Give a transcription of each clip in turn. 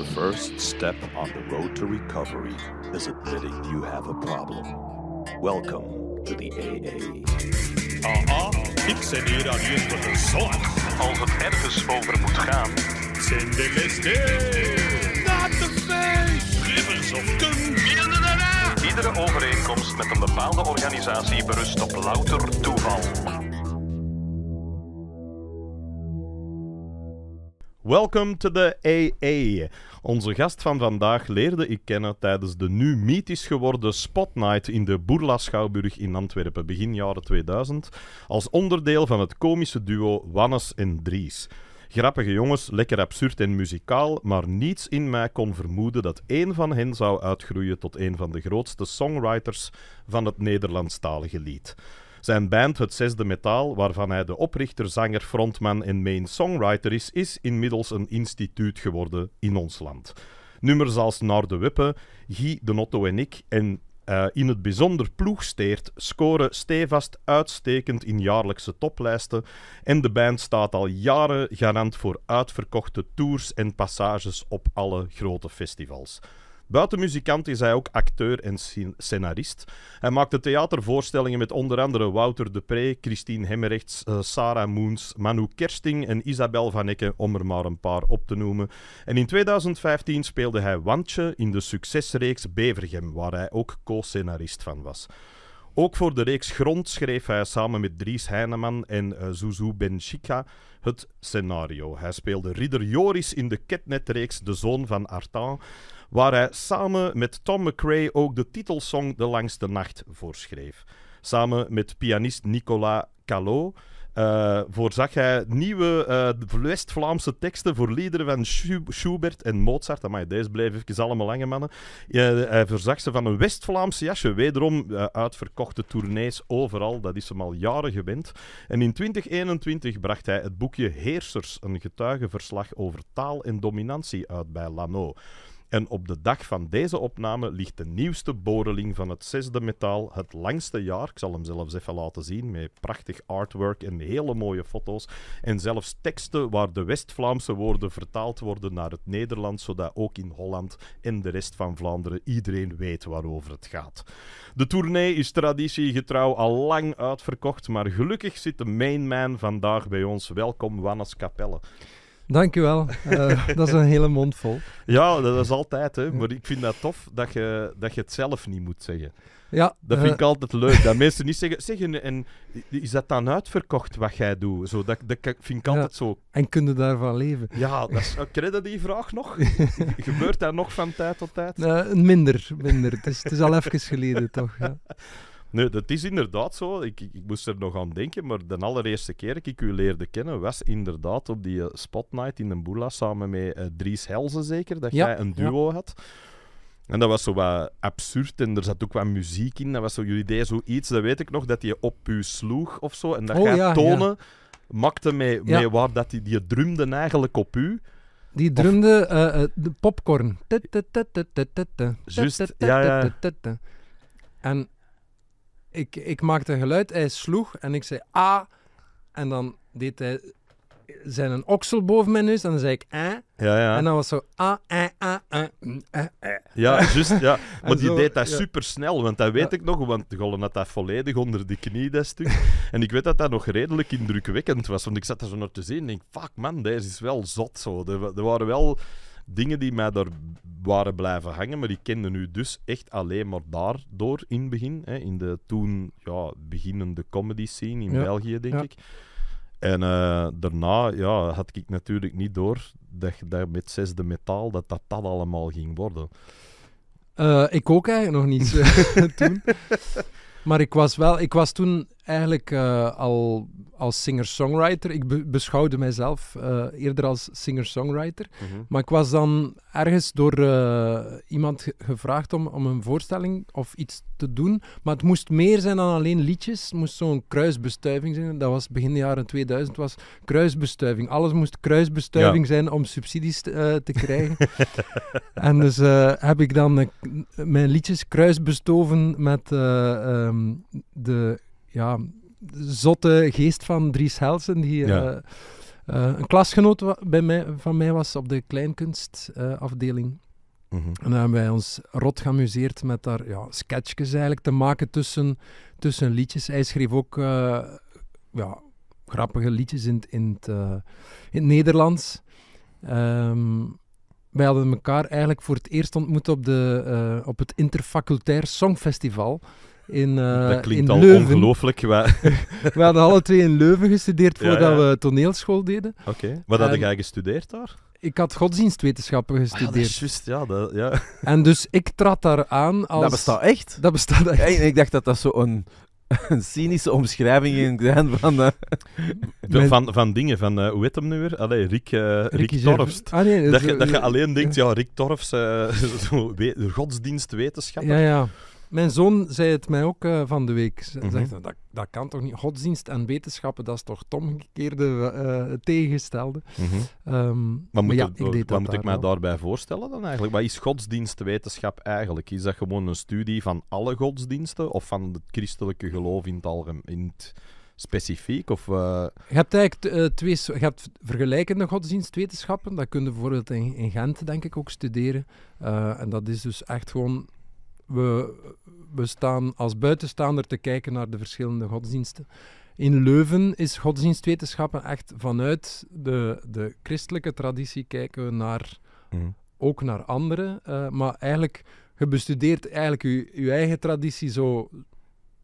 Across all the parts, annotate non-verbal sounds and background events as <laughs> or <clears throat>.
The first step on the road to recovery is admitting you have a problem. Welcome to the AA. Aha, ik zit hier aan voor de zorg. Als het ergens over moet gaan, zijn de LSD. Not the face. Rivers of Kung. Iedere overeenkomst met een bepaalde organisatie berust op louter toeval. Welcome to the AA. Onze gast van vandaag leerde ik kennen tijdens de nu mythisch geworden Spotnight in de Boerla Schouwburg in Antwerpen begin jaren 2000 als onderdeel van het komische duo Wannes en Dries. Grappige jongens, lekker absurd en muzikaal, maar niets in mij kon vermoeden dat één van hen zou uitgroeien tot een van de grootste songwriters van het Nederlandstalige lied. Zijn band Het Zesde Metaal, waarvan hij de oprichter, zanger, frontman en main songwriter is, is inmiddels een instituut geworden in ons land. Nummers als Naar de Wippen, Guy de Notto en ik en eh, in het bijzonder ploegsteert, scoren stevast uitstekend in jaarlijkse toplijsten en de band staat al jaren garant voor uitverkochte tours en passages op alle grote festivals. Buiten muzikant is hij ook acteur en scenarist. Hij maakte theatervoorstellingen met onder andere Wouter de Pre, Christine Hemmerrechts, eh, Sarah Moens, Manu Kersting en Isabel Vanecke, om er maar een paar op te noemen. En in 2015 speelde hij Wantje in de succesreeks Bevergem, waar hij ook co-scenarist van was. Ook voor de reeks Grond schreef hij samen met Dries Heineman en eh, Zuzu Benchika het scenario. Hij speelde ridder Joris in de ketnet De Zoon van Artan waar hij samen met Tom McRae ook de titelsong De Langste Nacht voorschreef. Samen met pianist Nicolas Callot uh, eh, voorzag hij nieuwe eh, West-Vlaamse teksten voor liederen van Schubert en Mozart. Amai, deze blijven, even allemaal lange mannen. Eh, hij voorzag ze van een West-Vlaamse jasje. Wederom uitverkochte tournees overal. Dat is hem al jaren gewend. En in 2021 bracht hij het boekje Heersers, een getuigenverslag over taal en dominantie uit bij Lano. En op de dag van deze opname ligt de nieuwste boreling van het zesde metaal, het langste jaar. Ik zal hem zelfs even laten zien met prachtig artwork en hele mooie foto's. En zelfs teksten waar de West-Vlaamse woorden vertaald worden naar het Nederlands, zodat ook in Holland en de rest van Vlaanderen iedereen weet waarover het gaat. De tournee is traditiegetrouw al lang uitverkocht, maar gelukkig zit de main man vandaag bij ons. Welkom, Wannes Capelle. Dankjewel. Uh, <laughs> dat is een hele mond vol. Ja, dat is altijd. Hè. Maar ik vind dat tof dat je, dat je het zelf niet moet zeggen. Ja, dat vind ik eh, altijd leuk. Dat mensen niet zeggen, zeggen en is dat dan uitverkocht wat jij doet? Zo, dat, dat vind ik altijd zo. En kunnen daarvan leven? Ja, dat is, ken je die vraag nog? <laughs> Gebeurt dat nog van tijd tot tijd? Uh, minder, minder. Het is, het is al even geleden toch. Ja. <laughs> Nee, dat is inderdaad zo. Ik, ik, moest er nog aan denken, maar de allereerste keer dat ik u leerde kennen was inderdaad op die eh, Spotnight in de boela samen met eh, Dries Helzen zeker, dat jij een duo had. En dat was zo wat absurd en er zat ook wat muziek in. Dat was zo, jullie deden zoiets, dat weet ik nog, dat je op u sloeg of zo. En dat oh, ja, tonen makte mee, waar dat die, die drumden eigenlijk op u. Die drumde eh, de popcorn. Juist, ja, ja. En ik, ik maakte geluid, hij sloeg en ik zei a ah. En dan deed hij zijn een oksel boven mijn neus en dan zei ik eh. Ja, ja. En dan was zo a A, a A, Ja, <laughs> juist. Ja. Maar die deed dat ja. super snel, want dat weet ik nog, want Gollen had dat volledig onder de knie, dat stuk. <laughs> en ik weet dat dat nog redelijk indrukwekkend was, want ik zat daar zo naar te zien en denk, fuck man, deze is wel zot zo. Er, er waren wel dingen die mij daar waren blijven hangen, maar die kenden u dus echt alleen maar daardoor in het begin. Hè, in de toen ja, beginnende comedy scene in België, denk ik. En eh, daarna ja, had ik natuurlijk niet door dat, dat met zesde metaal dat, dat dat allemaal ging worden. Eh, ik ook eigenlijk nog niet <laughs> eh, toen. Maar ik was wel, ik was toen eigenlijk eh, al als singer-songwriter. Ik beschouwde mijzelf eh, eerder als singer-songwriter. Mhm. Maar ik was dan ergens door eh, iemand gevraagd om, om een voorstelling of iets te doen. Maar het moest meer zijn dan alleen liedjes. Het moest zo'n kruisbestuiving zijn. Dat was begin de jaren 2000. was kruisbestuiving. Alles moest kruisbestuiving zijn om subsidies te, te krijgen. <laughs> en dus heb ik dan mijn liedjes kruisbestoven met ehm, de ja, zotte geest van Dries Helsen, die eh, eh, een klasgenoot bij mij, van mij was op de kleinkunstafdeling. Mhm. En dan hebben wij ons rot geamuseerd met daar ja, sketchjes eigenlijk te maken tussen, tussen liedjes. Hij schreef ook eh, ja, grappige liedjes in, in, het, in Nederlands. Ehm, wij hadden elkaar eigenlijk voor het eerst ontmoet op, de, op het Interfacultair Songfestival in, eh, dat klinkt al ongelooflijk. <laughs> we hadden alle twee in Leuven gestudeerd voordat we toneelschool deden. Oké, wat had jij gestudeerd daar? Ik had godsdienstwetenschappen ah gestudeerd. Ah, juist, ja, ja. <laughs> En dus ik trad daar aan als... Dat bestaat echt? Dat bestaat echt. ik dacht dat dat zo'n <laughs> een cynische omschrijving in zijn van, eh, van, van dingen, van uh, hoe heet hem nu weer? Allee, Rick, Rick, Torfst. Ah, nee, dat, je, dat je alleen denkt, ja, Rick Torfs, godsdienstwetenschapper. Ja, ja. Mijn zoon zei het mij ook eh, van de week. Mhm. Zegt, dat, dat kan toch niet? Godsdienst en wetenschappen, dat is toch het omgekeerde uh, tegengestelde. maar moet, ja, ik wat moet ik mij daarbij voorstellen dan eigenlijk? Wat is godsdienstwetenschap eigenlijk? Is dat gewoon een studie van alle godsdiensten of van het christelijke geloof in het algemeen? specifiek? Of, Je hebt eigenlijk twee je hebt vergelijkende godsdienstwetenschappen. Dat kun je bijvoorbeeld in, Gent, denk ik, ook studeren. en dat is dus echt gewoon we, we staan als buitenstaander te kijken naar de verschillende godsdiensten. In Leuven is godsdienstwetenschappen echt vanuit de, de christelijke traditie kijken we naar, mhm. ook naar anderen. Eh, maar eigenlijk, je bestudeert eigenlijk je, eigen traditie zo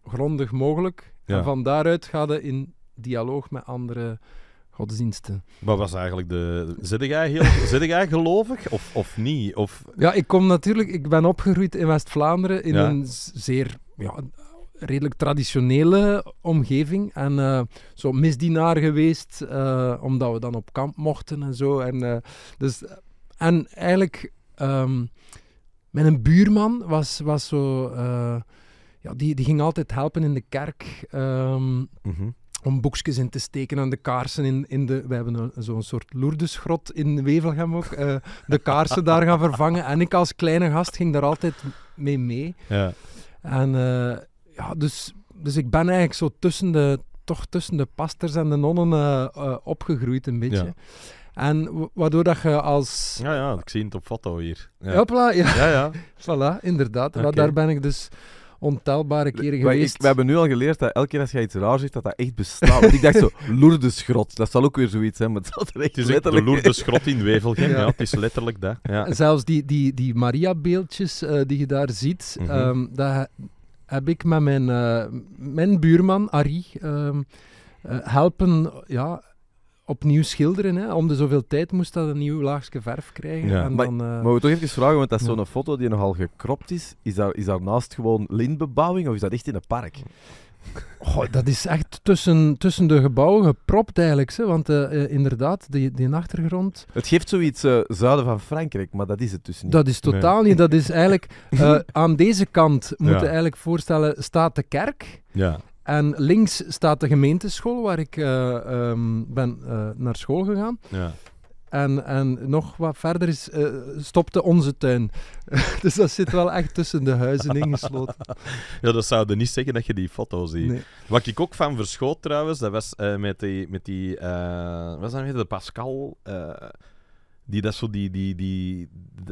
grondig mogelijk. En van daaruit ga je in dialoog met andere godsdiensten. Wat was eigenlijk de... Zit jij, heel... <laughs> Zit jij gelovig of, of niet? Of... Ja, ik kom natuurlijk... Ik ben opgegroeid in West-Vlaanderen in een zeer... Ja, redelijk traditionele omgeving. En eh, zo misdienaar geweest, eh, omdat we dan op kamp mochten en zo. En, eh, dus, en eigenlijk... Um, ehm, mijn buurman was, was zo... ja, die, die ging altijd helpen in de kerk. Um, om boekjes in te steken aan de kaarsen in, in de... We hebben zo'n soort Lourdesgrot in Wevelgem ook. Eh, de kaarsen daar gaan vervangen. En ik als kleine gast ging daar altijd mee mee. Ja. En eh, ja, dus, dus ik ben eigenlijk zo tussen de, toch tussen de pasters en de nonnen eh, opgegroeid een beetje. Ja. En waardoor dat je als... Ja, ja, ik zie het op foto hier. Ja, ja. ja, <laughs> voilà, inderdaad. Okay. Daar ben ik dus ontelbare keren geweest. we hebben nu al geleerd dat elke keer als jij iets raar zegt, dat dat echt bestaat. ik dacht zo, <laughs> Lourdesgrot, dat zal ook weer zoiets zijn, maar het er letterlijk... De Lourdesgrot in Wevel ja. ja. het is letterlijk dat. Ja. Zelfs die, die, die Maria-beeldjes eh, die je daar ziet, mm dat heb ik met mijn, eh, mijn buurman, Arie, ehm, eh, helpen... Ja, opnieuw schilderen. Hè. Om de zoveel tijd moest dat een nieuw laagje verf krijgen. Ja. En dan, eh, maar we toch even vragen, want dat is zo'n foto die nogal gekropt is. Is, daar, is daarnaast gewoon lintbebouwing of is dat echt in een park? Oh, dat is echt tussen, tussen de gebouwen gepropt eigenlijk. Hè? Want eh, eh, inderdaad, die, die achtergrond... Het geeft zoiets zuiden van Frankrijk, maar dat is het dus niet. Dat is totaal niet. Dat is eigenlijk... aan deze kant, moeten moet je eigenlijk voorstellen, staat de kerk. Ja. En links staat de gemeenteschool waar ik eh, ehm, ben eh, naar school gegaan. Ja. En, en nog wat verder is, eh, stopte onze tuin. <laughs> dus dat zit wel echt tussen de huizen ingesloten. <laughs> ja, dat zouden niet zeggen dat je die foto ziet. Wat ik ook van verschoot trouwens, dat was met die, met die uh, wat dat de Pascal die dat, zo die, die, die,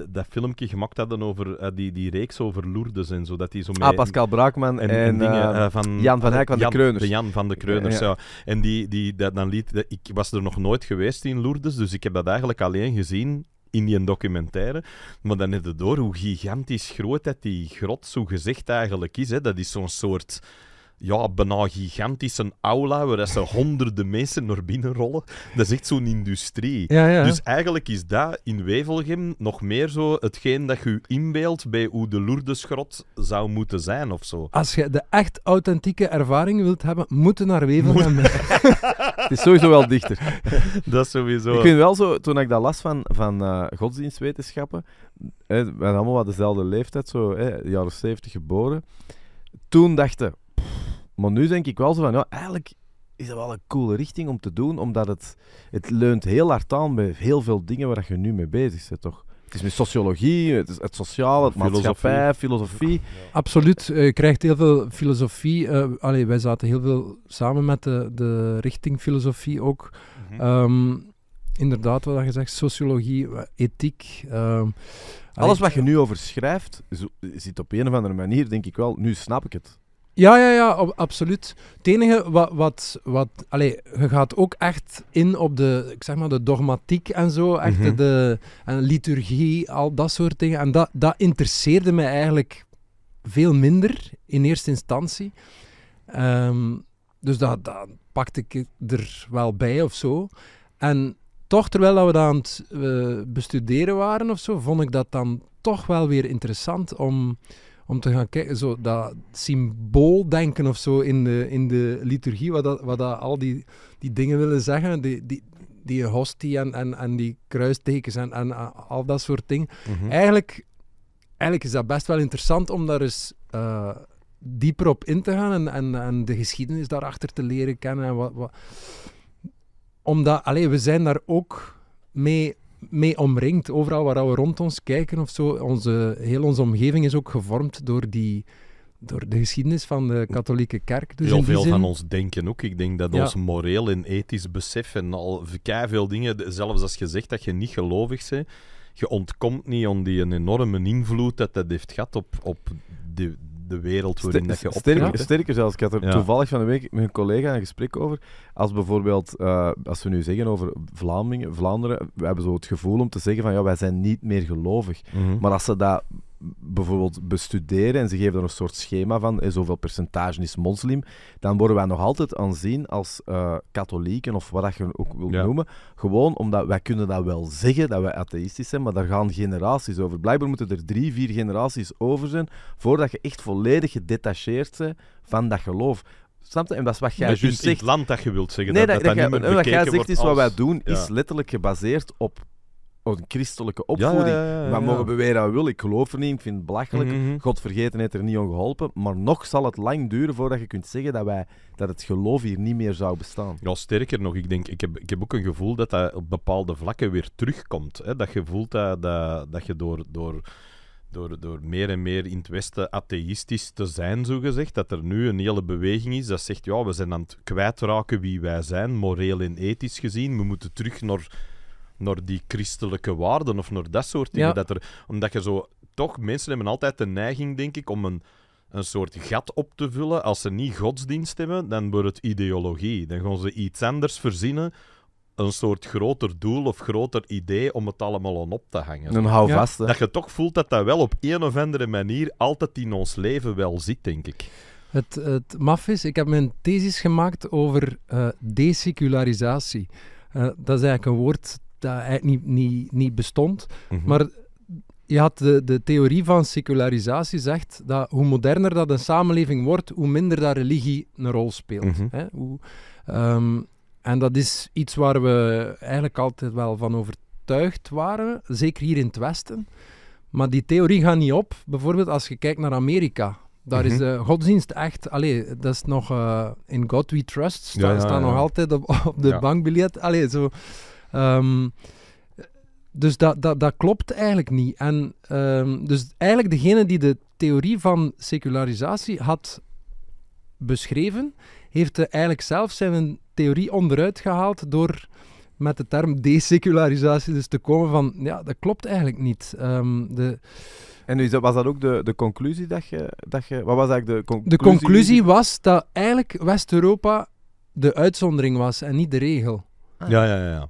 dat filmpje gemaakt hadden over eh, die, die reeks over Lourdes en zo. Dat die zo mee, ah, Pascal Braakman en, dingen, eh, eh, van, Jan van Eyck van de Kreuners. Jan van de Kreuners, ja. En die, die, dat, dan liet, ik was er nog nooit geweest in Lourdes, dus ik heb dat eigenlijk alleen gezien in die documentaire. Maar dan heb je door hoe gigantisch groot dat die grot zo gezegd eigenlijk is. Hè. Dat is zo'n soort ja, bijna gigantische aula waar ze honderden mensen naar binnen rollen. Dat is echt zo'n industrie. Dus eigenlijk is dat in Wevelgem nog meer zo hetgeen dat je inbeeldt bij hoe de lourdes zou moeten zijn of zo. Als je de echt authentieke ervaring wilt hebben, moet je naar Wevelgem. <laughs> Het is sowieso wel dichter. <laughs> dat sowieso. Ik vind wel zo, toen ik dat las van, van eh, godsdienstwetenschappen, we zijn allemaal wat dezelfde leeftijd, zo, hè, jaren 70 geboren. Toen dachten maar nu denk ik wel zo van, ja, eigenlijk is dat wel een coole richting om te doen, omdat het, het leunt heel hard aan bij heel veel dingen waar je nu mee bezig bent, toch? Het is met sociologie, het, is het sociaal, het filosofie. maatschappij, filosofie. Absoluut, eh, je krijgt heel veel filosofie. Eh, allee, wij zaten heel veel samen met de, de richting filosofie ook. Mhm. Ehm, inderdaad, wat je zegt, sociologie, ethiek. Ehm, Alles wat je nu over schrijft, zit op een of andere manier, denk ik wel, nu snap ik het. Ja, ja, ja, absoluut. Het enige wat... wat, wat je gaat ook echt in op de, ik zeg maar, de dogmatiek en zo. Echt mhm. de, en liturgie, al dat soort dingen. En dat, dat interesseerde me eigenlijk veel minder in eerste instantie. Ehm, dus dat, dat pakte ik er wel bij of zo. En toch, terwijl we dat aan het eh, bestuderen waren of zo, vond ik dat dan toch wel weer interessant om om te gaan kijken, zo dat symbooldenken of zo in de, in de liturgie, wat, dat, wat dat al die, die dingen willen zeggen, die, die, die hostie en, en, en die kruistekens en, en, al dat soort dingen. Mhm. eigenlijk, eigenlijk is dat best wel interessant om daar eens eh, dieper op in te gaan en, en, en de geschiedenis daarachter te leren kennen. En wat, wat. Omdat, alleen we zijn daar ook mee mee omringt Overal waar we rond ons kijken of zo. Onze, heel onze omgeving is ook gevormd door die, door de geschiedenis van de katholieke kerk. Dus Heel veel van ons denken ook. Ik denk dat ons moreel en ethisch besef en al veel dingen, zelfs als je zegt dat je niet gelovig bent, je ontkomt niet om die enorme invloed dat dat heeft gehad op, op de, de wereld waarin dat je opgaat. Sterker zelfs, ik had er toevallig van de week met een collega een gesprek over. Als bijvoorbeeld, eh, als we nu zeggen over Vlaamingen, Vlaanderen, we hebben zo het gevoel om te zeggen van ja, wij zijn niet meer gelovig. Mhm. Maar als ze dat bijvoorbeeld bestuderen en ze geven dan een soort schema van, en eh, zoveel percentage is moslim, dan worden wij nog altijd aanzien als uh, katholieken of wat dat je ook wil noemen. Gewoon omdat wij kunnen dat wel zeggen, dat wij atheïstisch zijn, maar daar gaan generaties over. Blijkbaar moeten er drie, vier generaties over zijn voordat je echt volledig gedetacheerd bent van dat geloof. Snap En dat is wat jij juist dus zegt. het land dat je wilt zeggen. Nee, dat, dat, dat, dat, jij zegt is wat wij doen, is letterlijk gebaseerd op een christelijke opvoeding. maar mogen beweren dat wil, ik geloof er niet, ik vind het belachelijk. Mhm, mhm. God vergeten heeft er niet om geholpen. Maar nog zal het lang duren voordat je kunt zeggen dat, wij, dat het geloof hier niet meer zou bestaan. Ja, sterker nog, ik denk, ik heb, ik heb ook een gevoel dat dat op bepaalde vlakken weer terugkomt. Hè? Dat je voelt dat, dat, dat je door... door door, door meer en meer in het Westen atheïstisch te zijn, zogezegd, dat er nu een hele beweging is dat zegt, ja, we zijn aan het kwijtraken wie wij zijn, moreel en ethisch gezien. We moeten terug naar Nor die christelijke waarden of naar dat soort dingen. Dat er, omdat je zo, toch, mensen hebben altijd de neiging, denk ik, om een, een soort gat op te vullen. Als ze niet godsdienst hebben, dan wordt het ideologie. Dan gaan ze iets anders verzinnen een soort groter doel of groter idee om het allemaal aan op te hangen. dan hou vast Dat je toch voelt dat dat wel op een of andere manier altijd in ons leven wel zit, denk ik. Het, het maf is, ik heb mijn thesis gemaakt over eh, desecularisatie. Eh, dat is eigenlijk een woord dat eigenlijk niet, niet, niet bestond. Mhm. Maar je had de, de theorie van secularisatie zegt dat hoe moderner dat een samenleving wordt, hoe minder dat religie een rol speelt. Mhm. hè? Hoe, ehm, en dat is iets waar we eigenlijk altijd wel van overtuigd waren, zeker hier in het Westen. Maar die theorie gaat niet op. Bijvoorbeeld als je kijkt naar Amerika. Daar mhm. is de godsdienst echt... Allee, dat is nog... Eh, in God We Trust staan, ja, nog altijd op, op de bankbiljet. Allee, zo... Ehm, dus dat, dat, dat klopt eigenlijk niet. En ehm, dus eigenlijk degene die de theorie van secularisatie had beschreven, heeft eigenlijk zelf zijn theorie onderuit gehaald door met de term desecularisatie dus te komen van, ja, dat klopt eigenlijk niet. Ehm, de... En was dat ook de, de conclusie dat je, dat je... Wat was eigenlijk de conclusie? De conclusie was dat eigenlijk West-Europa de uitzondering was en niet de regel. ja, ja. ja.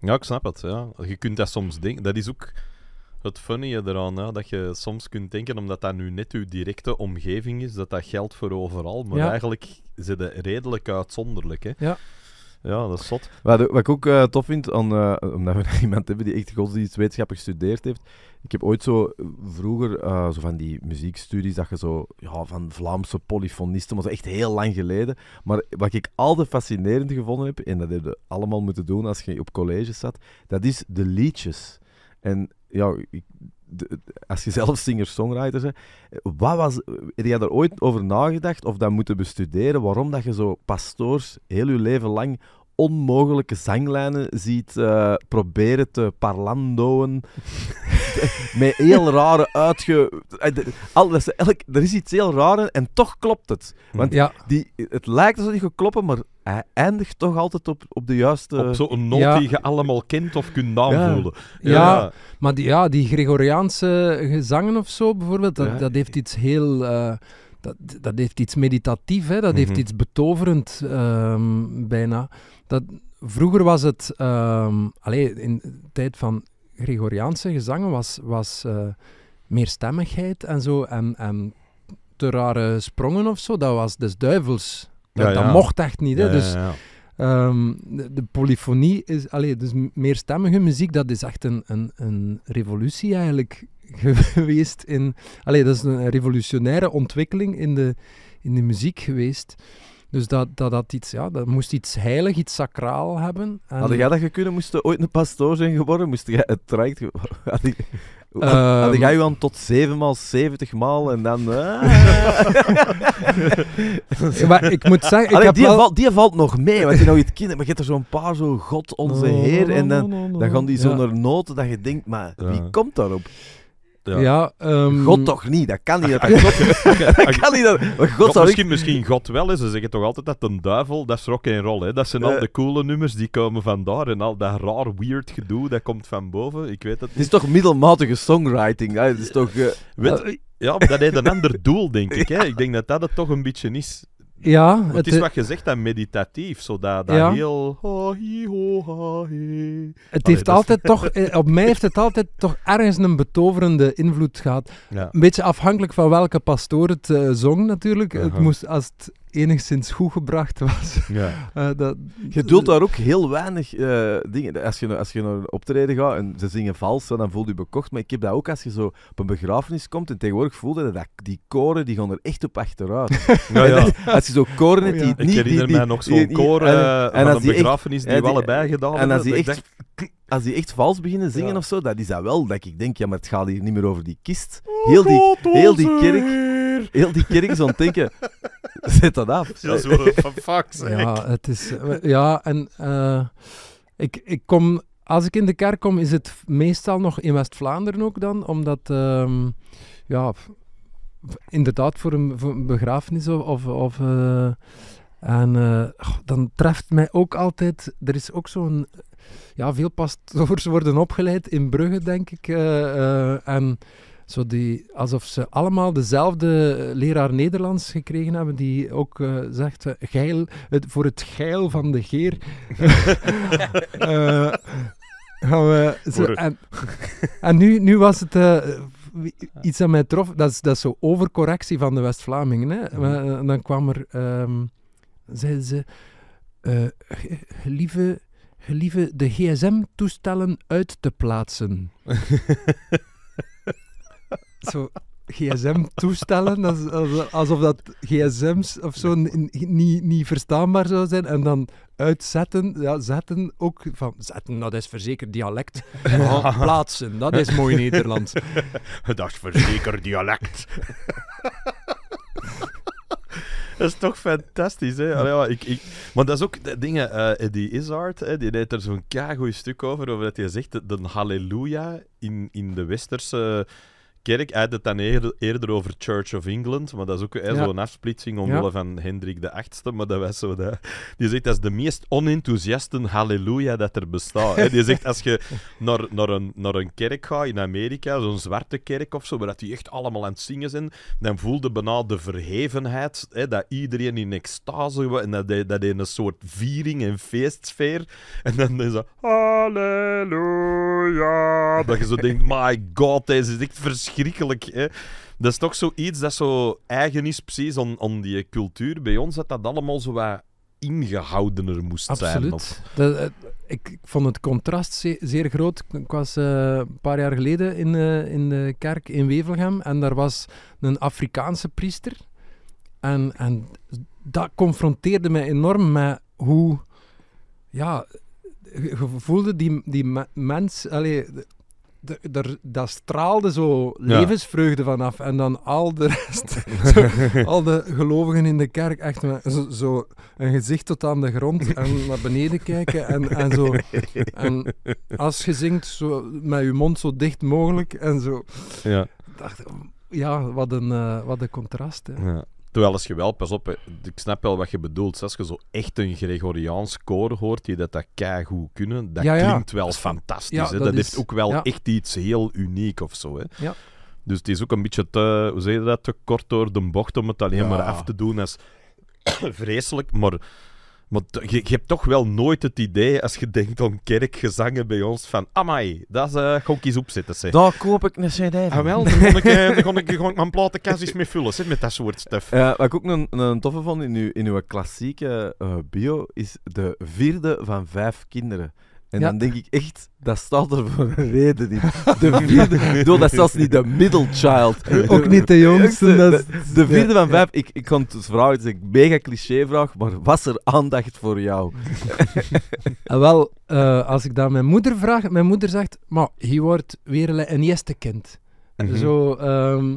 Ja, ik snap het. Ja. Je kunt dat soms denken. Dat is ook het funny eraan, ja, dat je soms kunt denken, omdat dat nu net uw directe omgeving is, dat dat geldt voor overal. Maar eigenlijk zit het redelijk uitzonderlijk. Hè? Ja. Ja, dat is zot. Wat, wat ik ook eh, tof vind, aan, eh, omdat we <laughs> iemand hebben die echt wetenschappen gestudeerd heeft. Ik heb ooit zo eh, vroeger zo van die muziekstudies, dat je zo ja, van Vlaamse polyfonisten, maar zo echt heel lang geleden. Maar wat ik altijd fascinerend gevonden heb, en dat hebben we allemaal moeten doen als je op college zat, dat is de liedjes. En ja, ik, als je zelf singer-songwriter bent, wat was, heb je daar ooit over nagedacht of dat moeten bestuderen? Waarom dat je zo pastoors heel je leven lang onmogelijke zanglijnen ziet uh, proberen te parlandoen. <laughs> met heel rare uitge... Eh, al, dat elk, er is iets heel raar en toch klopt het. Want ja. die, het lijkt alsof die gekloppen, kloppen, maar hij eindigt toch altijd op, op de juiste... Op zo'n noot die je allemaal kent of kunt aanvoelen. Ja, maar die, ja, die Gregoriaanse gezangen of zo bijvoorbeeld, dat, dat heeft iets heel... Eh, dat, dat heeft iets meditatief, hè? dat heeft mhm. iets betoverend ehm, bijna. Dat, vroeger was het, ehm, alleen in de tijd van Gregoriaanse gezangen, was, was eh, meer stemmigheid en zo. En, en te rare sprongen of zo, dat was des duivels. dat, mocht echt niet. Hè? dus, ehm, de, polyfonie is, allee, dus meer stemmige muziek, dat is echt een, een, een revolutie eigenlijk geweest in. Allee, dat is een revolutionaire ontwikkeling in de, in de muziek geweest. Dus dat, dat, dat, iets, ja, dat moest iets heilig, iets sacraal hebben. Had jij dat gekund? Moest je ooit een pastoor zijn geworden? Moest jij het traject <laughs> Had jij ehm. je dan tot 7 maal 70 maal en dan... Eh? <laughs> maar ik moet zeggen... Ik heb die, valt, die valt nog mee, want je nou het kind maar je hebt er zo'n paar zo God, onze Heer, en dan, dan gaan die zo naar noten dat je denkt, maar wie komt daarop? Ja. Ehm, God toch niet, dat kan niet. Dat, <laughs> <laughs> kan niet. God, zou misschien, misschien God wel, is. ze zeggen toch altijd dat een duivel, dat is rock en roll. Hè. Dat zijn al eh. de coole nummers die komen vandaar en al dat raar weird gedoe, dat komt van boven. Ik weet het Het is toch middelmatige songwriting, hè? Het is toch... Eh, eh. ja, dat heeft een ander doel, denk ik. Hè. <laughs> Ik denk dat dat het toch een beetje is. Ja, het, is wat je zegt, dat meditatief, zo dat ja. heel... Het heeft altijd toch, eh, op mij heeft het altijd toch ergens een betoverende invloed gehad. Een beetje afhankelijk van welke pastoor het eh, zong natuurlijk. het moest, als het enigszins goed gebracht was. <laughs> Ja. Eh, dat, je doet daar ook heel weinig eh, dingen. Als je, als je naar een optreden gaat en ze zingen vals, dan voel je bekocht. Maar ik heb dat ook als je zo op een begrafenis komt en tegenwoordig voelde dat, die koren die gaan er echt op achteruit. <laughs> Ja, ja. als je zo koren oh, die niet... Ik herinner die, mij nog zo'n koren uh, en, van een begrafenis die, wel allebei gedaan hebben. En als die echt... als die echt vals beginnen zingen of zo, dat is dat wel. Dat ik denk, ja, maar het gaat hier niet meer over die kist. Oh, heel die, heel die kerk. Heel die kerk is aan <laughs> zet dat af. Ja, zo van <laughs> fuck Ja, het is, eh, ja en eh, ik, ik kom, als ik in de kerk kom, is het meestal nog in West-Vlaanderen ook dan, omdat, ehm, ja, inderdaad voor een, voor een, begrafenis of... of, eh, en dan treft mij ook altijd, er is ook zo'n, ja, veel pastoors <laughs> worden opgeleid in Brugge, denk ik. en zo die, alsof ze allemaal dezelfde leraar Nederlands gekregen hebben, die ook eh, zegt: eh, geil, voor het geil van de geer. <laughs> Eh, gaan we, zo, en, nu, nu was het iets aan mij trof, dat is, dat zo overcorrectie van de West-Vlamingen. Hè? Mhm. dan kwam er, um, zeiden ze, uh, gelieve, gelieve de gsm-toestellen uit te plaatsen. <laughs> zo gsm-toestellen, alsof dat gsm's of zo niet niet verstaanbaar zou zijn. En dan uitzetten, ja, zetten ook van zetten, dat is verzekerd dialect. <laughs> Oh, plaatsen, dat is mooi Nederlands. dat <laughs> is verzekerd dialect. <laughs> dat is toch fantastisch, hè? ik, ik... Want dat is ook de dingen, uh, eh, Eddie Izzard, hè, die deed er zo'n keigoed stuk over, over dat hij zegt, de halleluja in, in de westerse kerk. Hij had het dan eerder, over Church of England, maar dat is ook zo'n afsplitsing omwille van Hendrik de Achtste, Maar dat was zo dat. Die zegt dat is de meest onenthousiaste halleluja dat er bestaat. Hè. Die zegt als je <laughs> naar, naar, een, naar een kerk gaat in Amerika, zo'n zwarte kerk of zo, waar dat die echt allemaal aan het zingen zijn, dan voelde bijna de verhevenheid, dat iedereen in extase en dat, dat in een soort viering en feestsfeer. En dan is dat halleluja. Dat je zo denkt, my god, deze is echt verschrikkelijk verschrikkelijk. Hè? Dat is toch zoiets dat zo eigen is precies aan, die cultuur bij ons, dat dat allemaal zo wat ingehoudener moest zijn. Of... Absoluut. Eh, ik, vond het contrast zeer, groot. Ik was eh, een paar jaar geleden in, eh, in de kerk in Wevelgem en daar was een Afrikaanse priester. En, en dat confronteerde mij enorm met hoe... Ja, je voelde die, die mens... Allez, daar straalde zo levensvreugde vanaf. En dan al de rest, <laughs> zo, al de gelovigen in de kerk, echt zo, zo, een gezicht tot aan de grond en naar beneden kijken. En, en, zo, en als je zingt, zo, met je mond zo dicht mogelijk en zo. Ja. dacht, oh, ja, wat een, eh, wat een contrast. Hè. Ja. Terwijl als je wel, pas op, ik snap wel wat je bedoelt. Als je zo echt een Gregoriaans koor hoort je dat, dat goed kunnen, dat klinkt wel fantastisch. hè? Dat, is, heeft ook wel echt iets heel uniek of zo. Hè? Dus het is ook een beetje te, hoe zeg je dat, te kort door de bocht om het alleen maar af te doen. Dat is <coughs> vreselijk, maar maar je, hebt toch wel nooit het idee, als je denkt aan kerkgezangen bij ons, van amai, dat is uh, eh, gokkies opzetten. Zeg. Daar koop ik een cd van. Ah, eh, dan kon ik, mijn platenkast eens mee vullen, zeg, met dat soort stuff. wat ik ook een, een toffe vond in uw, klassieke eh, bio, is de vierde van vijf kinderen. En dan denk ik echt, dat staat er voor een reden niet. <laughs> De vierde, door dat zelfs niet de middle child. Ook niet de jongste. De, de, vierde van vijf, ik, ik kon het vragen, het is een mega cliché vraag, maar was er aandacht voor jou? En <laughs> ah, wel, eh, als ik dat mijn moeder vraag, mijn moeder zegt, maar hier wordt weer een eerste kind. Mm Zo, ehm,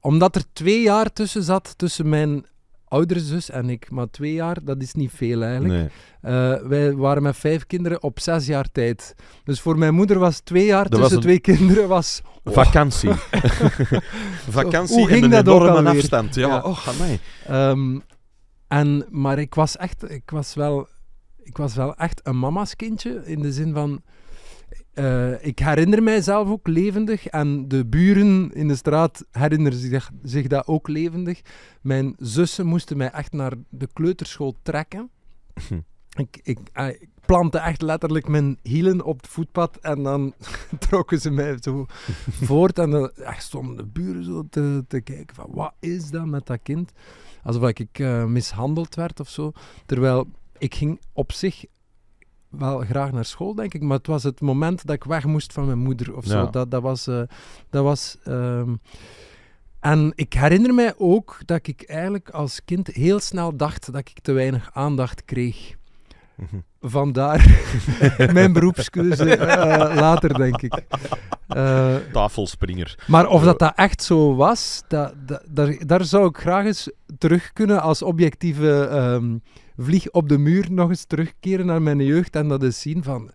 omdat er twee jaar tussen zat, tussen mijn oudere zus en ik maar twee jaar. Dat is niet veel eigenlijk. Eh, wij waren met vijf kinderen op zes jaar tijd. Dus voor mijn moeder was twee jaar tussen twee kinderen was... <laughs> Vakantie. Oh. <laughs> Vakantie Hoe ging en een dat enorme afstand. Ja, ja. oh, en, maar ik was echt... Ik was wel... Ik was wel echt een mama's kindje, in de zin van... Eh, ik herinner mijzelf ook levendig en de buren in de straat herinneren zich, zich, dat ook levendig. Mijn zussen moesten mij echt naar de kleuterschool trekken. Hm. Ik, ah, ik, plantte echt letterlijk mijn hielen op het voetpad en dan <laughs> trokken ze mij zo <laughs> voort. En dan echt stonden de buren zo te, te, kijken van wat is dat met dat kind? Alsof ik eh, mishandeld werd of zo. Terwijl ik ging op zich wel graag naar school, denk ik. Maar het was het moment dat ik weg moest van mijn moeder of zo. Dat, dat was. Eh, dat was ehm, en ik herinner mij ook dat ik eigenlijk als kind heel snel dacht dat ik te weinig aandacht kreeg. Mhm. Vandaar <laughs> mijn beroepskeuze <laughs> eh, later, denk ik. Eh, Tafelspringer. Maar of dat, dat echt zo was, dat, daar, daar zou ik graag eens terug kunnen als objectieve. Ehm, vlieg op de muur nog eens terugkeren naar mijn jeugd en dat eens zien van...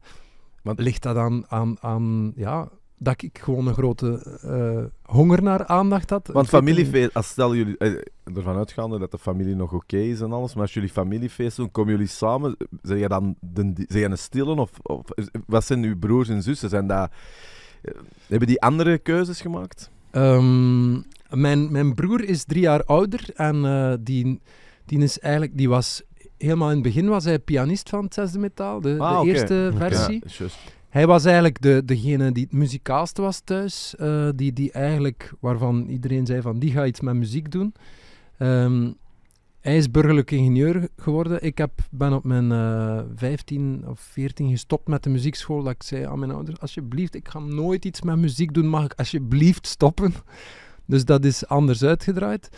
Want ligt dat aan, aan, aan ja, dat ik gewoon een grote eh, honger naar aandacht had. Want familiefeest, als stel jullie eh, ervan uitgaande dat de familie nog oké is en alles, maar als jullie familiefeest doen, komen jullie samen? Zijn jij dan de, zijn jij een stillen? Of, of, wat zijn uw broers en zussen? Zijn dat, eh, hebben die andere keuzes gemaakt? Ehm, mijn, mijn broer is drie jaar ouder en eh, die, die, is eigenlijk, die was helemaal in het begin was hij pianist van het zesde metaal, de, ah, de eerste versie. hij was eigenlijk de, degene die het muzikaalste was thuis, eh, die, die eigenlijk, waarvan iedereen zei van die gaat iets met muziek doen. Ehm, hij is burgerlijk ingenieur geworden. Ik heb, ben op mijn uh, eh, 15 of 14 gestopt met de muziekschool. Dat ik zei aan mijn ouders, alsjeblieft, ik ga nooit iets met muziek doen. Mag ik alsjeblieft stoppen? <laughs> Dus dat is anders uitgedraaid.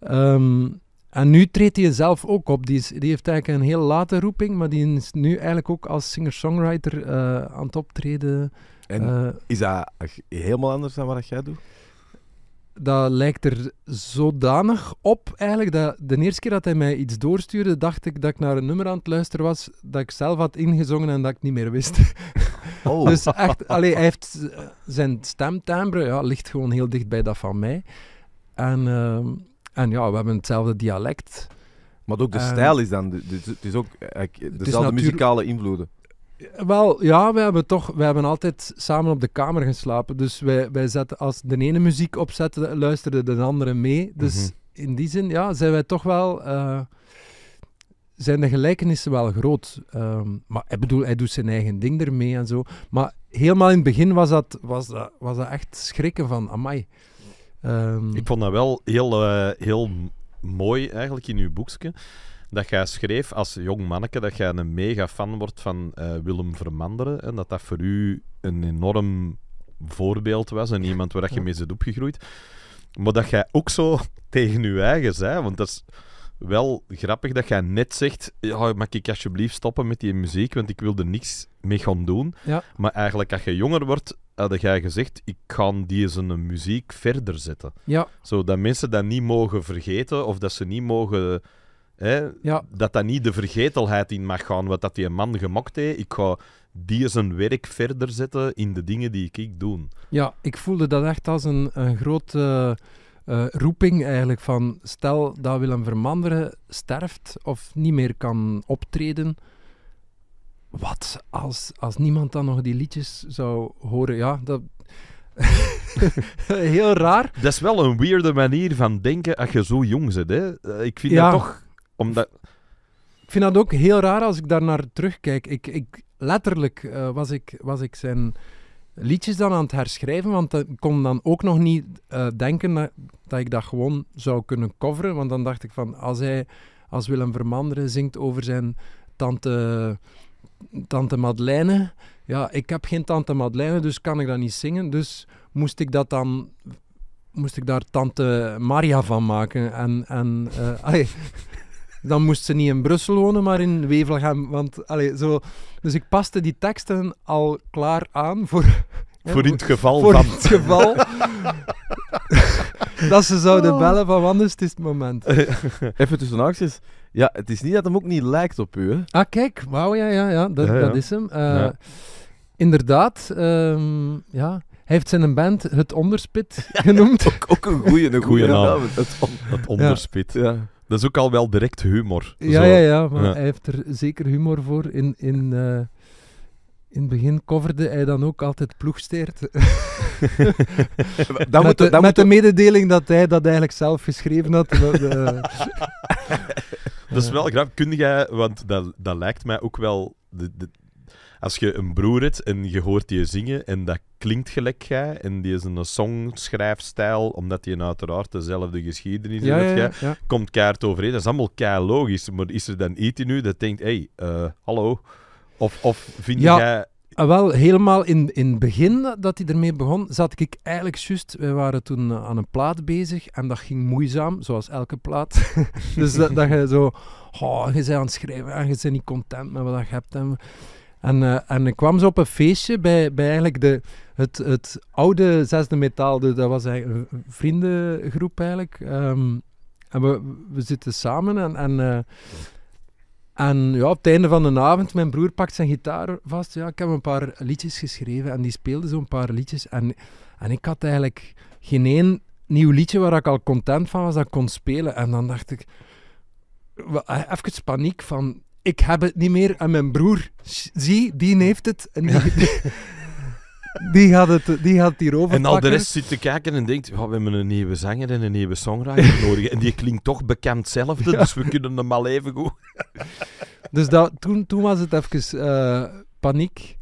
Ehm, en nu treedt hij zelf ook op. Die, heeft eigenlijk een heel late roeping, maar die is nu eigenlijk ook als singer-songwriter eh, aan het optreden. Eh, is dat helemaal anders dan wat jij doet? Dat lijkt er zodanig op eigenlijk dat de eerste keer dat hij mij iets doorstuurde, dacht ik dat ik naar een nummer aan het luisteren was dat ik zelf had ingezongen en dat ik niet meer wist. <laughs> Oh. <laughs> dus echt, allee, hij heeft zijn stemtimbre ja, ligt gewoon heel dicht bij dat van mij. En ehm, en ja, we hebben hetzelfde dialect. Maar ook de stijl is dan, het is ook dezelfde muzikale invloeden. Wel, ja, we hebben toch, we hebben altijd samen op de kamer geslapen. Dus wij, wij zetten, als de ene muziek opzette, luisterde de andere mee. Dus mhm. in die zin, ja, zijn wij toch wel, eh, zijn de gelijkenissen wel groot. Ehm, maar ik bedoel, hij doet zijn eigen ding ermee en zo. Maar helemaal in het begin was dat, was dat, was dat echt schrikken van, amai. Ehm, Ik vond dat wel heel, eh, heel mooi eigenlijk in uw boekje. Dat jij schreef als jong manneke dat jij een mega fan wordt van eh, Willem Vermanderen. En dat dat voor u een enorm voorbeeld was. En iemand waar je mee zit opgegroeid. Maar dat jij ook zo <laughs> tegen je eigen zei. Want dat is wel grappig dat jij net zegt: ja, mag ik alsjeblieft stoppen met die muziek, want ik wil er niks mee gaan doen. Maar eigenlijk, als je jonger wordt, had jij gezegd: ik ga die zijn muziek verder zetten. Ja. Zodat mensen dat niet mogen vergeten of dat ze niet mogen. Hè, Dat dat niet de vergetelheid in mag gaan, wat dat die man gemokt heeft. Ik ga die zijn werk verder zetten in de dingen die ik, doe. Ja, ik voelde dat echt als een, een grote. Eh, roeping eigenlijk van stel dat Willem Vermanderen sterft of niet meer kan optreden. Wat als, als niemand dan nog die liedjes zou horen? Ja, dat... <laughs> Heel raar. Dat is wel een weirde manier van denken als je zo jong zit Hè? Eh, ik vind ja. dat toch... Omdat... Ik vind dat ook heel raar als ik daar naar terugkijk. Ik, ik, letterlijk eh, was, ik, was ik zijn liedjes dan aan het herschrijven, want ik kon dan ook nog niet eh, denken dat, ik dat gewoon zou kunnen coveren. Want dan dacht ik van, als hij, als Willem Vermanderen zingt over zijn tante, tante Madeleine, ja, ik heb geen tante Madeleine, dus kan ik dat niet zingen. Dus moest ik dat dan moest ik daar tante Maria van maken. En, en eh, <laughs> dan moest ze niet in Brussel wonen, maar in Wevelgem. Want, zo, dus ik paste die teksten al klaar aan voor... <laughs> Voor in het geval voor van... het geval <laughs> dat ze zouden oh. bellen van wanneer is het moment. <laughs> Even tussen acties. Ja, het is niet dat hem ook niet lijkt op u, hè? Ah, kijk. Wauw, ja, ja, ja. Dat, dat is hem. Eh, inderdaad. Um, ja. Hij heeft zijn band Het Onderspit genoemd. ook, ook, een goede een goeie naam. Het, het Onderspit. Ja. Dat is ook al wel direct humor. Ja, ja, ja, maar hij heeft er zeker humor voor. In, in, eh, in het begin coverde hij dan ook altijd ploegsteert. <laughs> dat met de, dat de mededeling dat hij dat eigenlijk zelf geschreven had. Eh, <laughs> dat, is wel grappig. Kun jij, want dat, dat lijkt mij ook wel de, de, als je een broer hebt en je hoort die zingen en dat klinkt gelijk jij en die is een songschrijfstijl, omdat die uiteraard dezelfde geschiedenis ja, heeft, komt kaart overeen. Dat is allemaal kei logisch, maar is er dan iets in u dat denkt, hé, hey, eh, hallo, of, of vind jij... Ah, wel, helemaal in, in het begin dat hij ermee begon, zat ik eigenlijk juist... Wij waren toen eh, aan een plaat bezig en dat ging moeizaam, zoals elke plaat. <laughs> dus dat, dat je zo... Oh, je bent aan het schrijven en je bent niet content met wat je hebt. En, en, eh, en ik kwam zo op een feestje bij, bij eigenlijk de, het, het oude zesde metaal. Dus dat was eigenlijk een vriendengroep eigenlijk. Ehm, en we, we zitten samen en... en eh, en ja, op het einde van de avond, mijn broer pakt zijn gitaar vast. Ja, ik heb een paar liedjes geschreven en die speelde zo'n paar liedjes. En, en ik had eigenlijk geen één nieuw liedje waar ik al content van was dat ik kon spelen. En dan dacht ik, eh, even paniek van, ik heb het niet meer. En mijn broer, zie, die heeft het. En die, ja. <laughs> die gaat het, die gaat hierover. En al de rest zit te kijken en denkt: we hebben een nieuwe zanger en een nieuwe songwriter <laughs> nodig. En die klinkt toch bekend zelfde, dus we kunnen hem al even goed. <laughs> dus dat, toen, toen was het even eh, paniek.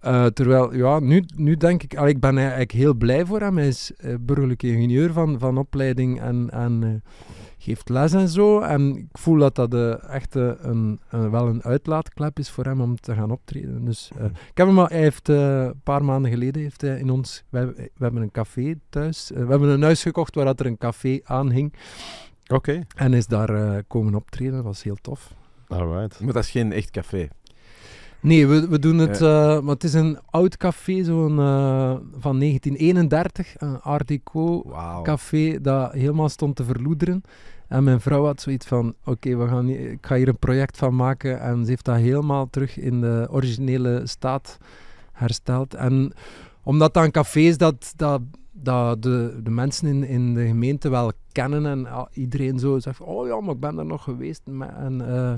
Eh, terwijl, ja, nu, nu denk ik, ik ben eigenlijk heel blij voor hem. Hij is uh, eh, burgerlijk ingenieur van, van opleiding en, en geeft les en zo. En ik voel dat dat echt een, een, wel een uitlaatklep is voor hem om te gaan optreden. Dus eh, mhm. ik heb hem al, heeft eh, een paar maanden geleden heeft hij in ons, we hebben een café thuis. Eh, we hebben een huis gekocht waar dat er een café aan hing. Oké. En is daar komen optreden. Dat was heel tof. Alright. Maar dat is geen echt café. Nee, we, we doen het. Eh, maar het is een oud café zo'n, eh, van 1931. Een Art Deco café dat helemaal stond te verloederen. En mijn vrouw had zoiets van: Oké, okay, gaan ik ga hier een project van maken. En ze heeft dat helemaal terug in de originele staat hersteld. En omdat dat een café is dat, dat, dat de, de mensen in, in de gemeente wel kennen. En iedereen zo zegt: Oh ja, maar ik ben er nog geweest. En. Eh,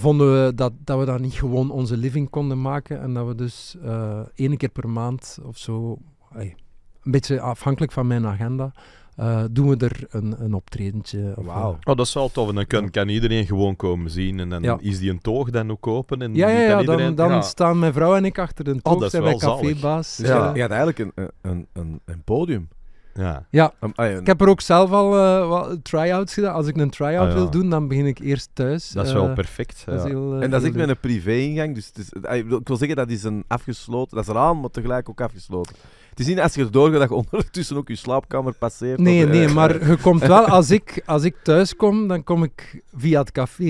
vonden we dat, dat we daar niet gewoon onze living konden maken. En dat we dus uh, eh, één keer per maand of zo, een beetje afhankelijk van mijn agenda, eh, doen we er een, een optredentje. Wauw. Oh, dat is wel tof. En dan kan, iedereen gewoon komen zien. En dan is die een toog dan ook open. En ja, ja, ja dan, staan mijn vrouw en ik achter een oh, toog. Oh, dat zijn cafébaas. Ja. Je had eigenlijk een, een, een, een podium. Ja. Ah, ja. Ik heb er ook zelf al uh, wat try-outs gedaan. Als ik een try-out ah, wil doen, dan begin ik eerst thuis. Dat is wel eh, perfect. Eh, en dat is ik met een privé-ingang. Dus ah, ik wil zeggen, dat is een afgesloten... Dat is raam, maar tegelijk ook afgesloten. Het is niet als je doorgaat dat je <laughs> ondertussen ook je slaapkamer passeert. Nee, nee, maar <laughs> je komt wel... Als ik, als ik thuis kom, dan kom ik via het café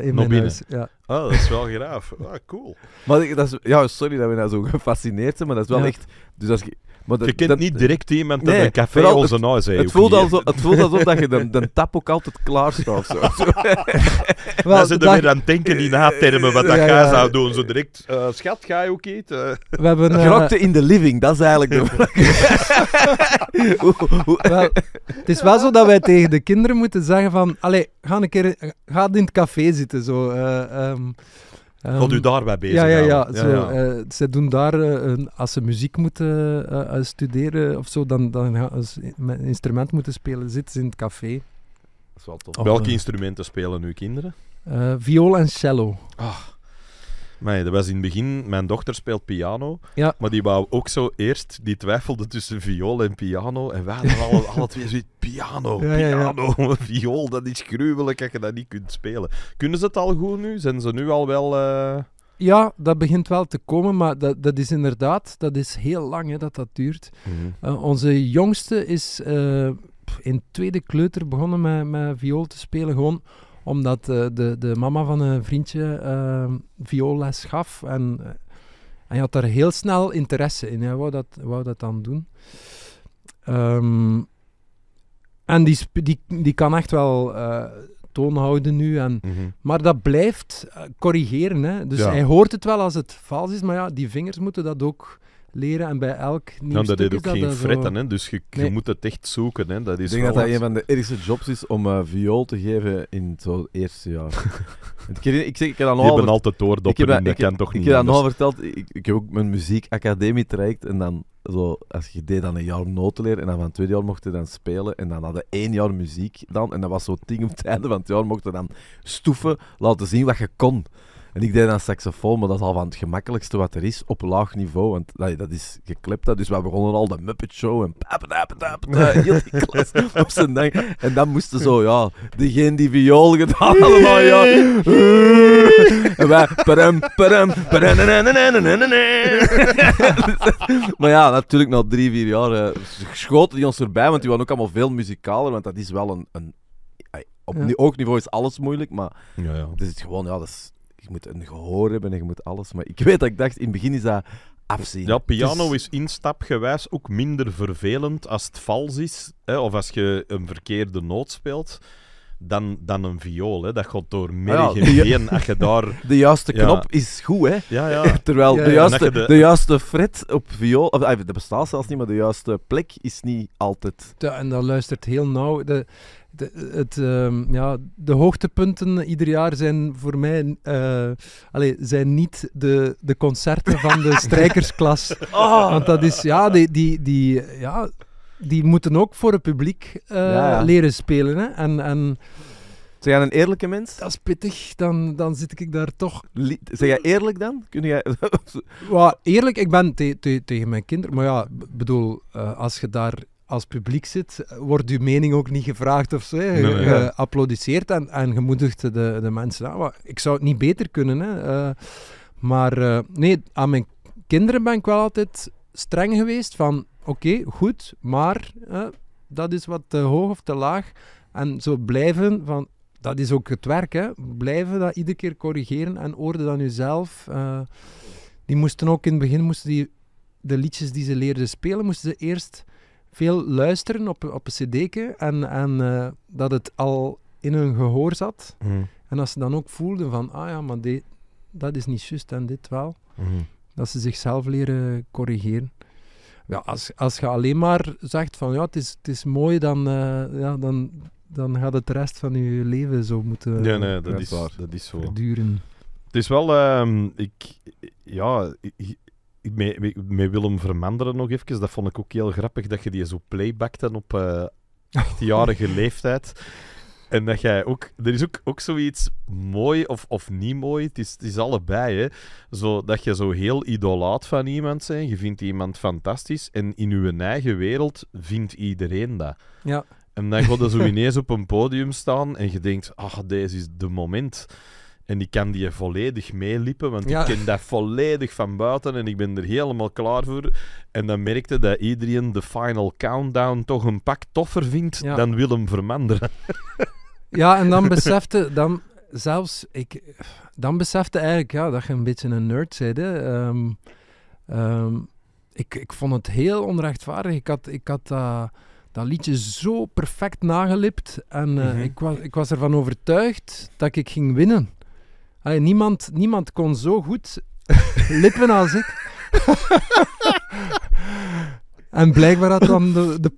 in mijn huis. Ja. Oh, dat is wel graaf. Ah, cool. Maar dat is, ja, sorry dat we nou zo gefascineerd zijn, maar dat is wel echt... Dus als je kent niet direct iemand dat een café al zijn het, is. Het voelt, alsof, dat je de, de tap ook altijd klaar staat. <laughs> zitten weer aan het denken in termen wat dat ja, zou doen. Zo direct, eh, schat, ga je ook eten? We hebben, uh, <laughs> in de living, dat is eigenlijk de <laughs> het is wel zo dat wij tegen de kinderen moeten zeggen van... Allee, ga, een keer, ga in het café zitten. Zo, eh, ehm. Houdt ehm, u daarbij bezig? Ja, ja, ja. Ze, eh, ze doen daar, eh, als ze muziek moeten eh, studeren of zo, dan, dan gaan ze een instrument moeten spelen, zitten ze in het café. Dat is wel tof. Welke instrumenten spelen uw kinderen? viool en cello. Ah. Nee, dat was in het begin. Mijn dochter speelt piano. Maar die wou ook zo eerst. Die twijfelde tussen viool en piano. En wij hadden alle, <laughs> alle twee zoiets. Piano, piano, <laughs> viool. Dat is gruwelijk dat je dat niet kunt spelen. Kunnen ze het al goed nu? Zijn ze nu al wel. Eh, ja, dat begint wel te komen, maar dat, dat is inderdaad, dat is heel lang hè, dat dat duurt. Mhm. Eh, onze jongste is uh, in tweede kleuter begonnen met, met viool te spelen, gewoon omdat eh, de, de mama van een vriendje uh, vioolles gaf. En, en eh, had daar heel snel interesse in. Hij wou dat, wou dat dan doen. Ehm, en die, die, die kan echt wel uh, toon houden nu. En, mhm. Maar dat blijft corrigeren. Hè. Dus hij hoort het wel als het vals is. Maar ja, die vingers moeten dat ook leren. En bij elk nieuw nou, dat is ook dat geen aan, hè? dus je, moet het echt zoeken. Hè? Dat is ik denk dat dat een van de ergste jobs is om uh, viool te geven in het eerste jaar. <laughs> ik, ik, zeg, ik heb al altijd doordoppen, dat, dat kan toch niet Ik heb dat nog verteld, ik, ik, heb ook mijn muziekacademie traject en dan... Zo, als je deed dan een jaar noten leren en dan van het tweede jaar mocht je dan spelen en dan hadden één jaar muziek dan en dat was zo'n ding op het einde van het jaar mochten dan stoeven laten zien wat je kon. En ik deed dan saxofoon, maar dat is al van het gemakkelijkste wat er is op laag niveau. Want nee, dat is geklept. Dus we begonnen al de Muppet Show en <laughs> heel die klas op zijn ding. En dan moesten zo, ja, degene die viool gedaan allemaal, ja. <laughs> En wij, param, param, Maar ja, natuurlijk na drie, vier jaar eh, schoten die ons erbij, want die waren ook allemaal veel muzikaler, want dat is wel een... een op ja. hoog niveau is alles moeilijk, maar ja, ja. het is gewoon, ja, dat is je moet een gehoor hebben en je moet alles. Maar ik weet dat ik dacht, in het begin is dat afzien. Ja, piano dus- is instapgewijs ook minder vervelend als het vals is. Hè, of als je een verkeerde noot speelt dan, dan een viool. Hè. Dat gaat door ah merg in Als je daar... <laughs> De juiste knop is goed, hè? Ja, <laughs> Terwijl de, juiste, de... juiste fret op viool... Of, ah, dat bestaat zelfs niet, maar de juiste plek is niet altijd... Ja, en dat luistert heel nauw. De, de, het, ehm, ja, de hoogtepunten ieder jaar zijn voor mij uh, eh, allez, zijn niet de, de concerten van de <laughs> strijkersklas. Oh. Want dat is, ja, die, die, die, ja, die moeten ook voor het publiek eh, leren spelen. Hè? En, en, zijn jij een eerlijke mens? Dat is pittig, dan, dan zit ik daar toch. Zeg jij eerlijk dan? Kun jij... <laughs> eerlijk, ik ben tegen mijn kinderen. Maar ja, bedoel, eh, als je daar als publiek zit, wordt je mening ook niet gevraagd of zo. Je, en, en gemoedigt de, de mensen Nou, ik zou het niet beter kunnen. Hè. Eh, maar nee, aan mijn kinderen ben ik wel altijd streng geweest van oké, goed, maar dat is wat te eh, hoog of te laag. En zo blijven van, dat is ook het werk, hè. Blijven dat iedere keer corrigeren en oorden aan jezelf. Uh, eh, die moesten ook in het begin, moesten die, de liedjes die ze leerden spelen, moesten ze eerst veel luisteren op, op een cd'ke. En, en eh, dat het al in hun gehoor zat. Mhm. En als ze dan ook voelden van, ah ja, maar dit dat is niet juist en dit wel. Mhm. Dat ze zichzelf leren corrigeren ja, als, als je alleen maar zegt van ja, het is, het is mooi, dan, uh, ja, dan, dan gaat het de rest van je leven zo moeten ja, nee, dat is, dat is zo. duren. Het is wel, um, ik, ja, ik, met Willem Vermanderen nog even, dat vond ik ook heel grappig dat je die zo dan op uh, <laughs> leeftijd. En dat jij ook... Er is ook, ook zoiets mooi of, of niet mooi. Het is, het is allebei, hè. Zo, dat je zo heel idolaat van iemand zijn, Je vindt iemand fantastisch. En in je eigen wereld vindt iedereen dat. Ja. En dan gaat er zo ineens op een podium staan en je denkt, ah, deze is de moment. En ik kan die volledig meeliepen, want ik ken dat volledig van buiten en ik ben er helemaal klaar voor. En dan merkte dat iedereen de final countdown toch een pak toffer vindt dan Willem Vermanderen. <laughs> Ja, en dan besefte, dan zelfs, ik, dan besefte eigenlijk ja, dat je een beetje een nerd zit. Ehm, ehm, ik, ik vond het heel onrechtvaardig. Ik had, ik had dat liedje zo perfect nagelipt en eh, mhm. ik, was, ik was ervan overtuigd dat ik ging winnen. niemand, niemand kon zo goed <laughs> lippen als ik. <laughs> En blijkbaar had dan de, de,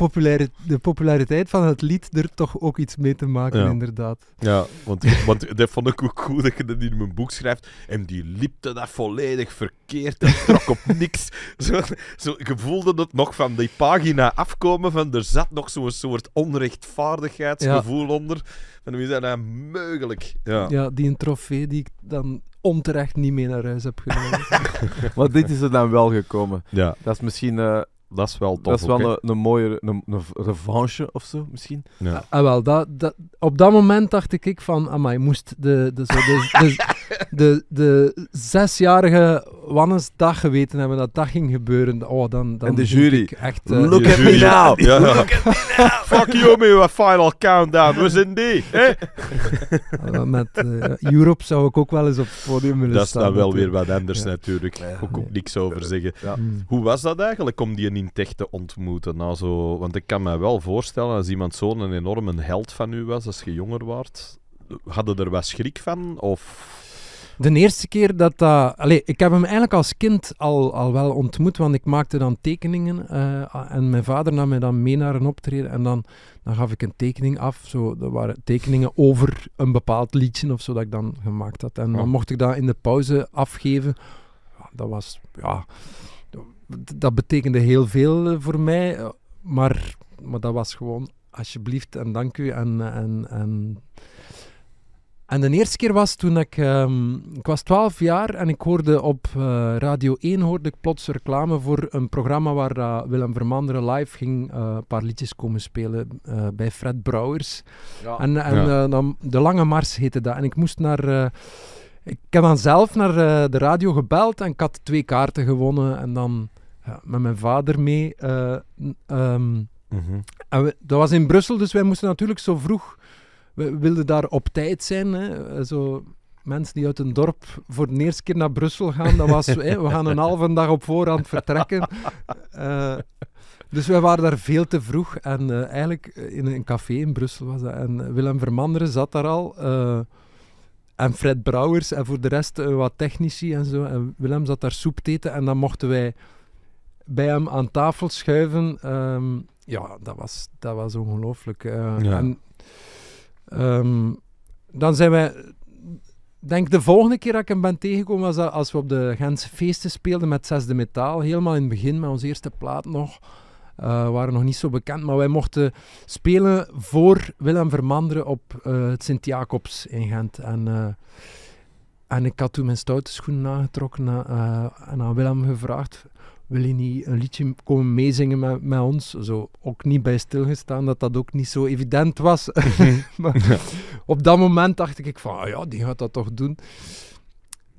de populariteit van het lied er toch ook iets mee te maken, inderdaad. Ja, want, want dat vond ik ook goed dat je dat in mijn boek schrijft. En die liepte dat volledig verkeerd en trok op niks. Zo, zo, je voelde het nog van die pagina afkomen, van er zat nog zo'n soort onrechtvaardigheidsgevoel onder. En wie zei dat nou mogelijk? Ja. ja, die een trofee die ik dan onterecht niet mee naar huis heb genomen. <laughs> Want dit is er dan wel gekomen. Ja. Dat is misschien... Eh, dat is wel tof. Dat is wel ook, een, een, mooie een, een revanche of zo, misschien. Ja. Ah, ah, wel, dat, dat, op dat moment dacht ik van, amai, moest de, de, zo, de, de, <laughs> <laughs> de, de zesjarige Wannes dag geweten hebben dat dat ging gebeuren, oh, dan, dan en de jury. Echt, uh, <laughs> Look, at me now! Look at me now! Fuck you me, a final countdown. We zijn die. met uh, Europe zou ik ook wel eens op het podium willen staan. Dat is dan wel weer wat anders natuurlijk. Daar ja, ook, ook niks over zeggen. Hmm. Hoe was dat eigenlijk om die in Tech te ontmoeten? Nou, zo, want ik kan me wel voorstellen, als iemand zo'n enorme held van u was als je jonger was, hadden er wat schrik van? Of... De eerste keer dat dat... Allee, ik heb hem eigenlijk als kind al, al wel ontmoet, want ik maakte dan tekeningen. Eh, en mijn vader nam mij dan mee naar een optreden. En dan, dan gaf ik een tekening af. Zo, dat waren tekeningen over een bepaald liedje of zo dat ik dan gemaakt had. En dan oh. mocht ik dat in de pauze afgeven. dat was... Ja... Dat betekende heel veel eh, voor mij. Eh, maar, maar dat was gewoon alsjeblieft en dank u en... en, en en de eerste keer was toen ik... Ehm, ik was twaalf jaar en ik hoorde op eh, Radio 1 hoorde ik plots reclame voor een programma waar eh, Willem Vermanderen live ging eh, een paar liedjes komen spelen bij Fred Brouwers. Ja. En, en dan, De Lange Mars heette dat. En ik moest naar... ik heb dan zelf naar de radio gebeld en ik had twee kaarten gewonnen. En dan ja, met mijn vader mee... Ehm, mhm. en dat was in Brussel, dus wij moesten natuurlijk zo vroeg we wilden daar op tijd zijn. Hè. Zo, mensen die uit een dorp voor de eerste keer naar Brussel gaan, dat was, hè, we gaan een halve dag op voorhand vertrekken. <laughs> Eh, dus wij waren daar veel te vroeg en eh, eigenlijk eh, in een café in Brussel was dat. En Willem Vermanderen zat daar al. en Fred Brouwers en voor de rest wat technici en zo. En Willem zat daar soep eten en dan mochten wij bij hem aan tafel schuiven. Ehm, ja, dat was, dat was ongelooflijk. ja. En Um, dan zijn wij denk de volgende keer dat ik hem ben tegengekomen was als we op de Gentse feesten speelden met Zesde Metaal. Helemaal in het begin met onze eerste plaat nog. Uh, waren nog niet zo bekend, maar wij mochten spelen voor Willem Vermanderen op eh, het Sint-Jacobs in Gent. En, eh, en ik had toen mijn stoute schoenen aangetrokken en aan Willem gevraagd wil je niet een liedje komen meezingen met, met ons? Zo, ook niet bij stilgestaan dat dat ook niet zo evident was. Mhm. <laughs> maar op dat moment dacht ik van, ah ja, die gaat dat toch doen.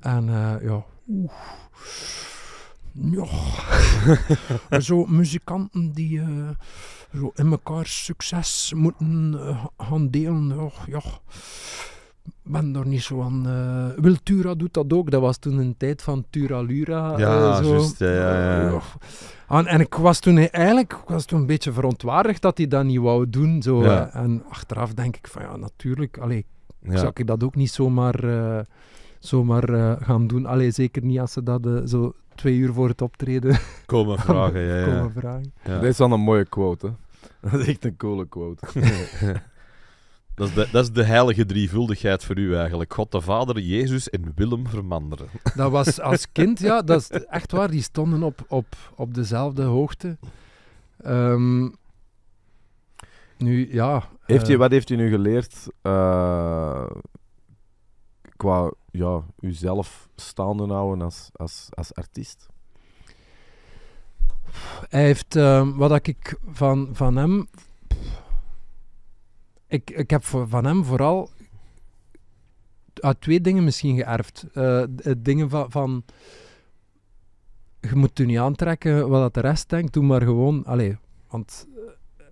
En uh, ja, oeh. Ja. <laughs> zo muzikanten die eh, zo in elkaar succes moeten uh, gaan delen. Ja, ja ben er niet zo aan. Uh, eh, Wiltura doet dat ook. Dat was toen een tijd van Tura Lura. Eh, ja, ja, ja. En, ik was toen eigenlijk was toen een beetje verontwaardigd dat hij dat niet wou doen. Zo, eh. En achteraf denk ik van ja, natuurlijk. Allee, Zou ik dat ook niet zomaar, zomaar gaan doen? Allee, zeker niet als ze dat zo twee uur voor het optreden. Komen <laughs> vragen, ja. Komen vragen. Dat is dan een mooie quote, <laughs> Dat is echt een coole quote. <laughs> Dat is, de, dat is de heilige drievuldigheid voor u eigenlijk. God de Vader, Jezus en Willem Vermanderen. Dat was als kind, ja, dat is echt waar. Die stonden op, op, op dezelfde hoogte. Ehm, nu, ja. Heeft u, eh, wat heeft u nu geleerd eh, qua ja, uzelf staande houden als, als, als artiest? Hij heeft, uh, wat ik van, van hem ik, ik heb van hem vooral uit twee dingen misschien geërfd. Uh, dingen van, van, Je moet u niet aantrekken wat de rest denkt, doe maar gewoon... Allez, want eh,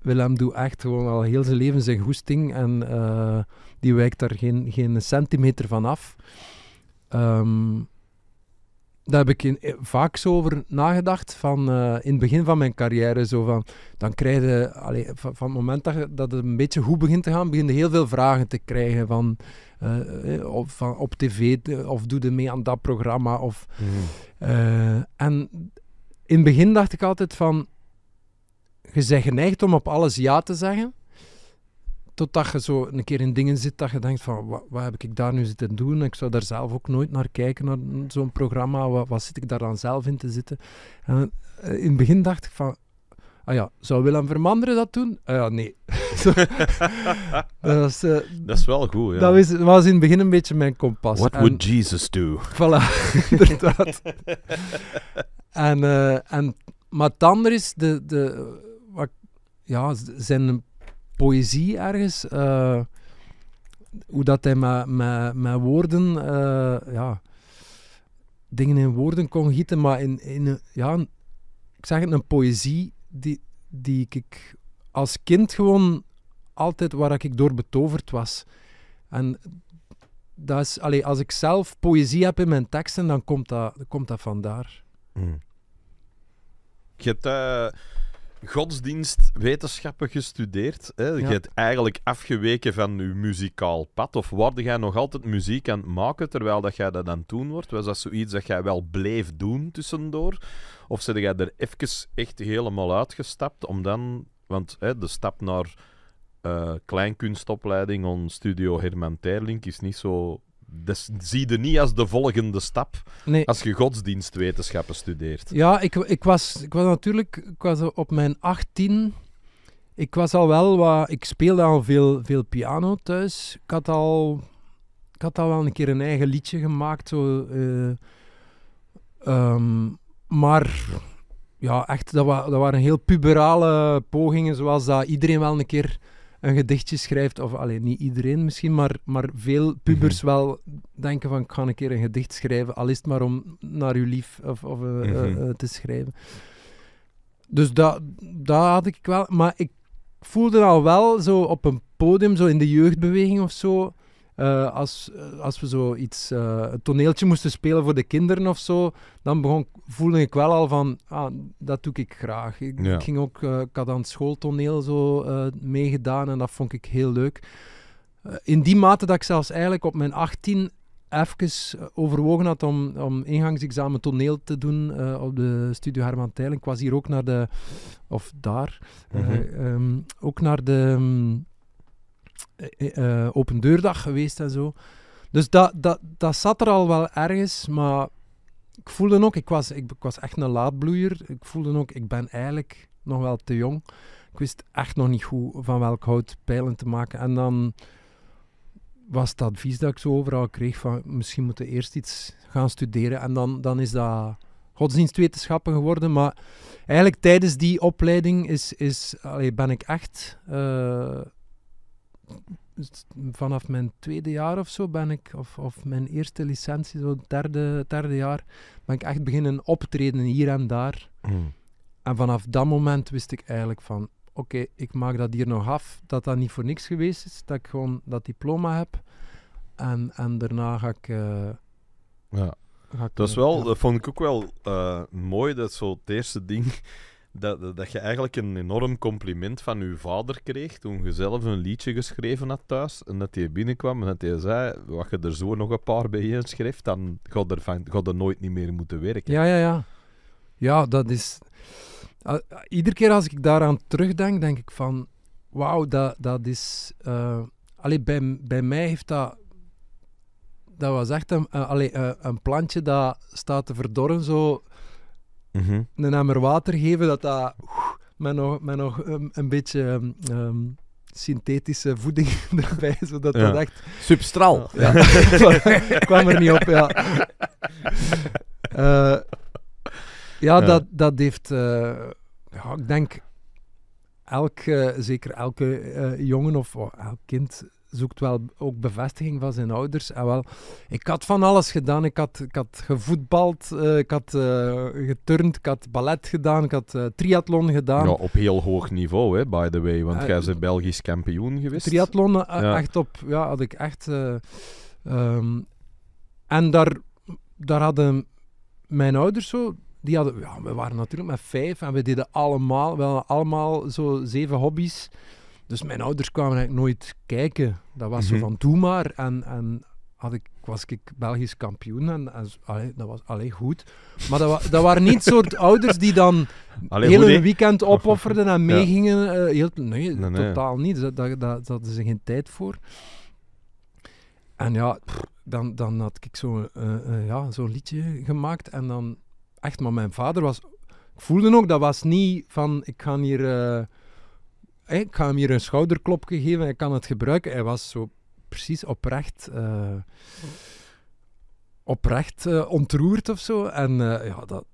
Willem doet echt gewoon al heel zijn leven zijn goesting en die wijkt daar geen, geen centimeter van af. Ehm, daar heb ik in, eh, vaak zo over nagedacht. Van, eh, in het begin van mijn carrière. Zo van, dan krijg je, van, het moment dat, het een beetje goed begint te gaan, begin heel veel vragen te krijgen. Van, uh, op, van op tv, of doe je mee aan dat programma. Of, mhm. en in het begin dacht ik altijd van, je bent geneigd om op alles ja te zeggen. Totdat je zo een keer in dingen zit dat je denkt van, wat, wat, heb ik daar nu zitten doen? Ik zou daar zelf ook nooit naar kijken, naar zo'n programma. Wat, wat, zit ik daar dan zelf in te zitten? En eh, in het begin dacht ik van, ah ja, zou Willem Vermanderen dat doen? Ah ja, nee. <laughs> dat, eh, dat, is wel goed, ja. Dat was, in het begin een beetje mijn kompas. What would Jesus do? Voilà, <laughs> inderdaad. en, eh, en, maar het andere is, de, de, wat, ja, zijn poëzie ergens. Eh, hoe dat hij met, met, met woorden, eh, ja, dingen in woorden kon gieten, maar in, in ja, ik zeg het, een poëzie die, die ik als kind gewoon altijd waar ik door betoverd was. En dat is, allez, als ik zelf poëzie heb in mijn teksten, dan komt dat, komt dat vandaar. Mm. Je hebt... Eh, godsdienstwetenschappen gestudeerd. Hè? Je hebt eigenlijk afgeweken van je muzikaal pad. Of word jij nog altijd muziek aan het maken terwijl dat jij dat aan toen doen wordt? Was dat zoiets dat jij wel bleef doen tussendoor? Of zit jij er even echt helemaal uitgestapt om dan... Want hè, de stap naar uh, kleinkunstopleiding on Studio Herman Terlink is niet zo dus zie je niet als de volgende stap als je godsdienstwetenschappen studeert. Ja, ik, ik, was, ik was natuurlijk op mijn 18. Ik was al wel wat. Ik speelde al veel, veel piano thuis. Ik had, al, ik had al wel een keer een eigen liedje gemaakt. Zo, eh, ehm, maar ja, echt, dat, wa, dat waren heel puberale pogingen. Zoals dat iedereen wel een keer een gedichtje schrijft, of alleen niet iedereen misschien, maar, maar veel pubers mhm. wel denken van ik ga een keer een gedicht schrijven, al is het maar om naar uw lief of, of eh, eh, mhm. eh, te schrijven. Dus dat, dat had ik wel, maar ik voelde al wel zo op een podium, zo in de jeugdbeweging of zo, eh, als, eh, als we zoiets, uh, eh, een toneeltje moesten spelen voor de kinderen of zo, dan begon, voelde ik wel al van, ah, dat doe ik graag. Ik, ging ook, uh, ik had aan het schooltoneel zo meegedaan en dat vond ik heel leuk. in die mate dat ik zelfs eigenlijk op mijn 18 even overwogen had om, om ingangsexamen toneel te doen op de studio Herman Tijlen. Ik was hier ook naar de, of daar, mhm. ehm, ook naar de mm, eh, eh, eh, open deurdag geweest en zo. Dus dat, dat, dat zat er al wel ergens, maar ik voelde ook, ik was, ik, was echt een laadbloeier. Ik voelde ook, ik ben eigenlijk nog wel te jong. Ik wist echt nog niet goed van welk hout pijlen te maken. En dan was het advies dat ik zo overal kreeg van misschien moeten eerst iets gaan studeren en dan, dan is dat godsdienstwetenschappen geworden. Maar eigenlijk tijdens die opleiding is, is, ben ik echt vanaf mijn tweede jaar of zo ben ik, of, of mijn eerste licentie, zo derde, derde jaar, ben ik echt beginnen optreden hier en daar. Hmm. En vanaf dat moment wist ik eigenlijk van, oké, ik maak dat hier nog af, dat dat niet voor niks geweest is, dat ik gewoon dat diploma heb. En, en daarna ga ik... Uh, ja. Ga ik dat, is eh, wel, dat vond ik ook wel eh, mooi, dat zo het eerste ding dat, dat, dat je eigenlijk een enorm compliment van je vader kreeg toen je zelf een liedje geschreven had thuis. En dat hij binnenkwam en dat hij zei, wat je er zo nog een paar bij schreef, dan gaat er, van, gaat er nooit niet meer moeten werken. Ja, ja, ja. Ja, dat is... Eh, eh, iedere keer als ik daaraan terugdenk, denk ik van... Wauw, dat, dat is... Uh... bij, bij mij heeft dat... Dat was echt een, uh, een plantje dat staat te verdorren zo mm -hmm. een water geven, dat dat met nog, met nog ehm, een beetje ehm, ehm, synthetische voeding <laughs> erbij, zodat ja. dat echt... substraal <laughs> kwam er niet op, ja. Eh, ja, Dat, dat heeft... Eh, ja, ik denk elk, zeker elke eh, jongen of oh, elk kind zoekt wel ook bevestiging van zijn ouders. En ah, wel, ik had van alles gedaan. Ik had, ik had gevoetbald, eh, ik had uh, geturnd, ik had ballet gedaan, ik had uh, triathlon gedaan. Ja, op heel hoog niveau, hè, by the way. Want jij bent Belgisch kampioen geweest. Triathlon, echt op... Ja, had ik echt... Ehm, en daar, daar hadden mijn ouders zo die hadden, ja, we waren natuurlijk met vijf en we deden allemaal, wel allemaal zo zeven hobby's. Dus mijn ouders kwamen eigenlijk nooit kijken. Dat was zo mhm. van toen maar. En, en had ik, was ik Belgisch kampioen. En, dat was alleen goed. Maar dat, dat waren niet <laughs> soort ouders die dan allee, heel weekend <laughs> opofferden en meegingen. Eh, heel, nee, totaal niet. Dat, dat, dat, is geen tijd voor. En ja, dan, dan had ik zo'n eh, eh, ja, zo'n liedje gemaakt. En dan echt, maar mijn vader was. Ik voelde ook, dat was niet van ik ga hier ik ga hem hier een schouderklopje geven, hij kan het gebruiken. Hij was zo precies oprecht... Eh, oprecht eh, ontroerd of zo. En eh, ja, dat,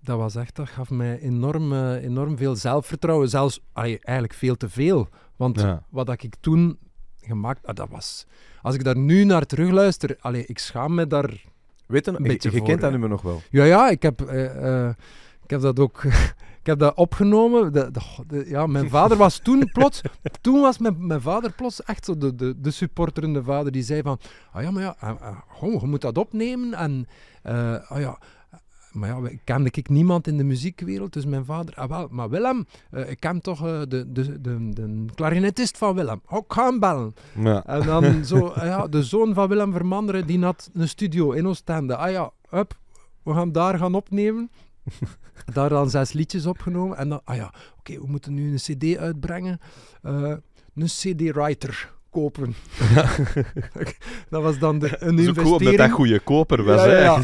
dat was echt, dat gaf mij enorm, enorm veel zelfvertrouwen. Zelfs eigenlijk veel te veel. Want ja. wat ik toen gemaakt ah, dat was. Als ik daar nu naar terugluister, allee, ik schaam me daar. Weet een, beetje je, je voor, kent dat nummer nog wel. Ja, ja, ik heb, ik heb dat ook. Ik heb dat opgenomen. De, de, ja, mijn vader was toen plots... <laughs> Toen was mijn, mijn vader plots echt zo de, de, de supporterende vader die zei van... Ah ja, maar ja, uh, je moet dat opnemen. En eh, ah ja... Maar ja, kende ik niemand in de muziekwereld, dus mijn vader... Ah, wel, maar Willem, ik ken toch de, de, de, de klarinetist van Willem. Ook gaan bellen. Ja. En dan zo, ja, de zoon van Willem Vermanderen, die had een studio in Oostende. Ah ja, up, we gaan daar gaan opnemen. <laughs> Daar dan zes liedjes opgenomen. En dan, ah ja, oké, we moeten nu een CD uitbrengen. Eh, een CD-writer kopen. <laughs> dat was dan de, een investering. Zo goed goede koper was. hè? ja,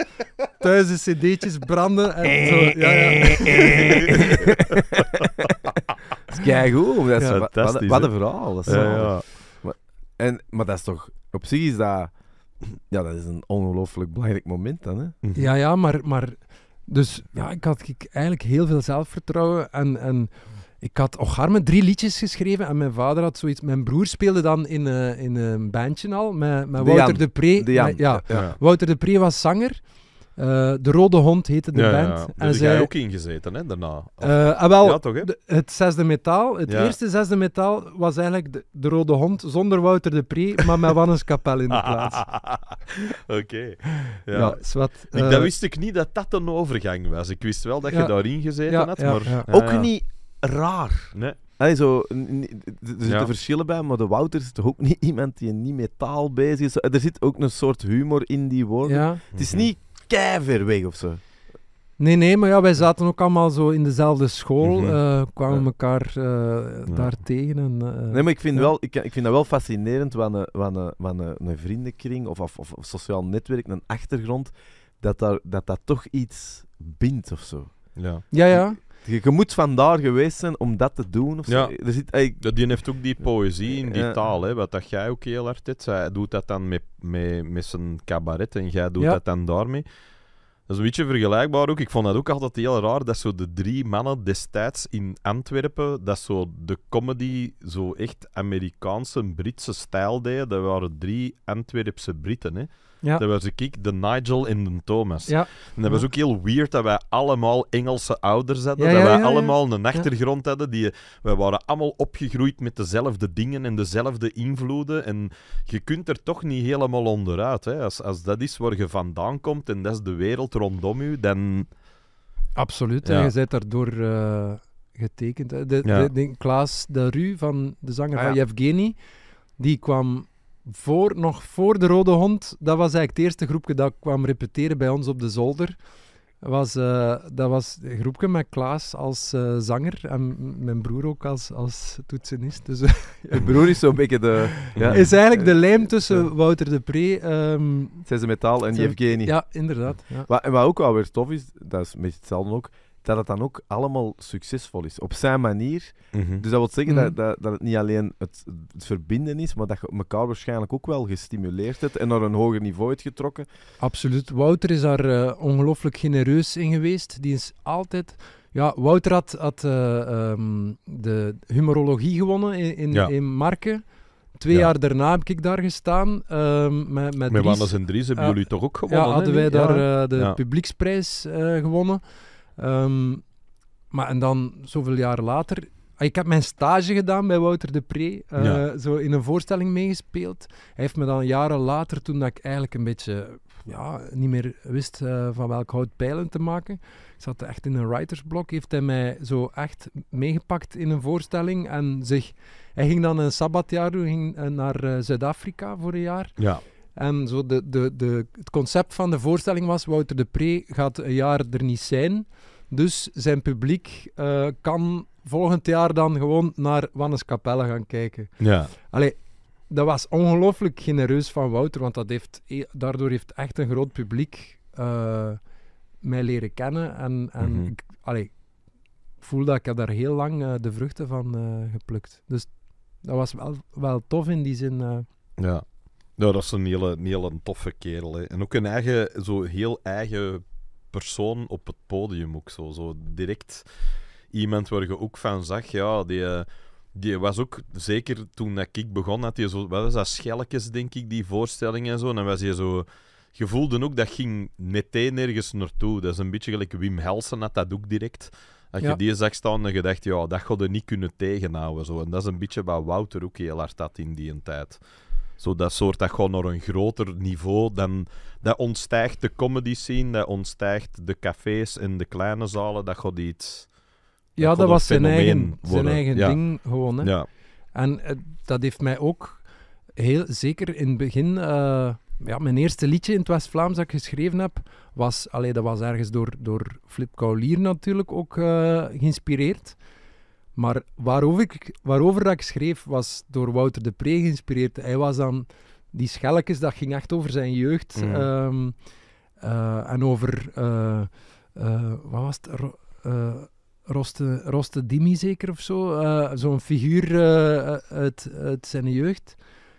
<laughs> Thuis de cd'tjes branden en eh, zo. Ja, ja. Eh, dat is Dat is ja, wat, wat, een verhaal. Dat is ja, ja. Maar, en, maar dat is toch... Op zich is dat... Ja, dat is een ongelooflijk belangrijk moment dan, hè? Ja, ja, maar... maar dus ja, ik had ik, eigenlijk heel veel zelfvertrouwen. En, en ik had Ocharme drie liedjes geschreven. En mijn vader had zoiets. Mijn broer speelde dan in, eh, in een bandje al. Met, met Wouter de Pre. ja. Wouter de Pre was zanger. Eh, de Rode Hond heette de band. Ja, en zij ook ingezeten, hè, daarna? Uh, wel, toch, hè? het zesde metaal, het eerste zesde metaal, was eigenlijk de, Rode Hond zonder Wouter de Pre, maar met Wannes Kapel in de <laughs> plaats. Oké. Ja, zwart. Uh, dat eh, wist ik niet dat dat een overgang was. Ik wist wel dat je daarin gezeten had, maar... Ook niet raar. Nee. zo, er zitten verschillen bij, maar de Wouter is toch ook niet <laughs> iemand die niet metaal bezig is. Er zit ook een soort humor in die woorden. Het is mhm. niet kei ver weg of zo. Nee, nee, maar ja, wij zaten ook allemaal zo in dezelfde school, mhm. eh, kwamen elkaar eh, daar tegen. Eh, nee, maar ik vind, wel, ik, ik, vind dat wel fascinerend van een, van een, vriendenkring of, of, sociaal netwerk, een achtergrond, dat daar, dat, dat toch iets bindt of zo. Ja, ja. ja. Je, moet vandaar geweest zijn om dat te doen. Of ja. Er zit, die heeft ook die poëzie in die taal, hè, wat dat jij ook heel hard hebt. hij doet dat dan met, met, met zijn cabaret en jij doet dat dan daarmee. Dat is een beetje vergelijkbaar ook. Ik vond dat ook altijd heel raar dat zo de drie mannen destijds in Antwerpen, dat zo de comedy zo echt Amerikaanse, Britse stijl deden. Dat waren drie Antwerpse Britten, hè. Ja. Dat was kick, de Nigel en de Thomas. Ja. En dat was ook heel weird dat wij allemaal Engelse ouders hadden. dat wij allemaal een achtergrond hadden. Die, wij waren allemaal opgegroeid met dezelfde dingen en dezelfde invloeden. En je kunt er toch niet helemaal onderuit. Hè. Als, als dat is waar je vandaan komt en dat is de wereld rondom je, dan... Absoluut. En je bent daardoor... Eh, getekend. Hè. De, de, de, Klaas de Ru van de zanger ah, van Yevgeny, die kwam voor, nog voor de Rode Hond, dat was eigenlijk het eerste groepje dat kwam repeteren bij ons op de zolder. Was, eh, dat was een groepje met Klaas als eh, zanger en mijn broer ook als, als toetsenist. Dus, <laughs> Je broer is zo'n beetje de... Ja. Is eigenlijk de eh, lijm tussen Wouter de Pre... Um, ehm, de Metaal en Yevgeny. Ja, inderdaad. Wat, en wat ook wel weer tof is, dat is met hetzelfde ook, dat het dan ook allemaal succesvol is. Op zijn manier. Mhm. Dus dat wil zeggen dat, mhm. dat, dat, het niet alleen het, het, verbinden is, maar dat je elkaar waarschijnlijk ook wel gestimuleerd hebt en naar een hoger niveau hebt getrokken. Absoluut. Wouter is daar uh, ongelooflijk genereus in geweest. Die is altijd... Ja, Wouter had, eh, ehm, de humorologie gewonnen in, in, Marken. Twee jaar daarna heb ik daar gestaan. Uh, met met, met en Dries hebben jullie toch ook gewonnen? Ja, hadden wij daar eh, de publieksprijs gewonnen. Ehm, maar en dan, zoveel jaren later... Ah, ik heb mijn stage gedaan bij Wouter de Pre, eh, zo in een voorstelling meegespeeld. Hij heeft me dan jaren later, toen dat ik eigenlijk een beetje ja, niet meer wist eh, van welk hout pijlen te maken. Ik zat echt in een writersblok. Heeft hij mij zo echt meegepakt in een voorstelling. En zich, hij ging dan een sabbatjaar doen, ging eh, naar Zuid-Afrika voor een jaar. Ja. En zo de, de, de, het concept van de voorstelling was, Wouter de Pre gaat een jaar er niet zijn. Dus zijn publiek eh, kan volgend jaar dan gewoon naar Wannes Capelle gaan kijken. Ja. Allee, dat was ongelooflijk genereus van Wouter, want dat heeft, e- daardoor heeft echt een groot publiek eh, mij leren kennen. En, en mhm. ik, allee, voel dat ik heb daar heel lang eh, de vruchten van geplukt. Dus dat was wel, wel tof in die zin. Ja. Nou, dat is een hele, hele toffe kerel. Hè. En ook een eigen, zo heel eigen persoon op het podium ook zo. Zo direct iemand waar je ook van zag, ja, die, eh, die was ook, zeker toen dat ik begon, had hij zo, wat was dat, schelkjes denk ik, die voorstellingen en zo. En dan was hij zo, je voelde ook dat ging meteen nergens naartoe. Dat is een beetje gelijk Wim Helsen had dat ook direct. Als je die zag staan, en gedacht, ja, dat gaat je niet kunnen tegenhouden. Zo. En dat is een beetje wat Wouter ook heel hard had in die tijd. Zo dat soort dat gewoon naar een groter niveau. Dan, dat ontstijgt de comedy scene, dat ontstijgt de cafés en de kleine zalen. Dat god iets. ja, dat, was zijn eigen, zijn eigen ding gewoon. Hè? Ja. En eh, dat heeft mij ook heel zeker in het begin. Eh, ja, mijn eerste liedje in het West-Vlaams dat ik geschreven heb, was, allee, dat was ergens door, door Flip Kaulier natuurlijk ook eh, geïnspireerd. Maar waarover ik, waarover schreef was door Wouter de Pre geïnspireerd. Hij was dan die schelkes, dat ging echt over zijn jeugd. Mhm. Ehm, eh, en over, eh, eh, wat was het? Roste, Roste Dimi zeker of zo. Zo'n figuur uit, uit zijn jeugd.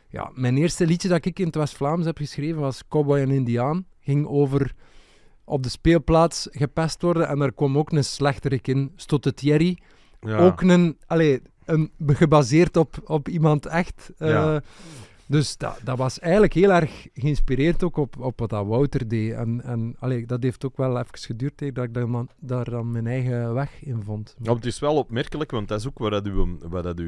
Ja, mijn eerste liedje dat ik in het West-Vlaams heb geschreven was Cowboy en Indiaan. Ging over op de speelplaats gepest worden en daar kwam ook een slechterik in, Stotter Thierry ook een, allee, een, gebaseerd op, op iemand echt. Eh, dus dat, dat was eigenlijk heel erg geïnspireerd ook op, op wat dat Wouter deed. En, en allee, dat heeft ook wel even geduurd he, dat ik daar, daar dan mijn eigen weg in vond. Ja, het is wel opmerkelijk, want dat is ook waar, dat uw, waar dat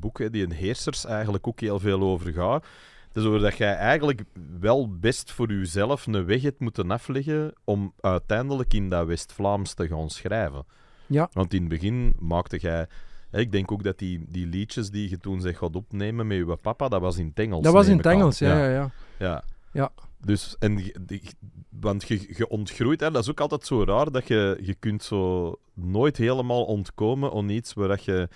boek, he, die een heersers, eigenlijk ook heel veel over gaat. Dus over dat jij eigenlijk wel best voor jezelf een weg hebt moeten afleggen om uiteindelijk in dat West-Vlaams te gaan schrijven. Ja. Want in het begin maakte jij... Ik denk ook dat die, die liedjes die je toen zeg gaat opnemen met je papa, dat was in het Engels. Dat was in het Engels, ja, ja, ja. ja. ja. Dus, en, want je, ontgroeit, hè, dat is ook altijd zo raar dat je, je kunt zo nooit helemaal ontkomen aan iets waar je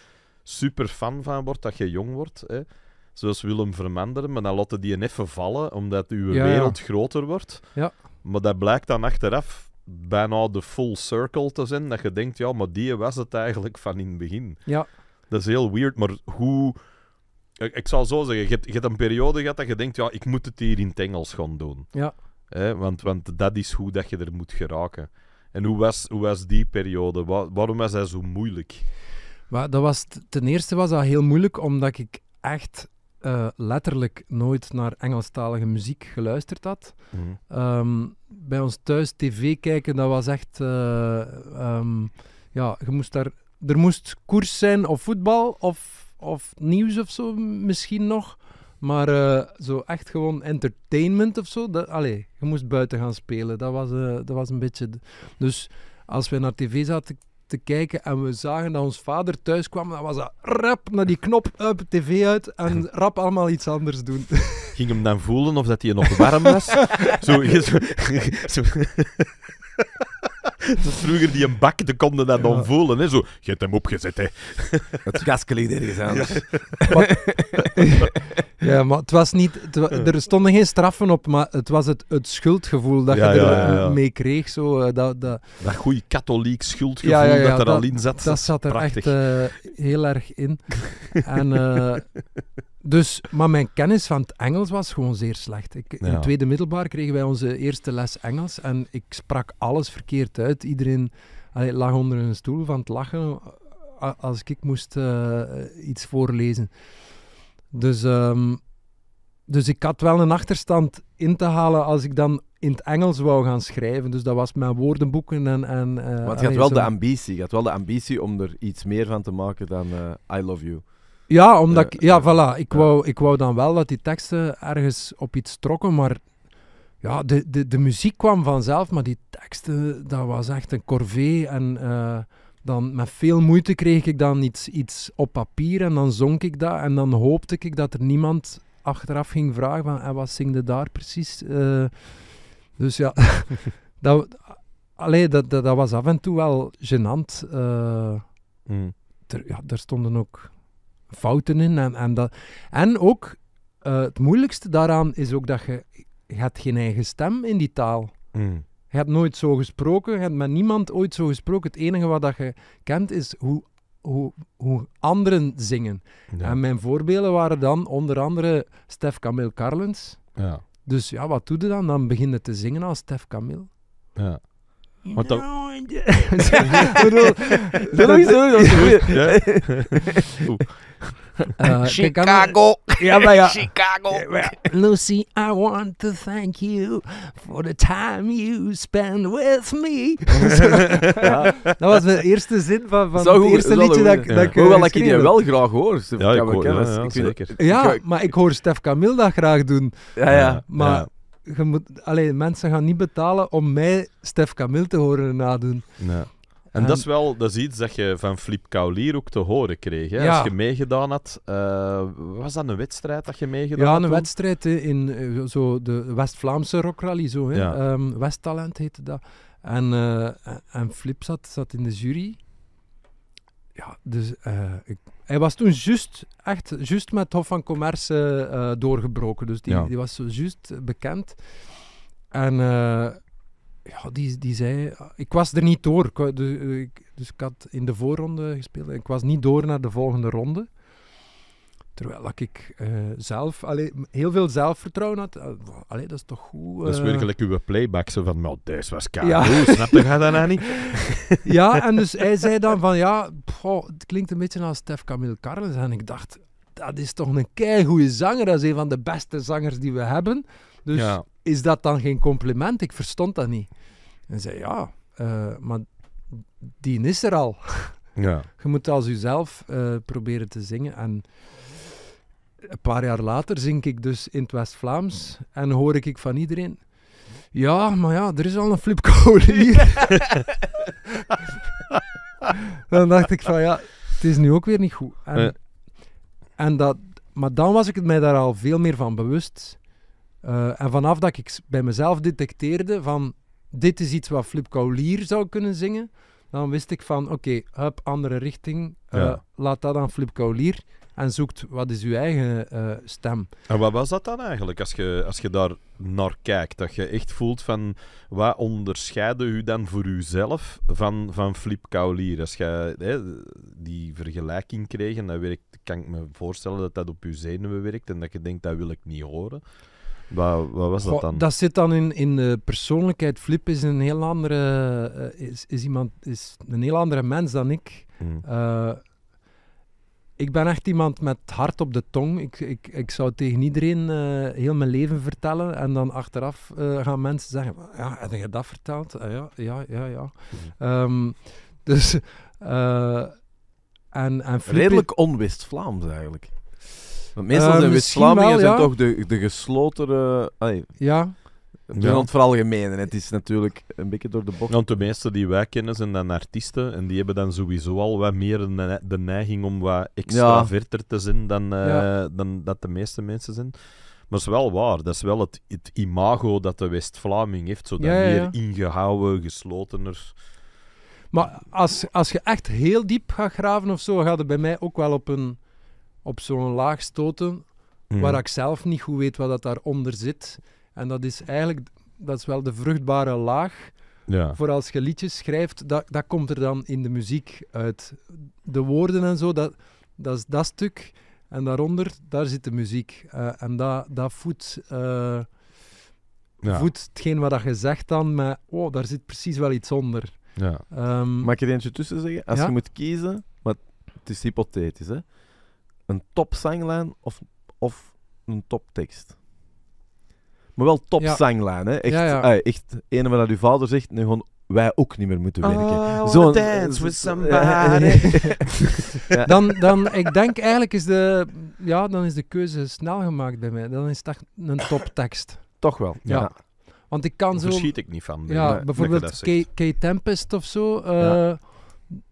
super fan van wordt, dat je jong wordt. Hè. Zoals Willem Vermanderen, maar dan laten die een even vallen omdat je wereld groter wordt. Ja. Maar dat blijkt dan achteraf bijna de full circle te zijn. Dat je denkt, ja, maar die was het eigenlijk van in het begin. Ja. Dat is heel weird, maar hoe... Ik, ik zou zo zeggen, je hebt, je hebt, een periode gehad dat je denkt, ja, ik moet het hier in het Engels gaan doen. Ja. Eh, want, want dat is hoe dat je er moet geraken. En hoe was, hoe was die periode? waarom was hij zo moeilijk? Maar dat was, ten eerste was dat heel moeilijk, omdat ik echt eh, letterlijk nooit naar Engelstalige muziek geluisterd had. Mhm. Ehm, bij ons thuis tv kijken, dat was echt... Uh, ja, je moest daar... Er moest koers zijn of voetbal of, of nieuws of zo misschien nog. Maar eh, zo echt gewoon entertainment of zo. Dat, allee, je moest buiten gaan spelen. Dat was, dat was een beetje... Dus als wij naar tv zaten te kijken en we zagen dat ons vader thuis kwam, dan was dat rap naar die knop, up, tv uit en <laughs> rap allemaal iets anders doen. <laughs> Ging hem dan voelen of dat hij nog warm was? <laughs> zo, zo, zo. Dus <laughs> vroeger die een bak, die konden dat dan voelen. Hè? Zo, je hebt hem opgezet, hè. <laughs> Het gasje ligt ergens anders. <laughs> Ja. maar het was niet... er stonden geen straffen op, maar het was het, schuldgevoel dat je er mee kreeg. Zo, eh, dat, dat... dat goede katholiek schuldgevoel dat er al in zat. Dat zat er Prachtig. echt heel erg in. En... Eh, dus, maar mijn kennis van het Engels was gewoon zeer slecht. Ik, ja. In tweede middelbaar kregen wij onze eerste les Engels en ik sprak alles verkeerd uit. Iedereen allee, lag onder een stoel van het lachen als ik moest eh, iets voorlezen. Dus, ehm, dus ik had wel een achterstand in te halen als ik dan in het Engels wou gaan schrijven. Dus dat was mijn woordenboeken en... en eh, maar je had, wel de ambitie, je had wel de ambitie om er iets meer van te maken dan eh, I Love You. Ja, omdat eh, ik, ja, eh, voilà. Ik, Wou, ik wou dan wel dat die teksten ergens op iets trokken, maar ja, de, de, de muziek kwam vanzelf, maar die teksten, dat was echt een corvée. En eh, dan met veel moeite kreeg ik dan iets, iets op papier en dan zong ik dat. En dan hoopte ik dat er niemand achteraf ging vragen van, en wat zingde daar precies? dus ja, <laughs> dat, dat, dat, dat, was af en toe wel gênant. Mm. ja, er stonden ook fouten in. En, en, dat. en ook, eh, het moeilijkste daaraan is ook dat je, je hebt geen eigen stem in die taal mm. Je hebt nooit zo gesproken, je hebt met niemand ooit zo gesproken. Het enige wat dat je kent is hoe, hoe, hoe anderen zingen. En mijn voorbeelden waren dan onder andere Stef Camille Carlens. Ja. Dus ja, wat doe je dan? Dan begin je te zingen als Stef Camille. Ja. Want nou, <laughs> <laughs> <laughs> eh, dan? Chicago. Ja, maar ja. Chicago. Lucy, I want to thank you for the time you spend with me. dat was de eerste zin van, van het eerste liedje dat, ik, dat ik eh, Hoewel ik die wel graag hoor, ja, ik hoor, ik ja, maar ik hoor Stef Camille dat graag doen. Ja, ja. Maar je moet, allee, mensen gaan niet betalen om mij Stef Camille te horen nadoen. En, dat is wel dat is iets dat je van Flip Kaulier ook te horen kreeg. Hè? Als je meegedaan had, uh, was dat een wedstrijd dat je meegedaan had? Ja, een wedstrijd in eh, zo de West-Vlaamse rockrally, zo, hè? Ja. Ehm, Westtalent heette dat. En, eh, en Flip zat, zat in de jury. Ja, dus ik hij was toen juist, echt, juist met het Hof van Commerce eh, eh, doorgebroken. Dus die, die was juist bekend. En eh, ja, die, die zei... Ik was er niet door. dus, ik, had in de voorronde gespeeld. ik was niet door naar de volgende ronde. Terwijl ik zelf allee, heel veel zelfvertrouwen had. Allee, dat is toch goed. Dat is werkelijk uw playback. Zo van, maar deze was kaal. ja. snap je dat nou niet? <laughs> ja, en dus hij zei dan van, ja, goh, het klinkt een beetje als Stef Camille Carles. En ik dacht, dat is toch een goede zanger. Dat is een van de beste zangers die we hebben. Dus is dat dan geen compliment? Ik verstond dat niet. En zei, ja, eh, maar die is er al. <laughs> Ja. Je moet als jezelf eh, proberen te zingen. En een paar jaar later zing ik dus in het West-Vlaams. En hoor ik van iedereen... Ja, maar ja, er is al een flipkolen hier. <laughs> <laughs> dan dacht ik van ja, het is nu ook weer niet goed. En, en dat, maar dan was ik het mij daar al veel meer van bewust. Eh, en vanaf dat ik bij mezelf detecteerde van dit is iets wat Flip Kaulier zou kunnen zingen, dan wist ik van oké, hup, andere richting, eh, laat dat aan Flip Kaulier en zoekt wat is uw eigen uh, stem. En wat was dat dan eigenlijk, als je, als je daar naar kijkt? Dat je echt voelt van, wat onderscheidde u dan voor uzelf van, van Flip Kaulier? Als je hè, die vergelijking kreeg, en dat werkt, kan ik me voorstellen dat dat op uw zenuwen werkt en dat je denkt, dat wil ik niet horen. Wat, wat, was dat dan? Dat zit dan in, in de persoonlijkheid. Flip is een heel andere, eh, is, is iemand, is een heel andere mens dan ik. Mm. Eh, ik ben echt iemand met hart op de tong. Ik, ik, ik zou tegen iedereen eh, heel mijn leven vertellen. En dan achteraf eh, gaan mensen zeggen: Ja, heb je dat verteld? Ah, ja, ja, ja, ja. Mhm. Ehm, <laughs> dus. Eh, en, en Redelijk onwist-Vlaams eigenlijk. Want meestal zijn West-Vlamingen toch de, de gesloten. ja het vooral gemeen. En het is natuurlijk een beetje door de bocht. Want de meeste die wij kennen zijn dan artiesten. En die hebben dan sowieso al wat meer de, neiging om wat extraverter te zijn dan, eh, dan dat de meeste mensen zijn. Maar dat is wel waar. Dat is wel het, imago dat de West-Vlaming heeft. Zo dat meer ingehouden, geslotener. Maar als, als je echt heel diep gaat graven of zo, gaat het bij mij ook wel op, een, op zo'n laag stoten. Mhm. Waar ik zelf niet goed weet wat dat daaronder zit. En dat is eigenlijk dat is wel de vruchtbare laag. Ja. Voor als je liedjes schrijft, dat, dat komt er dan in de muziek uit. De woorden en zo, dat, dat is dat stuk. En daaronder, daar zit de muziek. Eh, en dat, dat voedt, uh, ja. voedt hetgeen wat je zegt dan met... Oh, daar zit precies wel iets onder. Ja. Um, Mag ik er eentje tussen zeggen? Als je moet kiezen, maar het is hypothetisch, hè? Een top zanglijn of, of een tekst? Maar wel top ja. zanglijn, hè. Echt, ja, ja. Eh, ene wat uw vader zegt, nu gewoon wij ook niet meer moeten werken. Oh, Zo'n dance with somebody. <laughs> <laughs> dan, dan, ik denk eigenlijk is de, ja, dan is de keuze snel gemaakt bij mij. Dan is dat een toptekst. Toch wel, ja. ja. Want ik kan zo... Verschiet ik niet van. Ja, bijvoorbeeld K-Tempest of zo. Eh,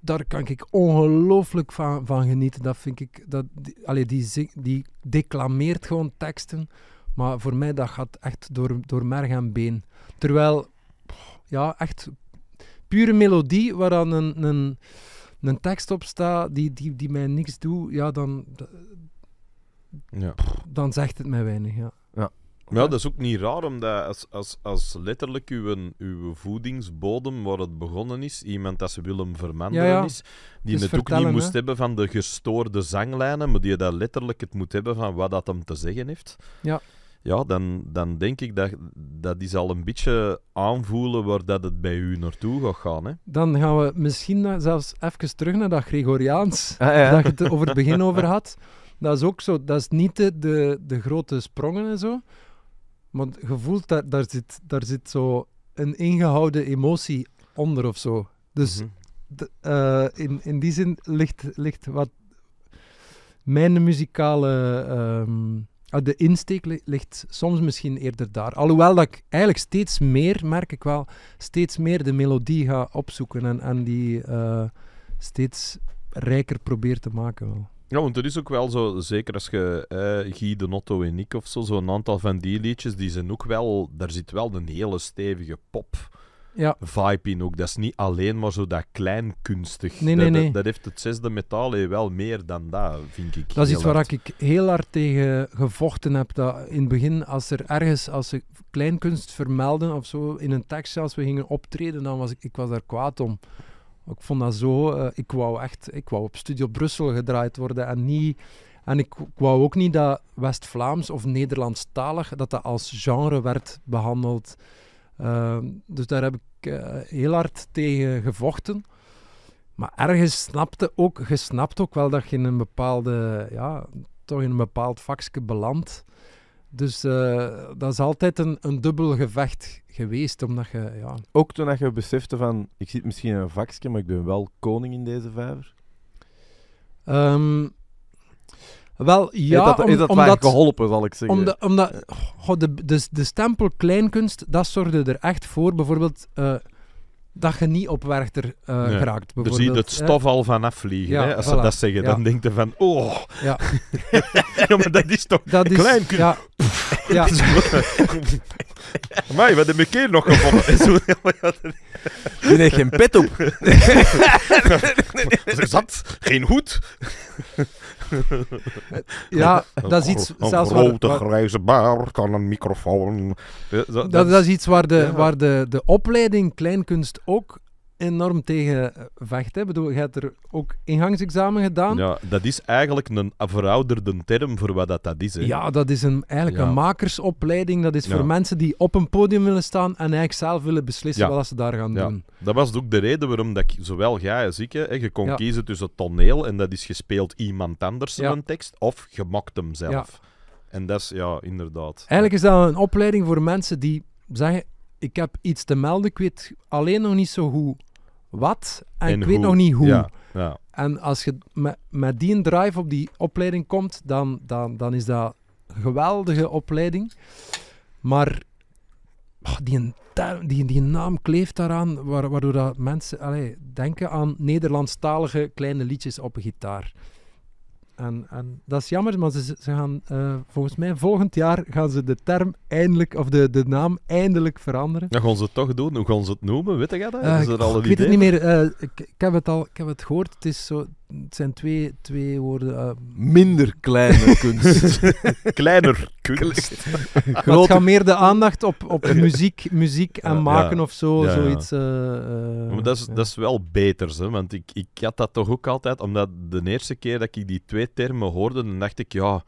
daar kan ik ongelooflijk van, van genieten. Dat vind ik... Dat, allee, die, die declameert gewoon teksten maar voor mij dat gaat echt door, door merg en been. Terwijl, ja, echt pure melodie waar dan een, een, een tekst op staat die, die, die mij niks doet, ja, dan, ja. dan zegt het mij weinig. Ja. Ja. dat is ook niet raar, omdat als, als, als letterlijk uw, uw voedingsbodem, waar het begonnen is, iemand dat ze willen vermanderen is, die het ook niet moest hebben van de gestoorde zanglijnen, maar die dat letterlijk het moet hebben van wat dat hem te zeggen heeft. Ja ja, dan, dan denk ik dat, dat is al een beetje aanvoelen waar dat het bij u naartoe gaat gaan. Hè? Dan gaan we misschien zelfs even terug naar dat Gregoriaans, ah, dat je het over het begin over had. Dat is ook zo, dat is niet de, de, grote sprongen en zo, maar gevoeld, daar, daar, zit, daar zit zo een ingehouden emotie onder of zo. Dus mhm. eh, in, in die zin ligt, ligt wat mijn muzikale... Ehm, Ah, de insteek ligt soms misschien eerder daar. Alhoewel dat ik eigenlijk steeds meer, merk ik wel, steeds meer de melodie ga opzoeken en, die eh, steeds rijker probeer te maken. Ja, want er is ook wel zo, zeker als je eh, Guy de Notto en Nick of zo, zo'n aantal van die liedjes, die zijn ook wel, daar zit wel een hele stevige pop ja. vibe ook. Dat is niet alleen maar zo dat kleinkunstig. Nee, nee, nee. Dat, dat, heeft het zesde metaal eh, wel meer dan dat, vind ik. Dat is iets waar ik heel hard tegen gevochten heb. Dat in het begin, als er ergens, als ze kleinkunst vermelden of zo, in een tekst als we gingen optreden, dan was ik, ik was daar kwaad om. Ik vond dat zo, eh, ik wou echt, ik wou op Studio Brussel gedraaid worden en niet... En ik, wou ook niet dat West-Vlaams of Nederlandstalig, dat dat als genre werd behandeld. Ehm, dus daar heb ik eh, heel hard tegen gevochten. Maar ergens snapte ook, gesnapt ook wel dat je in een bepaalde, ja, toch in een bepaald vakje belandt. Dus eh, dat is altijd een, een dubbel gevecht geweest, omdat je... Ja... Ook toen je besefte van, ik zit misschien in een vakje, maar ik ben wel koning in deze vijver? Ehm, wel, ja, dat, heeft dat omdat, geholpen, zal ik zeggen. Omdat, omdat de, de, de stempel kleinkunst, dat zorgde er echt voor. Bijvoorbeeld eh, dat je niet op Werchter raakt eh, nee. geraakt. Dus je ziet het stof al vanaf vliegen. hè? Als ze dat zeggen, dan denk denkt je van... Oh. <laughs> Ja. maar dat is toch kleinkunst? Ja. <laughs> ja. <laughs> Amai, wat heb ik hier nog gevonden? je heeft geen pet op. Ze zat, geen hoed. Eh, ja, dat is iets... Een zelfs grote waar, grijze baard kan een microfoon. Dat, dat, is iets waar, de, waar de, de opleiding kleinkunst ook enorm tegen vecht. Hè? Bedoel, je hebt er ook ingangsexamen gedaan. Ja, dat is eigenlijk een verouderde term voor wat dat, dat is. Ja, dat is een, eigenlijk een makersopleiding. Dat is voor mensen die op een podium willen staan en eigenlijk zelf willen beslissen wat ze daar gaan doen. Dat was ook de reden waarom dat ik, zowel jij als ik, hè, je kon kiezen tussen toneel en dat is gespeeld iemand anders een tekst, of je mokt hem zelf. En dat is, ja, inderdaad. Eigenlijk is dat een opleiding voor mensen die zeggen, ik heb iets te melden, ik weet alleen nog niet zo goed wat en, ik weet nog niet hoe. Ja, En als je met, die drive op die opleiding komt, dan, dan, dan is dat een geweldige opleiding. Maar ah, die, die, die naam kleeft daaraan, waardoor dat mensen allez, denken aan Nederlandstalige kleine liedjes op een gitaar. En, en dat is jammer, maar ze, ze gaan, eh, volgens mij volgend jaar gaan ze de term eindelijk, of de, de naam eindelijk veranderen. Dat gaan ze het toch doen? Hoe gaan ze het noemen? Weet je dat? Eh, ik, ik weet het niet meer. Eh, ik, ik, heb het al, ik heb het gehoord. Het is zo, het zijn twee, twee woorden. Eh, Minder kleine <laughs> kunst. Kleiner kunst. Grote... gaat meer de aandacht op, op muziek, muziek en maken of zo. zoiets, eh, eh, maar dat, is, dat is wel beter, hè? want ik, ik had dat toch ook altijd, omdat de eerste keer dat ik die twee termen hoorde, dan dacht ik, ja,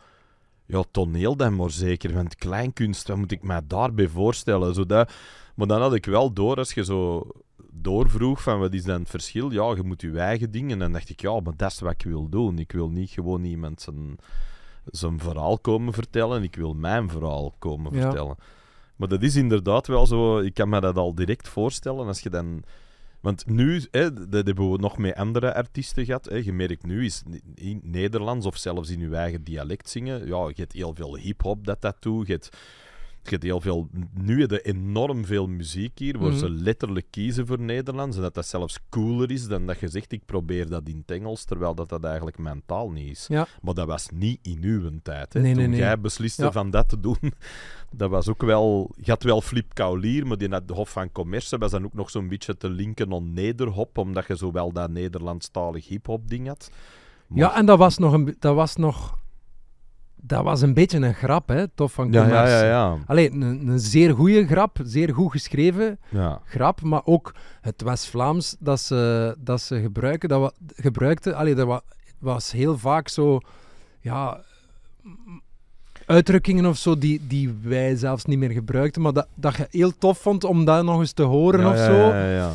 ja toneel dan maar zeker, want kleinkunst, wat moet ik mij daarbij voorstellen? Zo dat, maar dan had ik wel door als je zo doorvroeg van wat is dan het verschil? Ja, je moet je eigen dingen. En dacht ik, ja, maar dat is wat ik wil doen. Ik wil niet gewoon iemand zijn, verhaal komen vertellen. Ik wil mijn verhaal komen ja. vertellen. Maar dat is inderdaad wel zo. Ik kan me dat al direct voorstellen als je dan. Want nu, hè, dat hebben we nog met andere artiesten gehad. Hè. Je merkt nu, is in Nederlands of zelfs in je eigen dialect zingen. Ja, je hebt heel veel hip-hop dat dat doet. Je hebt hebt heel veel, nu heb je enorm veel muziek hier, waar ze mhm. letterlijk kiezen voor Nederlands. En dat dat zelfs cooler is dan dat je zegt, ik probeer dat in het Engels, terwijl dat, dat eigenlijk mentaal niet is. Maar dat was niet in uw tijd. Hè. Toen jij besliste van dat te doen, <laughs> dat was ook wel... Je had wel Flip Kaulier, maar die naar de Hof van Commerce. was dan ook nog zo'n beetje te linken aan Nederhop, omdat je zowel dat Nederlandstalig hip-hop ding had. Ja, en dat was nog... Een, dat was nog dat was een beetje een grap, hè? Tof van ja, Ja, ja, ja. Allee, een, een zeer goede grap, zeer goed geschreven ja. grap, maar ook het West-Vlaams dat ze, dat ze gebruiken, dat wat gebruikten, allee, dat was heel vaak zo, ja, uitdrukkingen of zo die, die wij zelfs niet meer gebruikten, maar dat, dat je heel tof vond om dat nog eens te horen of zo. Ja, ja,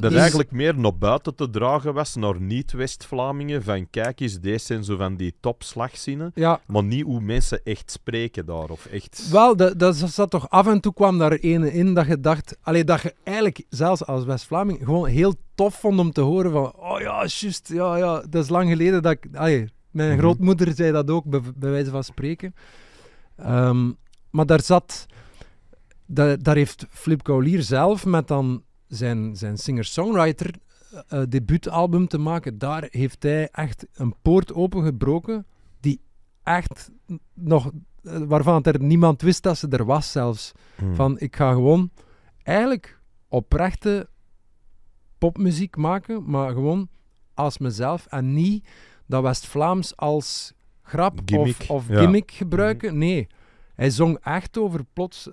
dat ehm, eigenlijk meer naar buiten te dragen was, naar niet-West-Vlamingen, van kijk eens, deze zijn zo van die topslagzinnen, maar niet hoe mensen echt spreken daar, of echt... Wel, dat, dat zat toch af en toe kwam daar ene in dat je dacht, allee, dat je eigenlijk zelfs als West-Vlaming gewoon heel tof vond om te horen van, oh ja, juist, ja, ja, dat is lang geleden dat ik... Allee, mijn mhm. grootmoeder zei dat ook, bij, wijze van spreken. Ehm, maar daar zat... Da, daar heeft Flip Kaulier zelf met dan zijn, zijn singer-songwriter uh, debuutalbum te maken, daar heeft hij echt een poort opengebroken die echt nog, eh, waarvan er niemand wist dat ze er was zelfs. Hmm. Van ik ga gewoon eigenlijk oprechte popmuziek maken, maar gewoon als mezelf en niet dat West-Vlaams als grap of, of gimmick hmm. gebruiken. Nee, hij zong echt over plots,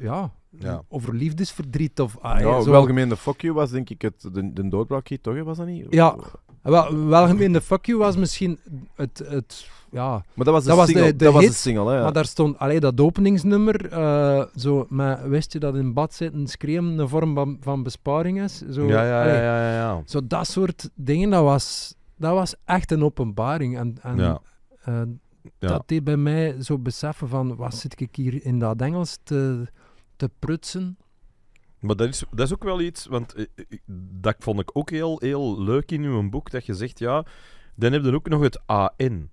ja, ja. Over liefdesverdriet of... Ah, zo. welgemeende fuck you was denk ik het, de, de toch? Was dat niet? Ja, welgemeende fuck you was misschien het... het ja. Maar dat was de dat single. Was dat was de hè, ja. Maar daar stond alleen dat openingsnummer, eh, zo, maar wist je dat in bad zitten scream een vorm van, van besparing is? Zo, ja, ja, ja, ja, ja, Zo dat soort dingen, dat was, dat was echt een openbaring. En, en eh, dat deed bij mij zo beseffen van, wat zit ik hier in dat Engels te te prutsen. Maar dat is, dat is ook wel iets, want eh, eh, dat vond ik ook heel, heel leuk in uw boek, dat je zegt, ja, dan heb je ook nog het AN.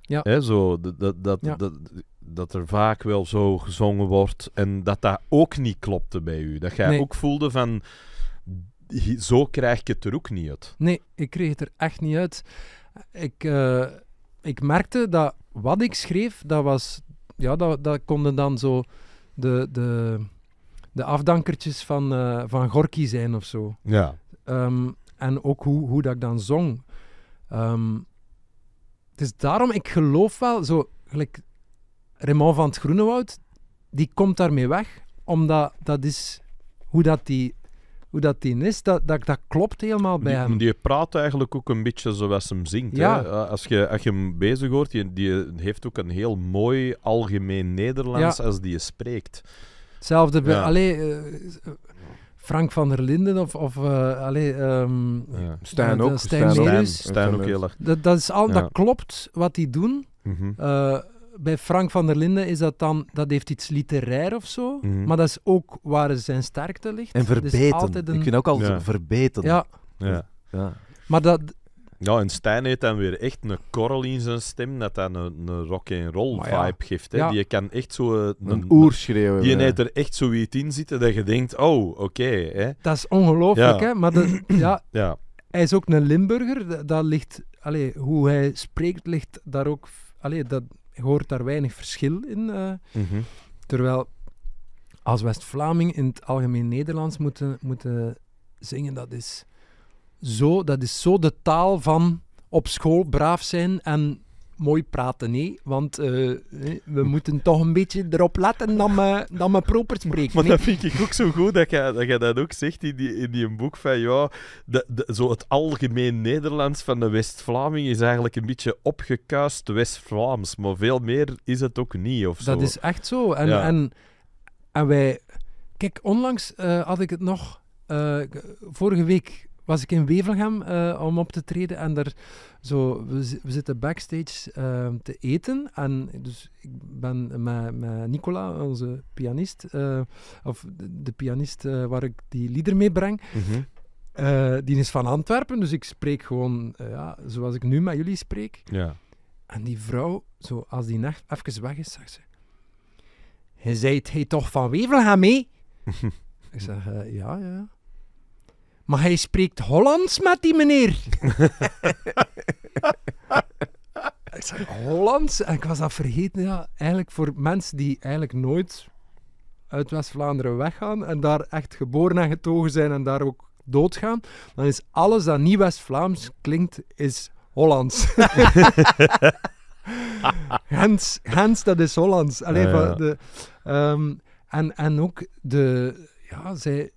Ja. Hè, zo, dat, dat, dat, dat, er vaak wel zo gezongen wordt en dat dat ook niet klopte bij u. Dat jij ook voelde van, zo krijg je het er ook niet uit. Nee, ik kreeg het er echt niet uit. Ik, eh, ik merkte dat wat ik schreef, dat was... Ja, dat, dat konden dan zo de, de, de afdankertjes van, eh, van Gorky zijn of zo. Ja. Ehm, en ook hoe, hoe dat ik dan zong. Um, het is daarom, ik geloof wel, zo gelijk Raymond van het Groenewoud, die komt daarmee weg, omdat dat is hoe dat die hoe dat die is, dat, dat, klopt helemaal bij hem. Die praat eigenlijk ook een beetje zoals hem zingt. Ja. Hè? Eh, als, je, als je hem bezig hoort, die, die heeft ook een heel mooi algemeen Nederlands als die spreekt. Hetzelfde bij... Eh, Frank van der Linden of, of uh, Stijn ook. Stijn, Stijn, ook heel erg. Dat, dat, is al, dat klopt wat die doen. Mhm bij Frank van der Linden is dat dan, dat heeft iets literair of zo, mhm. maar dat is ook waar zijn sterkte ligt. En verbeteren. Ik vind ook altijd ja. Ja. ja. ja. Maar dat... Ja, en Stijn heeft dan weer echt een korrel in zijn stem, dat dat een, rock and roll vibe geeft. Hè. Die kan echt zo... Eh, een, een oerschreeuw. Die heeft er echt zoiets in zitten dat je denkt, oh, oké. Okay, dat is ongelooflijk, hè. Maar dat, <clears throat> ja, ja. Hij is ook een Limburger, dat, ligt... Allee, hoe hij spreekt ligt daar ook... Allee, dat, hoort daar weinig verschil in. Eh. Mhm. Terwijl als West-Vlaming in het algemeen Nederlands moeten, moeten zingen, dat is, zo, dat is zo de taal van op school braaf zijn en mooi praten, want eh, we moeten toch een beetje erop letten dat we, dat we proper spreken. Maar dat vind ik ook zo goed, dat jij dat, ook zegt in die, in die boek, van ja, de, de, zo het algemeen Nederlands van de West-Vlaming is eigenlijk een beetje opgekuist West-Vlaams, maar veel meer is het ook niet, of zo. Dat is echt zo, en, en, en wij... Kijk, onlangs eh, had ik het nog... Eh, vorige week was ik in Wevelgem eh, om op te treden en daar zo, we, zitten backstage ehm, te eten. En dus ik ben met, met Nicola, onze pianist, eh, of de, pianist eh, waar ik die lieder mee breng. Mhm. die is van Antwerpen, dus ik spreek gewoon ja, zoals ik nu met jullie spreek. Ja. En die vrouw, zo, als die nacht even weg is, zegt ze: Je zei hij toch van Wevelgem mee? <laughs> ik zeg: Ja, ja. Maar hij spreekt Hollands met die meneer. <laughs> ik Hollands? En ik was dat vergeten, ja. Eigenlijk voor mensen die eigenlijk nooit uit West-Vlaanderen weggaan en daar echt geboren en getogen zijn en daar ook doodgaan, dan is alles dat niet West-Vlaams klinkt, is Hollands. <laughs> Gens, Gens, dat is Hollands. Alleen ja, De, ehm, en, en ook de... Ja, zij,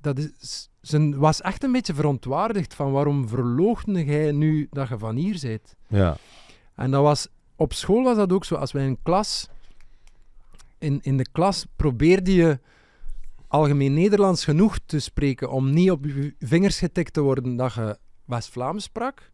dat is, ze was echt een beetje verontwaardigd van waarom verloogde jij nu dat je van hier bent. Ja. En dat was, op school was dat ook zo. Als wij een klas, in, in de klas probeerde je algemeen Nederlands genoeg te spreken om niet op je vingers getikt te worden dat je West-Vlaams sprak.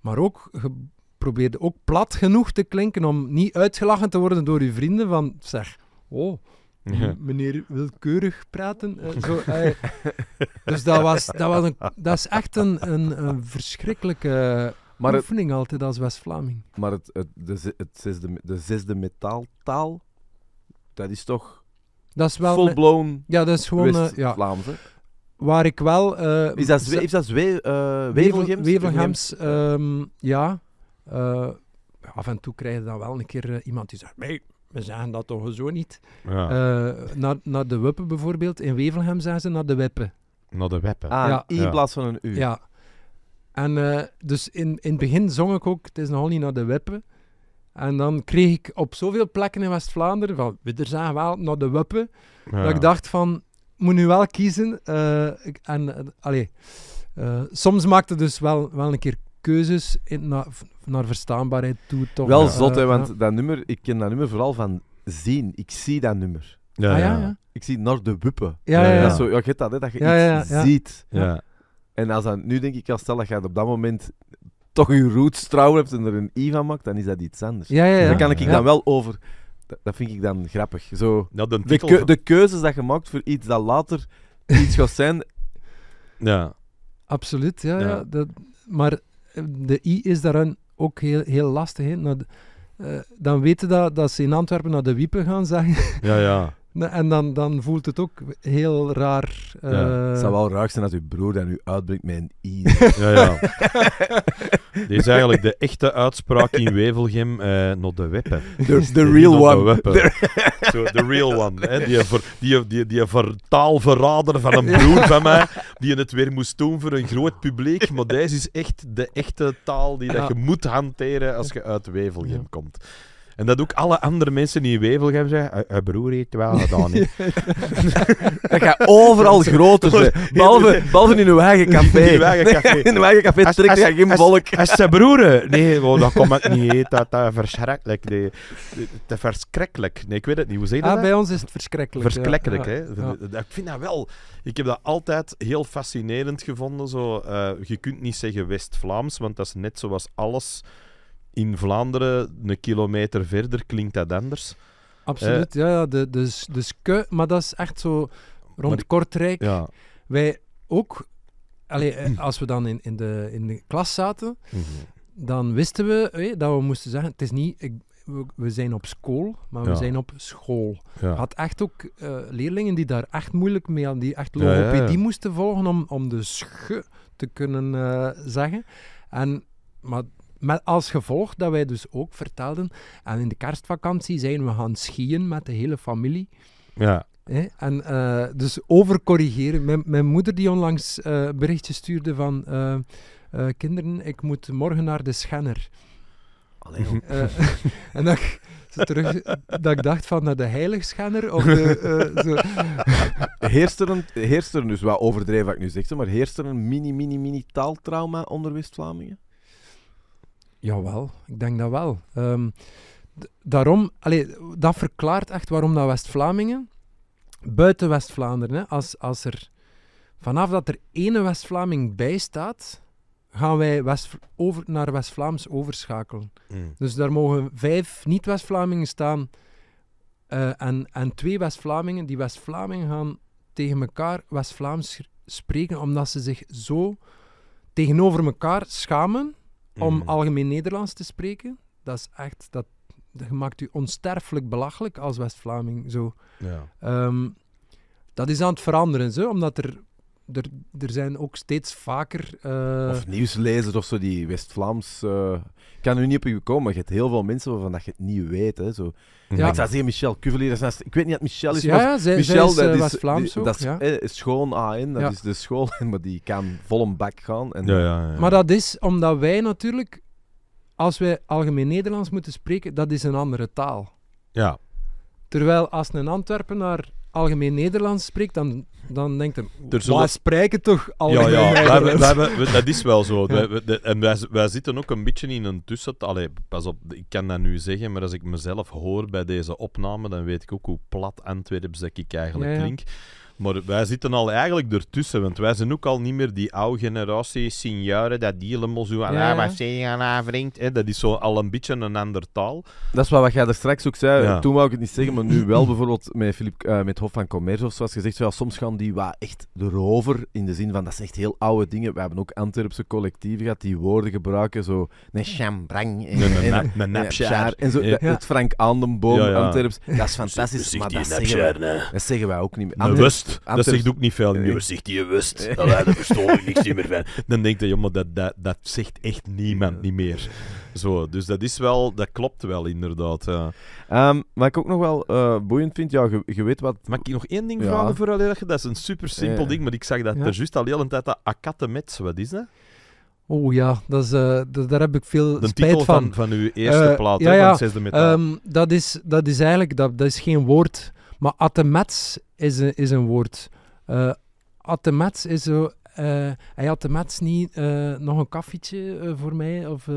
Maar ook, je probeerde ook plat genoeg te klinken om niet uitgelachen te worden door je vrienden van, zeg, oh, ja. meneer wilkeurig praten. Eh, zo, eh. <laughs> dus dat, was, dat, was een, dat is echt een, een, verschrikkelijke oefening altijd als West-Vlaming. Maar het, het, de, het zesde, de zesde metaaltaal, dat is toch dat is wel full-blown ja, dat is gewoon, eh, ja. vlaams Waar ik wel... is dat, is dat ja. Ehm, af en toe krijg je dan wel een keer iemand die zegt... Nee, we zagen dat toch zo niet. Eh, naar, naar de Wuppen bijvoorbeeld. In Wevelgem zeggen ze naar de Wippen. Naar de Wuppen. Ah, in plaats van een U. Ja. En eh, dus in, in het begin zong ik ook, het is nogal niet naar de Wippen. En dan kreeg ik op zoveel plekken in West-Vlaanderen van, er zijn wel naar de Wuppen, Dat ik dacht van, moet nu wel kiezen. Eh, en, allee, soms maakte dus wel, wel een keer keuzes in, na, naar verstaanbaarheid toe. Toch, Wel zot, hè, want dat nummer, ik ken dat nummer vooral van zien. Ik zie dat nummer. Ja, ah, ja, ja, Ik zie naar de wuppen. Ja, ja, ja. Dat zo, ja, je dat, hè, dat je iets ziet. Ja. En als dat, nu denk ik, als stel dat je op dat moment toch je roots trouw hebt en er een i van maakt, dan is dat iets anders. Ja, ja, ja. Dan kan ik, dan wel over... Dat, vind ik dan grappig. Zo, de, de, keuzes dat je maakt voor iets dat later <laughs> iets gaat zijn... Ja. Absoluut, ja. ja. dat, maar eh, de i is daar een ook heel, heel lastig. Hè? Nou, eh, dan weten dat, dat ze in Antwerpen naar de wiepen gaan zeggen. Ja, ja. En dan, dan voelt het ook heel raar. Uh... Ja, eh, het zou wel raar zijn als uw broer dan u uitbrengt met een i. <laughs> ja, ja. Dit is eigenlijk de echte uitspraak in Wevelgem, uh, not de weppen. The, real not one. the real one. Hè? Die, taalverrader die, die, vertaalverrader van een broer van mij, die het weer moest doen voor een groot publiek. Maar deze is echt de echte taal die dat je moet hanteren als je uit Wevelgem komt. En dat doe ik alle andere mensen die in Wevel hebben zeggen, eh, eh, broer wel dan niet. <laughs> Dat gaat overal <laughs> groter zijn. Behalve, in een eigen café. <laughs> In een eigen café. in geen volk. Hij is zijn broer. Nee, dan oh, dat kan ik niet eten. Dat, dat is verschrikkelijk. Nee. is verschrikkelijk. Nee, ik weet het niet. Hoe zeg ah, dat? bij ons is het verschrikkelijk. Verschrikkelijk, hè? Ik vind dat wel. Ik heb dat altijd heel fascinerend gevonden. Zo, eh, je kunt niet zeggen West-Vlaams, want dat is net zoals alles in Vlaanderen, een kilometer verder, klinkt dat anders. Absoluut, ja. ja de, dus, dus maar dat is echt zo rond Kortrijk. Wij ook, eh, als we dan in, in, de, in de klas zaten, mhm. dan wisten we eh, dat we moesten zeggen: het is niet, ik, we, zijn op school, maar we zijn op school. Ja. Had echt ook eh, leerlingen die daar echt moeilijk mee aan, die echt logopedie moesten volgen om, om de sch te kunnen zeggen. En, maar met als gevolg dat wij dus ook vertelden, en in de kerstvakantie zijn we gaan skiën met de hele familie. Ja. Hè? En eh, dus overcorrigeren. Mijn, mijn, moeder die onlangs uh, eh, berichtje stuurde van... Eh, kinderen, ik moet morgen naar de scanner. Alleen. <laughs> en dat ik, dat dacht van naar de heiligscanner. of de... Uh, zo. <laughs> Heersteren, heersteren dus, wat overdreven wat ik nu zeg, maar heersteren mini, mini, mini taaltrauma onder West-Vlamingen? Jawel, ik denk dat wel. Ehm, daarom, allee, dat verklaart echt waarom dat West-Vlamingen, buiten West-Vlaanderen, als, als er vanaf dat er ene West-Vlaming bij staat, gaan wij West over, naar West-Vlaams overschakelen. Mm. Dus daar mogen vijf niet-West-Vlamingen staan eh, en, en twee West-Vlamingen. Die West-Vlamingen gaan tegen elkaar West-Vlaams spreken, omdat ze zich zo tegenover elkaar schamen om mhm. algemeen Nederlands te spreken. Dat is echt, dat, dat maakt u onsterfelijk belachelijk als West-Vlaming. Zo. Ja. Ehm, dat is aan het veranderen, zo, omdat er er, er zijn ook steeds vaker. Eh, of nieuwslezers of zo, die West-Vlaams. Eh, ik kan nu niet op je komen, maar je hebt heel veel mensen waarvan dat je het niet weet. Hè, zo. Ik zou zeggen, Michel Cuvelier, dat is, ik weet niet of Michel is. Ja, zij, Michel, zij is, dat eh, is, vlaams Dat is, ja. schoon AN, dat is de school, <laughs> maar die kan vol een bak gaan. En, Maar dat is omdat wij natuurlijk, als wij algemeen Nederlands moeten spreken, dat is een andere taal. Ja. Terwijl als een Antwerpenaar algemeen Nederlands spreekt, dan, dan denkt hij, er zullen... wij spreken toch algemeen ja, ja, wij, wij, wij, dat is wel zo. <laughs> Wij, en wij, zitten ook een beetje in een tussen... Allee, pas op, ik kan dat nu zeggen, maar als ik mezelf hoor bij deze opname, dan weet ik ook hoe plat Antwerps dat ik eigenlijk klink. Maar wij zitten al eigenlijk ertussen, want wij zijn ook al niet meer die oude generatie senioren dat die helemaal zo aan ja. aan aanvringt. Dat is zo al een beetje een ander taal. Dat is wat jij er straks ook zei. Toen wou ik het niet zeggen, maar nu wel <laughs> bijvoorbeeld met, Philippe, eh, met Hof van Commerce of zoals gezegd. Ja, soms gaan die wat echt erover in de zin van dat zijn echt heel oude dingen. We hebben ook Antwerpse collectieven gehad die woorden gebruiken, zo een chambrang een En zo, het Frank Aandenboom, Antwerps. Dat is fantastisch, maar dat zeggen, wij, dat zeggen wij ook niet meer dat zegt ook niet veel. Nee. Zegt die wist. <laughs> Dat verstond ik niks meer van. Dan denk je, joh, maar dat, dat, dat zegt echt niemand niet meer. Zo, dus dat is wel, dat klopt wel inderdaad. Ja. Ehm, wat ik ook nog wel eh, boeiend vind, ja, je weet wat... Mag ik nog één ding vragen voor dat Dat is een super simpel ding, maar ik zag dat er juist al heel een tijd, dat Akatte wat is dat? Oh ja, dat is, eh, daar heb ik veel de spijt van. van. van uw eerste eh, plaat, ja, hè, van Zesde Metaal. Um, dat, is, dat is eigenlijk, dat, dat is geen woord... Maar atemets is een, is een woord. Uh, atemets is zo... Eh, hij had de mets niet eh, nog een koffietje voor mij? Of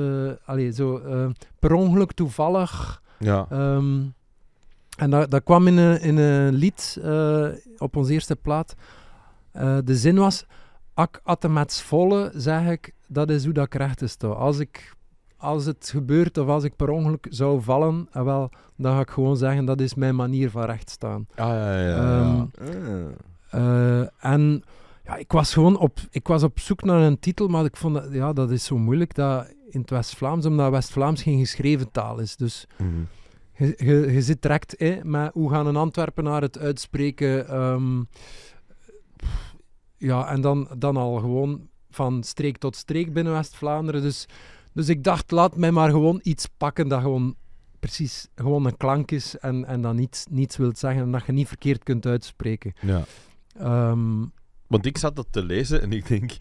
allee, zo per ongeluk toevallig. Ja. Ehm, en dat, kwam in een, in een lied op onze eerste plaat. de zin was: Ak atemets volle, zeg ik, dat is hoe dat krijgt is. Als ik als het gebeurt of als ik per ongeluk zou vallen, ah, wel, dan ga ik gewoon zeggen dat is mijn manier van rechtstaan. Ah, ja, ja, ja. Ehm, eh, en ja, ik was gewoon op, ik was op zoek naar een titel, maar ik vond dat, ja, dat is zo moeilijk dat in het West-Vlaams, omdat West-Vlaams geen geschreven taal is. Dus mhm. je, je, zit direct hè, maar hoe gaan een Antwerpenaar het uitspreken? Um, ja, en dan, dan al gewoon van streek tot streek binnen West-Vlaanderen. Dus dus ik dacht, laat mij maar gewoon iets pakken dat gewoon precies gewoon een klank is en, en dat niets, niets wilt zeggen en dat je niet verkeerd kunt uitspreken. Ja. Ehm, Want ik zat dat te lezen en ik denk,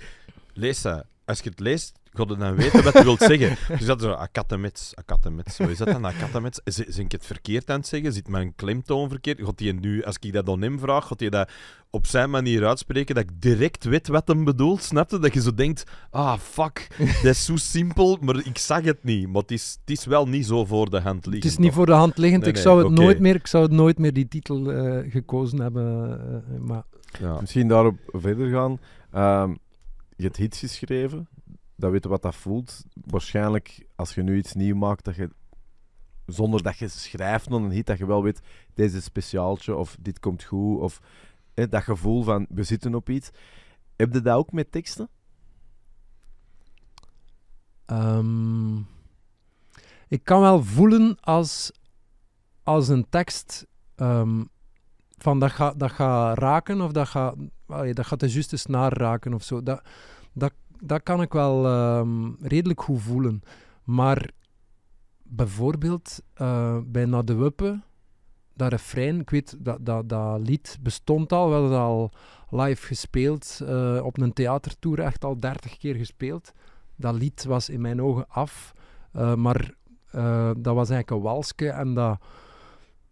lees dat. Als je het leest, ga dan weten wat je wilt zeggen. <laughs> Dus dat zo, een ah, akatemets, ah, Hoe zo is dat dan, akatemets? Ah, zijn ik het verkeerd aan het zeggen? Zit mijn klemtoon verkeerd? God, die nu, als ik dat dan hem vraag, gaat je dat op zijn manier uitspreken dat ik direct weet wat hem bedoelt, snapte? Dat je zo denkt, ah, fuck, dat is zo simpel, maar ik zag het niet. Maar het is, het is wel niet zo voor de hand liggend. Het is niet voor de hand liggend. ik, zou het nooit meer, ik zou het nooit meer die titel eh, gekozen hebben. Eh, eh, maar... Misschien daarop verder gaan. Ehm, je hebt hits geschreven dat weten wat dat voelt. Waarschijnlijk als je nu iets nieuw maakt, dat je zonder dat je schrijft dan een hit, dat je wel weet, deze is speciaaltje of dit komt goed. Of hè, dat gevoel van we zitten op iets. Heb je dat ook met teksten? Ehm, ik kan wel voelen als, als een tekst ehm, van dat gaat dat ga raken of dat gaat dat gaat de juiste snaar raken of zo. Dat, dat dat kan ik wel ehm, redelijk goed voelen. Maar bijvoorbeeld eh, bij Na de Wuppen, dat refrein, ik weet, dat, dat, dat lied bestond al. We hadden al live gespeeld, eh, op een theatertour, echt al dertig keer gespeeld. Dat lied was in mijn ogen af, eh, maar dat was eigenlijk een walske en dat...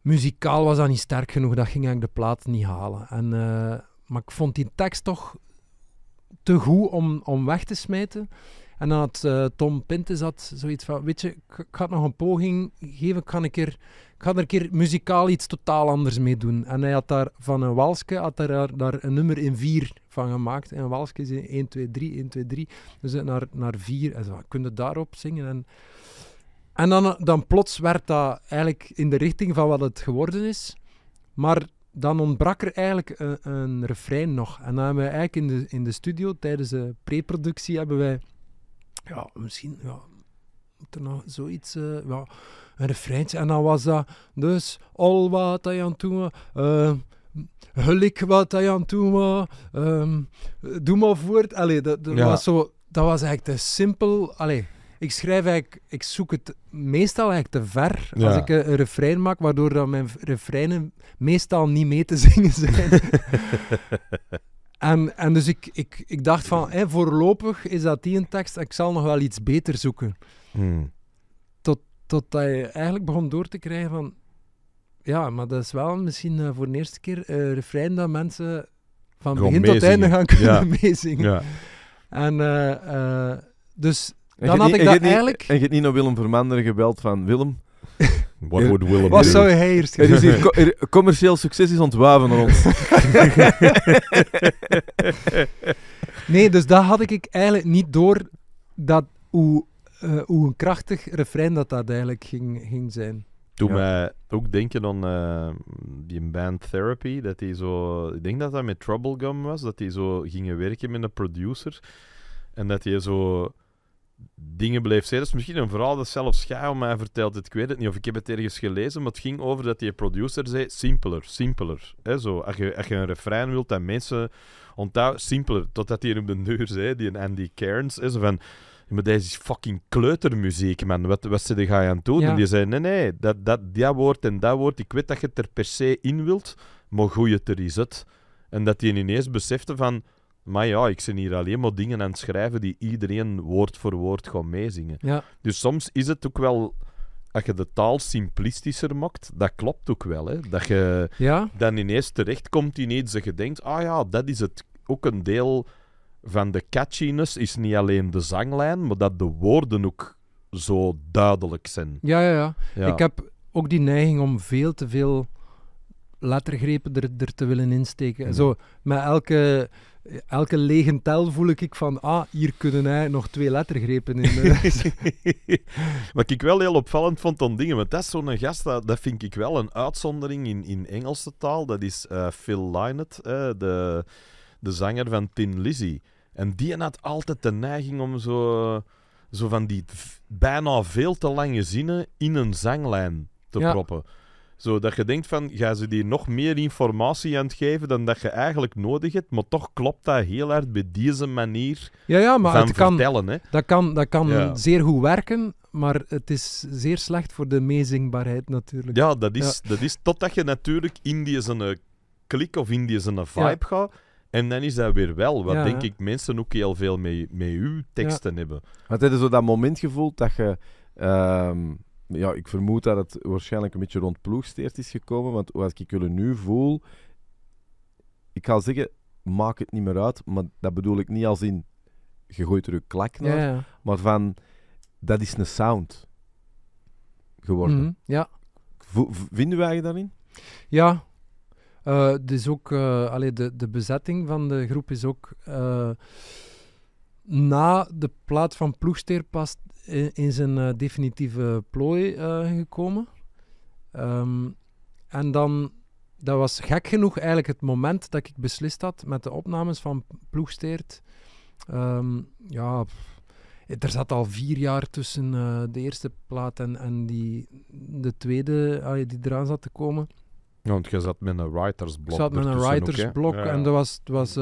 Muzikaal was dat niet sterk genoeg, dat ging ik de plaat niet halen. En, maar ik vond die tekst toch te goed om, om weg te smijten. En dan had uh, Tom Pintes had zoiets van, weet je, ik ga nog een poging geven, ik ga, een er een keer muzikaal iets totaal anders mee doen. En hij had daar van een walske, had daar, daar een nummer in vier van gemaakt. En een walske is 1, 2, 3, 1, 2, 3. Dus naar, naar vier, en zo, kun je daarop zingen en... En dan, dan plots werd dat eigenlijk in de richting van wat het geworden is. Maar dan ontbrak er eigenlijk een, eh, een, refrein nog. En dan hebben we eigenlijk in de, in de studio, tijdens de pre-productie hebben wij... Ja, misschien... Ja, moet er nog zoiets... Eh, ja, een refreintje. En dan was dat... Dus, al wat hij aan doen Uh, ehm, Hulik wat hij aan toen... Um, ehm, doe maar voort. Allee, dat, was zo... Dat was eigenlijk te simpel. Allee, ik schrijf eigenlijk, ik zoek het meestal eigenlijk te ver als ik een, refrein maak, waardoor dan mijn refreinen meestal niet mee te <laughs> zingen zijn. en, en dus ik, ik, ik dacht van, voorlopig is dat die een tekst, ik zal nog wel iets beter zoeken. Hmm. Tot, totdat je eigenlijk begon door te krijgen van, ja, maar dat is wel misschien eh, voor de eerste keer een refrein dat mensen van begin tot einde gaan kunnen <laughs> meezingen. Ja. En eh, eh, dus dat eigenlijk... en je hebt niet naar Willem Vermander gebeld van... Willem, <laughs> What would Willem Wat zou hij eerst Er is er- commercieel succes is ontwaven ons. <laughs> Nee, dus dat had ik eigenlijk niet door dat hoe, eh, hoe een krachtig refrein dat dat eigenlijk ging, ging zijn. Toen Ja. ook denken aan eh, die band Therapy, dat die zo... Ik denk dat dat met Trouble Gum was, dat die zo gingen werken met een producer. En dat die zo dingen bleef zeggen. Dat is misschien een verhaal dat zelfs jij om mij vertelt. Ik weet het niet of ik heb het ergens gelezen, maar het ging over dat die producer zei simpeler, simpeler. He, zo. Als, je, als je een refrein wilt dat mensen onthouden, simpeler. Totdat hij op de deur zei, die Andy Cairns, is van... Maar deze is fucking kleutermuziek, man. Wat, wat ze ga je aan doen? En die zei, nee, nee, dat, dat, dat woord en dat woord, ik weet dat je het er per se in wilt, maar goeie, het er is het. En dat hij ineens besefte van maar ja, ik zit hier alleen maar dingen aan het schrijven die iedereen woord voor woord gaat meezingen. Ja. Dus soms is het ook wel als je de taal simplistischer maakt, dat klopt ook wel. Hè? Dat je dan ineens terechtkomt in iets dat je denkt, ah ja, dat is het. Ook een deel van de catchiness is niet alleen de zanglijn, maar dat de woorden ook zo duidelijk zijn. Ja, ja, ja. Ik heb ook die neiging om veel te veel lettergrepen er, te willen insteken. Mhm. Zo, met elke elke lege tel voel ik van, ah, hier kunnen hij nog twee lettergrepen in. <laughs> Wat ik wel heel opvallend vond aan dingen, want dat is zo'n gast, dat, vind ik wel een uitzondering in, in Engelse taal. Dat is eh, Phil Lynott, de, de zanger van Tin Lizzy. En die had altijd de neiging om zo, zo van die bijna veel te lange zinnen in een zanglijn te proppen. Zo dat je denkt van, ga ze die nog meer informatie aan het geven dan dat je eigenlijk nodig hebt, maar toch klopt dat heel hard bij deze manier ja, ja, maar het kan, vertellen. Dat kan, dat kan zeer goed werken, maar het is zeer slecht voor de meezingbaarheid natuurlijk. Ja, dat is, Dat is totdat je natuurlijk in die zijn eh, klik of in die een vibe gaat. En dan is dat weer wel, wat denk ik mensen ook heel veel mee, met uw teksten hebben. Want het is dus zo dat moment gevoeld dat je... Ehm, ja, ik vermoed dat het waarschijnlijk een beetje rond ploegsteert is gekomen. Want wat ik jullie nu voel, ik ga zeggen, maak het niet meer uit. Maar dat bedoel ik niet als in, je gooit er een klak naar. Maar van, dat is een sound geworden. Mhm, ja. vinden wij je daarin? Ja. Uh, dus ook, uh, de, de bezetting van de groep is ook... Eh, na de plaat van Ploegsteer past in, in zijn eh, definitieve plooi eh, gekomen. Ehm, en dan, dat was gek genoeg eigenlijk het moment dat ik beslist had met de opnames van Ploegsteert. Ehm, ja, er zat al vier jaar tussen eh, de eerste plaat en, en die, de tweede ah, die eraan zat te komen. Ja, want je zat met een writersblok. Ik zat met een writersblok block en dat was, was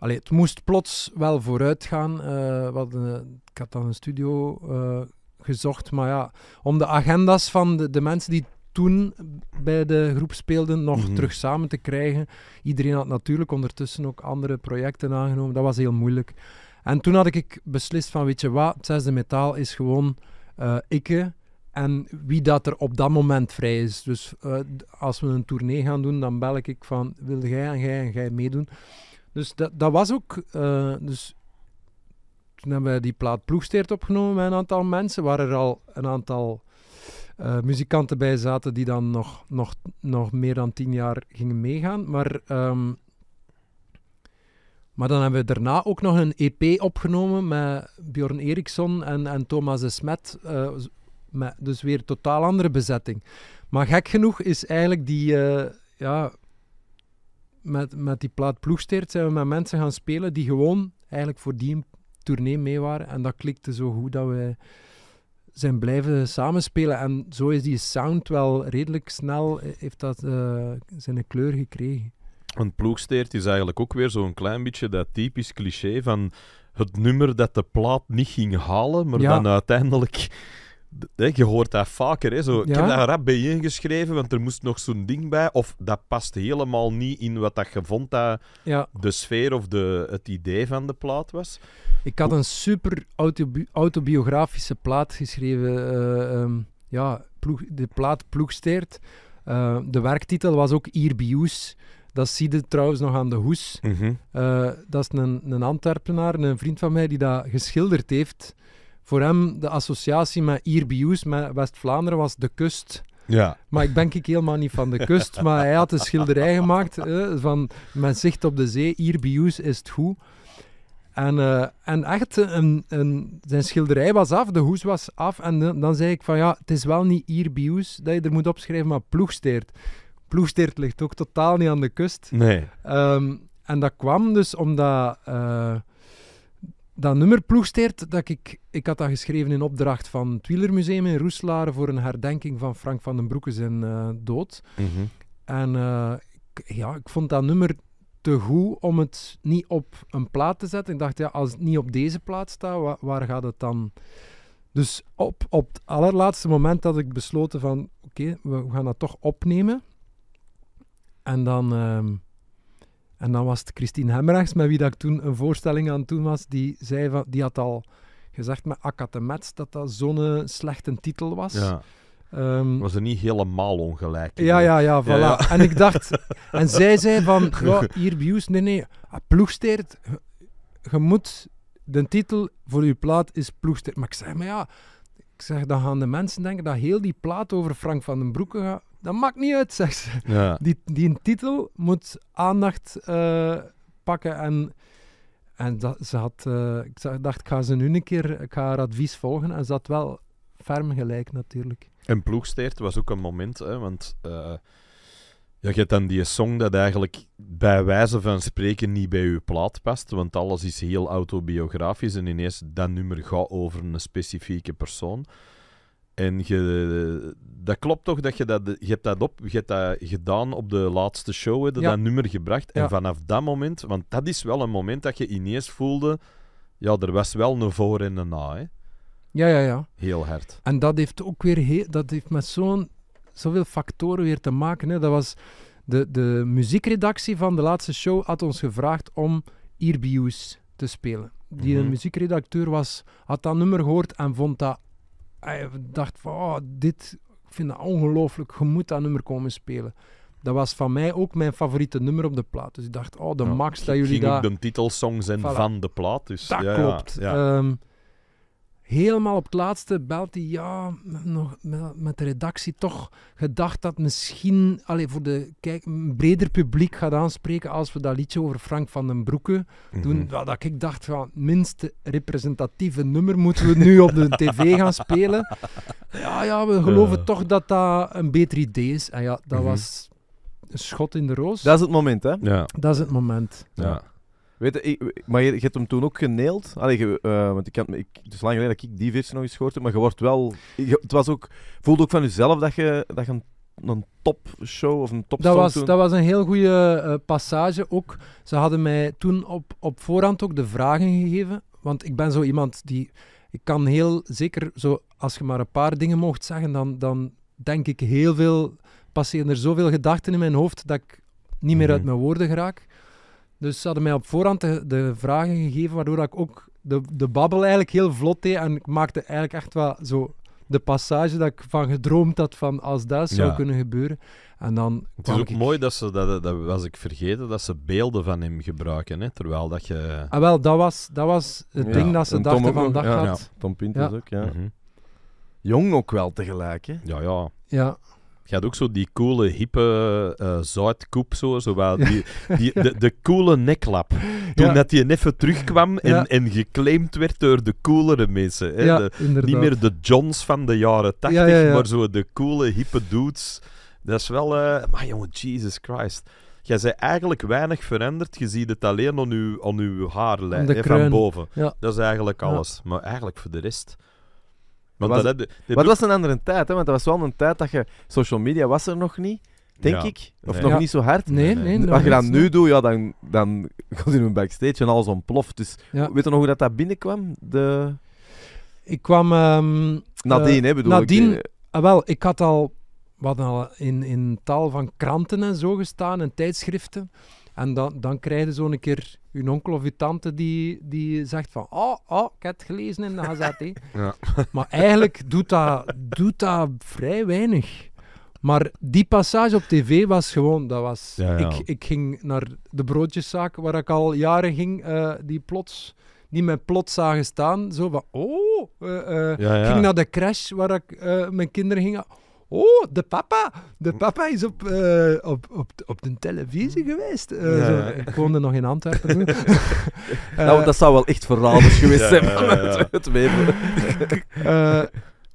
Allee, het moest plots wel vooruit gaan. Eh, eh, ik had dan een studio uh, gezocht, maar ja, om de agenda's van de, de mensen die toen bij de groep speelden nog mhm. terug samen te krijgen. Iedereen had natuurlijk ondertussen ook andere projecten aangenomen. Dat was heel moeilijk. En toen had ik beslist van, weet je wat, het zesde metaal is gewoon uh, ikke en wie dat er op dat moment vrij is. Dus als we een tournee gaan doen, dan bel ik van, wil jij en jij en jij meedoen? Dus dat, dat was ook. Eh, dus toen hebben we die plaat ploegsteert opgenomen met een aantal mensen, waar er al een aantal eh, muzikanten bij zaten die dan nog, nog, nog meer dan tien jaar gingen meegaan. Maar, ehm, maar dan hebben we daarna ook nog een EP opgenomen met Bjorn Eriksson en, en Thomas de Smet. Eh, met, dus weer totaal andere bezetting. Maar gek genoeg is eigenlijk die, ja, met, met die plaat ploegsteert zijn we met mensen gaan spelen die gewoon eigenlijk voor die tournee mee waren. En dat klikte zo goed dat we zijn blijven samenspelen. En zo is die sound wel redelijk snel, eh, heeft dat uh, zijn kleur gekregen. Een ploegsteert is eigenlijk ook weer zo'n klein beetje dat typisch cliché van het nummer dat de plaat niet ging halen, maar dan uiteindelijk je hoort dat vaker. Hè? Zo, Ik heb dat rap bij ingeschreven want er moest nog zo'n ding bij. Of dat past helemaal niet in wat dat je vond dat de sfeer of de, het idee van de plaat was. Ik had een super autobiografische plaat geschreven. Eh, ehm, ja, ploeg, de plaat ploegsteert. Eh, de werktitel was ook Ierbius. Dat zie je trouwens nog aan de hoes. Mhm. Eh, dat is een, een Antwerpenaar, een vriend van mij, die dat geschilderd heeft voor hem de associatie met Ierbius, met West-Vlaanderen, was de kust. Ja. Maar ik ben ik helemaal niet van de kust. <laughs> maar hij had een schilderij gemaakt eh, van met zicht op de zee. Ierbius is het goed. En, eh, en echt, een, een, zijn schilderij was af, de hoes was af. En dan zei ik van ja, het is wel niet Ierbius dat je er moet opschrijven, maar ploegsteert. Ploegsteert ligt ook totaal niet aan de kust. Nee. Ehm, en dat kwam dus omdat... Eh, dat nummer ploegsteert dat ik... Ik had dat geschreven in opdracht van het Wielermuseum in Roeselare voor een herdenking van Frank van den Broeke zijn eh, dood. Mhm. En eh, ik, ja, ik vond dat nummer te goed om het niet op een plaat te zetten. Ik dacht, ja, als het niet op deze plaat staat, waar gaat het dan... Dus op, op het allerlaatste moment had ik besloten van... Oké, we gaan dat toch opnemen. En dan... Ehm, en dan was het Christine Hemrechts, met wie dat ik toen een voorstelling aan toen was, die, zei van, die had al gezegd met Akatemets dat dat zo'n eh, slechte titel was. Ja. Ehm, was er niet helemaal ongelijk. Ja, ja, ja, voilà. En ik dacht, <laughs> en zij zei van, ja, <laughs> hier nee, nee, eh, ploegsteert, eh, je moet, de titel voor uw plaat is ploegsteert. Maar ik zei maar ja, ik zeg, dan gaan de mensen denken dat heel die plaat over Frank van den Broeke gaat. Dat maakt niet uit, zegt ze. Die, die titel moet aandacht eh, pakken. En, en dat, ze had, eh, ik dacht, ik ga ze nu een keer ik ga haar advies volgen. En ze had wel ferm gelijk, natuurlijk. En ploegsteert was ook een moment, hè, want eh, ja, je hebt dan die song dat eigenlijk bij wijze van spreken niet bij je plaat past, want alles is heel autobiografisch en ineens dat nummer gaat over een specifieke persoon. En je, dat klopt toch dat je dat, je hebt dat op, je hebt dat gedaan op de laatste show, dat, nummer gebracht. En vanaf dat moment, want dat is wel een moment dat je ineens voelde, ja, er was wel een voor en een na. Hè. Ja, ja, ja. Heel hard. En dat heeft ook weer, dat heeft met zo'n, zoveel factoren weer te maken. Hè. Dat was, de, de muziekredactie van de laatste show had ons gevraagd om Irbius te spelen. Die mm een muziekredacteur was, had dat nummer gehoord en vond dat hij dacht van, oh, dit vind ik ongelooflijk. Je moet dat nummer komen spelen. Dat was van mij ook mijn favoriete nummer op de plaat. Dus ik dacht, oh, de max dat jullie daar... de titelsong zijn van de plaat. Dus. Dat ja, klopt. Ehm, helemaal op het laatste belt hij, ja, nog met de redactie toch gedacht dat misschien alleen voor de kijk, een breder publiek gaat aanspreken als we dat liedje over Frank van den Broeke doen. Mhm. Dat ik dacht, van minste representatieve nummer moeten we nu op de <laughs> tv gaan spelen. Ja, ja, we geloven toch dat dat een beter idee is. En ja, dat mhm. was een schot in de roos. Dat is het moment, hè? Dat is het moment. Ja. Weet je, maar je, hebt hem toen ook geneeld. Allee, eh, want ik had, ik, is lang geleden dat ik die versie nog eens gehoord heb, maar je wordt wel... het was ook, voelde ook van jezelf dat je, dat een, topshow of een topsong dat was, Dat was een heel goede eh, passage ook. Ze hadden mij toen op, op voorhand ook de vragen gegeven, want ik ben zo iemand die... Ik kan heel zeker, zo, als je maar een paar dingen mocht zeggen, dan, dan denk ik heel veel... Passeren er zoveel gedachten in mijn hoofd dat ik niet meer uit mhm. mijn woorden geraak. Dus ze hadden mij op voorhand de, de vragen gegeven, waardoor ik ook de, de babbel eigenlijk heel vlot deed. En ik maakte eigenlijk echt wel zo de passage dat ik van gedroomd had van als dat zou kunnen gebeuren. En dan het is ook mooi dat ze, dat, dat was ik vergeten, dat ze beelden van hem gebruiken, hè, terwijl dat je... Ah wel, dat was, dat was het ding dat ze en dachten Tom van, dat ja, gaat... Tom Pinter. ook, ja. Mhm. Jong ook wel tegelijk, hè? Ja, ja. Ja. Je had ook zo die coole, hippe uh, zoutkoep, zo, die, die, <laughs> de, de coole neklap. Toen dat die even terugkwam en, en geclaimd werd door de coolere mensen. Hè? Ja, niet meer de Johns van de jaren tachtig, maar zo de coole, hippe dudes. Dat is wel... Uh, maar jongen, Jesus Christ. Jij bent eigenlijk weinig veranderd. Je ziet het alleen aan uw, aan uw haarlijn van boven. Dat is eigenlijk alles. Maar eigenlijk voor de rest... Want was, dat, maar het was een andere tijd, hè? want dat was wel een tijd dat je... Social media was er nog niet, denk ik. Of nog niet zo hard. Nee, nee. nee Wat je dan nu doet, ja, dan, dan <laughs> gaat in een backstage en alles ontploft. Dus weet je nog hoe dat, dat binnenkwam? De... Ik kwam... Um, ehm, nadien, eh, hè, bedoel Nadine. ik. Uh, ah, wel, ik had al... We hadden al in, in tal van kranten en zo gestaan en tijdschriften. En dan, dan ze je een keer je onkel of uw tante die, die zegt van oh, oh, ik heb het gelezen in de gazette. <laughs> Ja. <laughs> Maar eigenlijk doet dat, doet dat vrij weinig. Maar die passage op tv was gewoon, dat was... Ik, ik ging naar de broodjeszaak waar ik al jaren ging, eh, die plots... Die mij plots zagen staan, zo van, oh, uh, ging naar de crash waar ik mijn kinderen ging. Oh, de papa. De hm. papa is eh, op, op, op, de televisie geweest. Eh, zo, ik woonde nog in Antwerpen. uh, <laughs> nou, dat zou wel echt verraders geweest zijn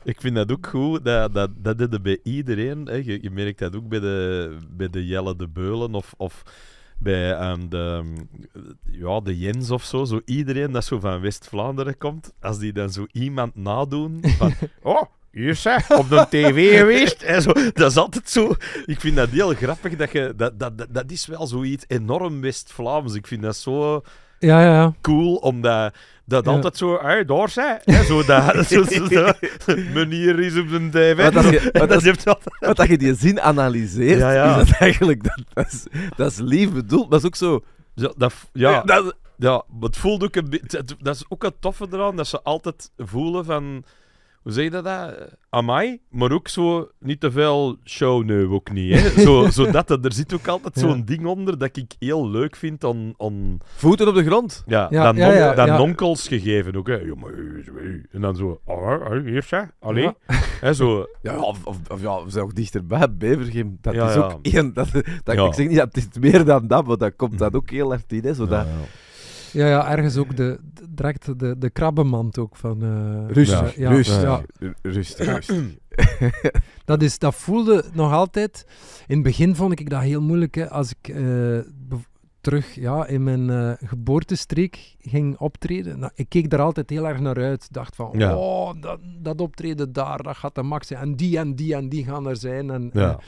ik vind dat ook goed. Dat, dat, dat deden bij iedereen. Hè. Je, je, merkt dat ook bij de, bij de Jelle de Beulen of... of bij ehm, de, ja, de Jens of zo, zo iedereen dat zo van West-Vlaanderen komt, als die dan zo iemand nadoen van, <laughs> oh, op de tv <laughs> geweest. En zo. Dat is altijd zo. Ik vind dat heel grappig. Dat, je, dat, dat, dat, is wel zoiets enorm West-Vlaams. Ik vind dat zo ja, ja. cool, omdat dat ja. altijd zo uit door zijn. Zo daar, <laughs> zo, zo, <laughs> manier is op de tv. Wat dat je, je die zin analyseert, ja, is dat eigenlijk... Dat, is, dat is lief bedoeld, dat is ook zo... Ja, dat, ja. ja, het voelt een beetje... Dat is ook het toffe eraan, dat ze altijd voelen van hoe zeg je dat? Amai, maar ook zo niet te veel show, ook niet. Hè? Zo, zo dat, er zit ook altijd zo'n ding onder dat ik heel leuk vind aan... Voeten op de grond? Ja, dan, dan nonkels gegeven ook. Hè. Eh, eh, en dan zo, oh, oh, oh, hier ja? allee. <laughs> Hè, zo. Ja, of, ja, we zijn ook dichterbij, Bevergem. Dat is ook één... Dat, Ik zeg niet, dat het meer dan dat, maar dat komt dat ook heel erg in. Hè, zo dat, ja, ja ergens ook de, direct de, de krabbenmand ook van... Uh, rustig, ja, rustig, rustig, <clears throat> dat, is, dat voelde nog altijd... In het begin vond ik dat heel moeilijk. Hè, als ik eh, terug ja, in mijn uh, geboortestreek ging optreden. Nou, ik keek daar altijd heel erg naar uit. Dacht van, oh, dat, dat optreden daar, dat gaat de max zijn. En die en die en die gaan er zijn. En, ja.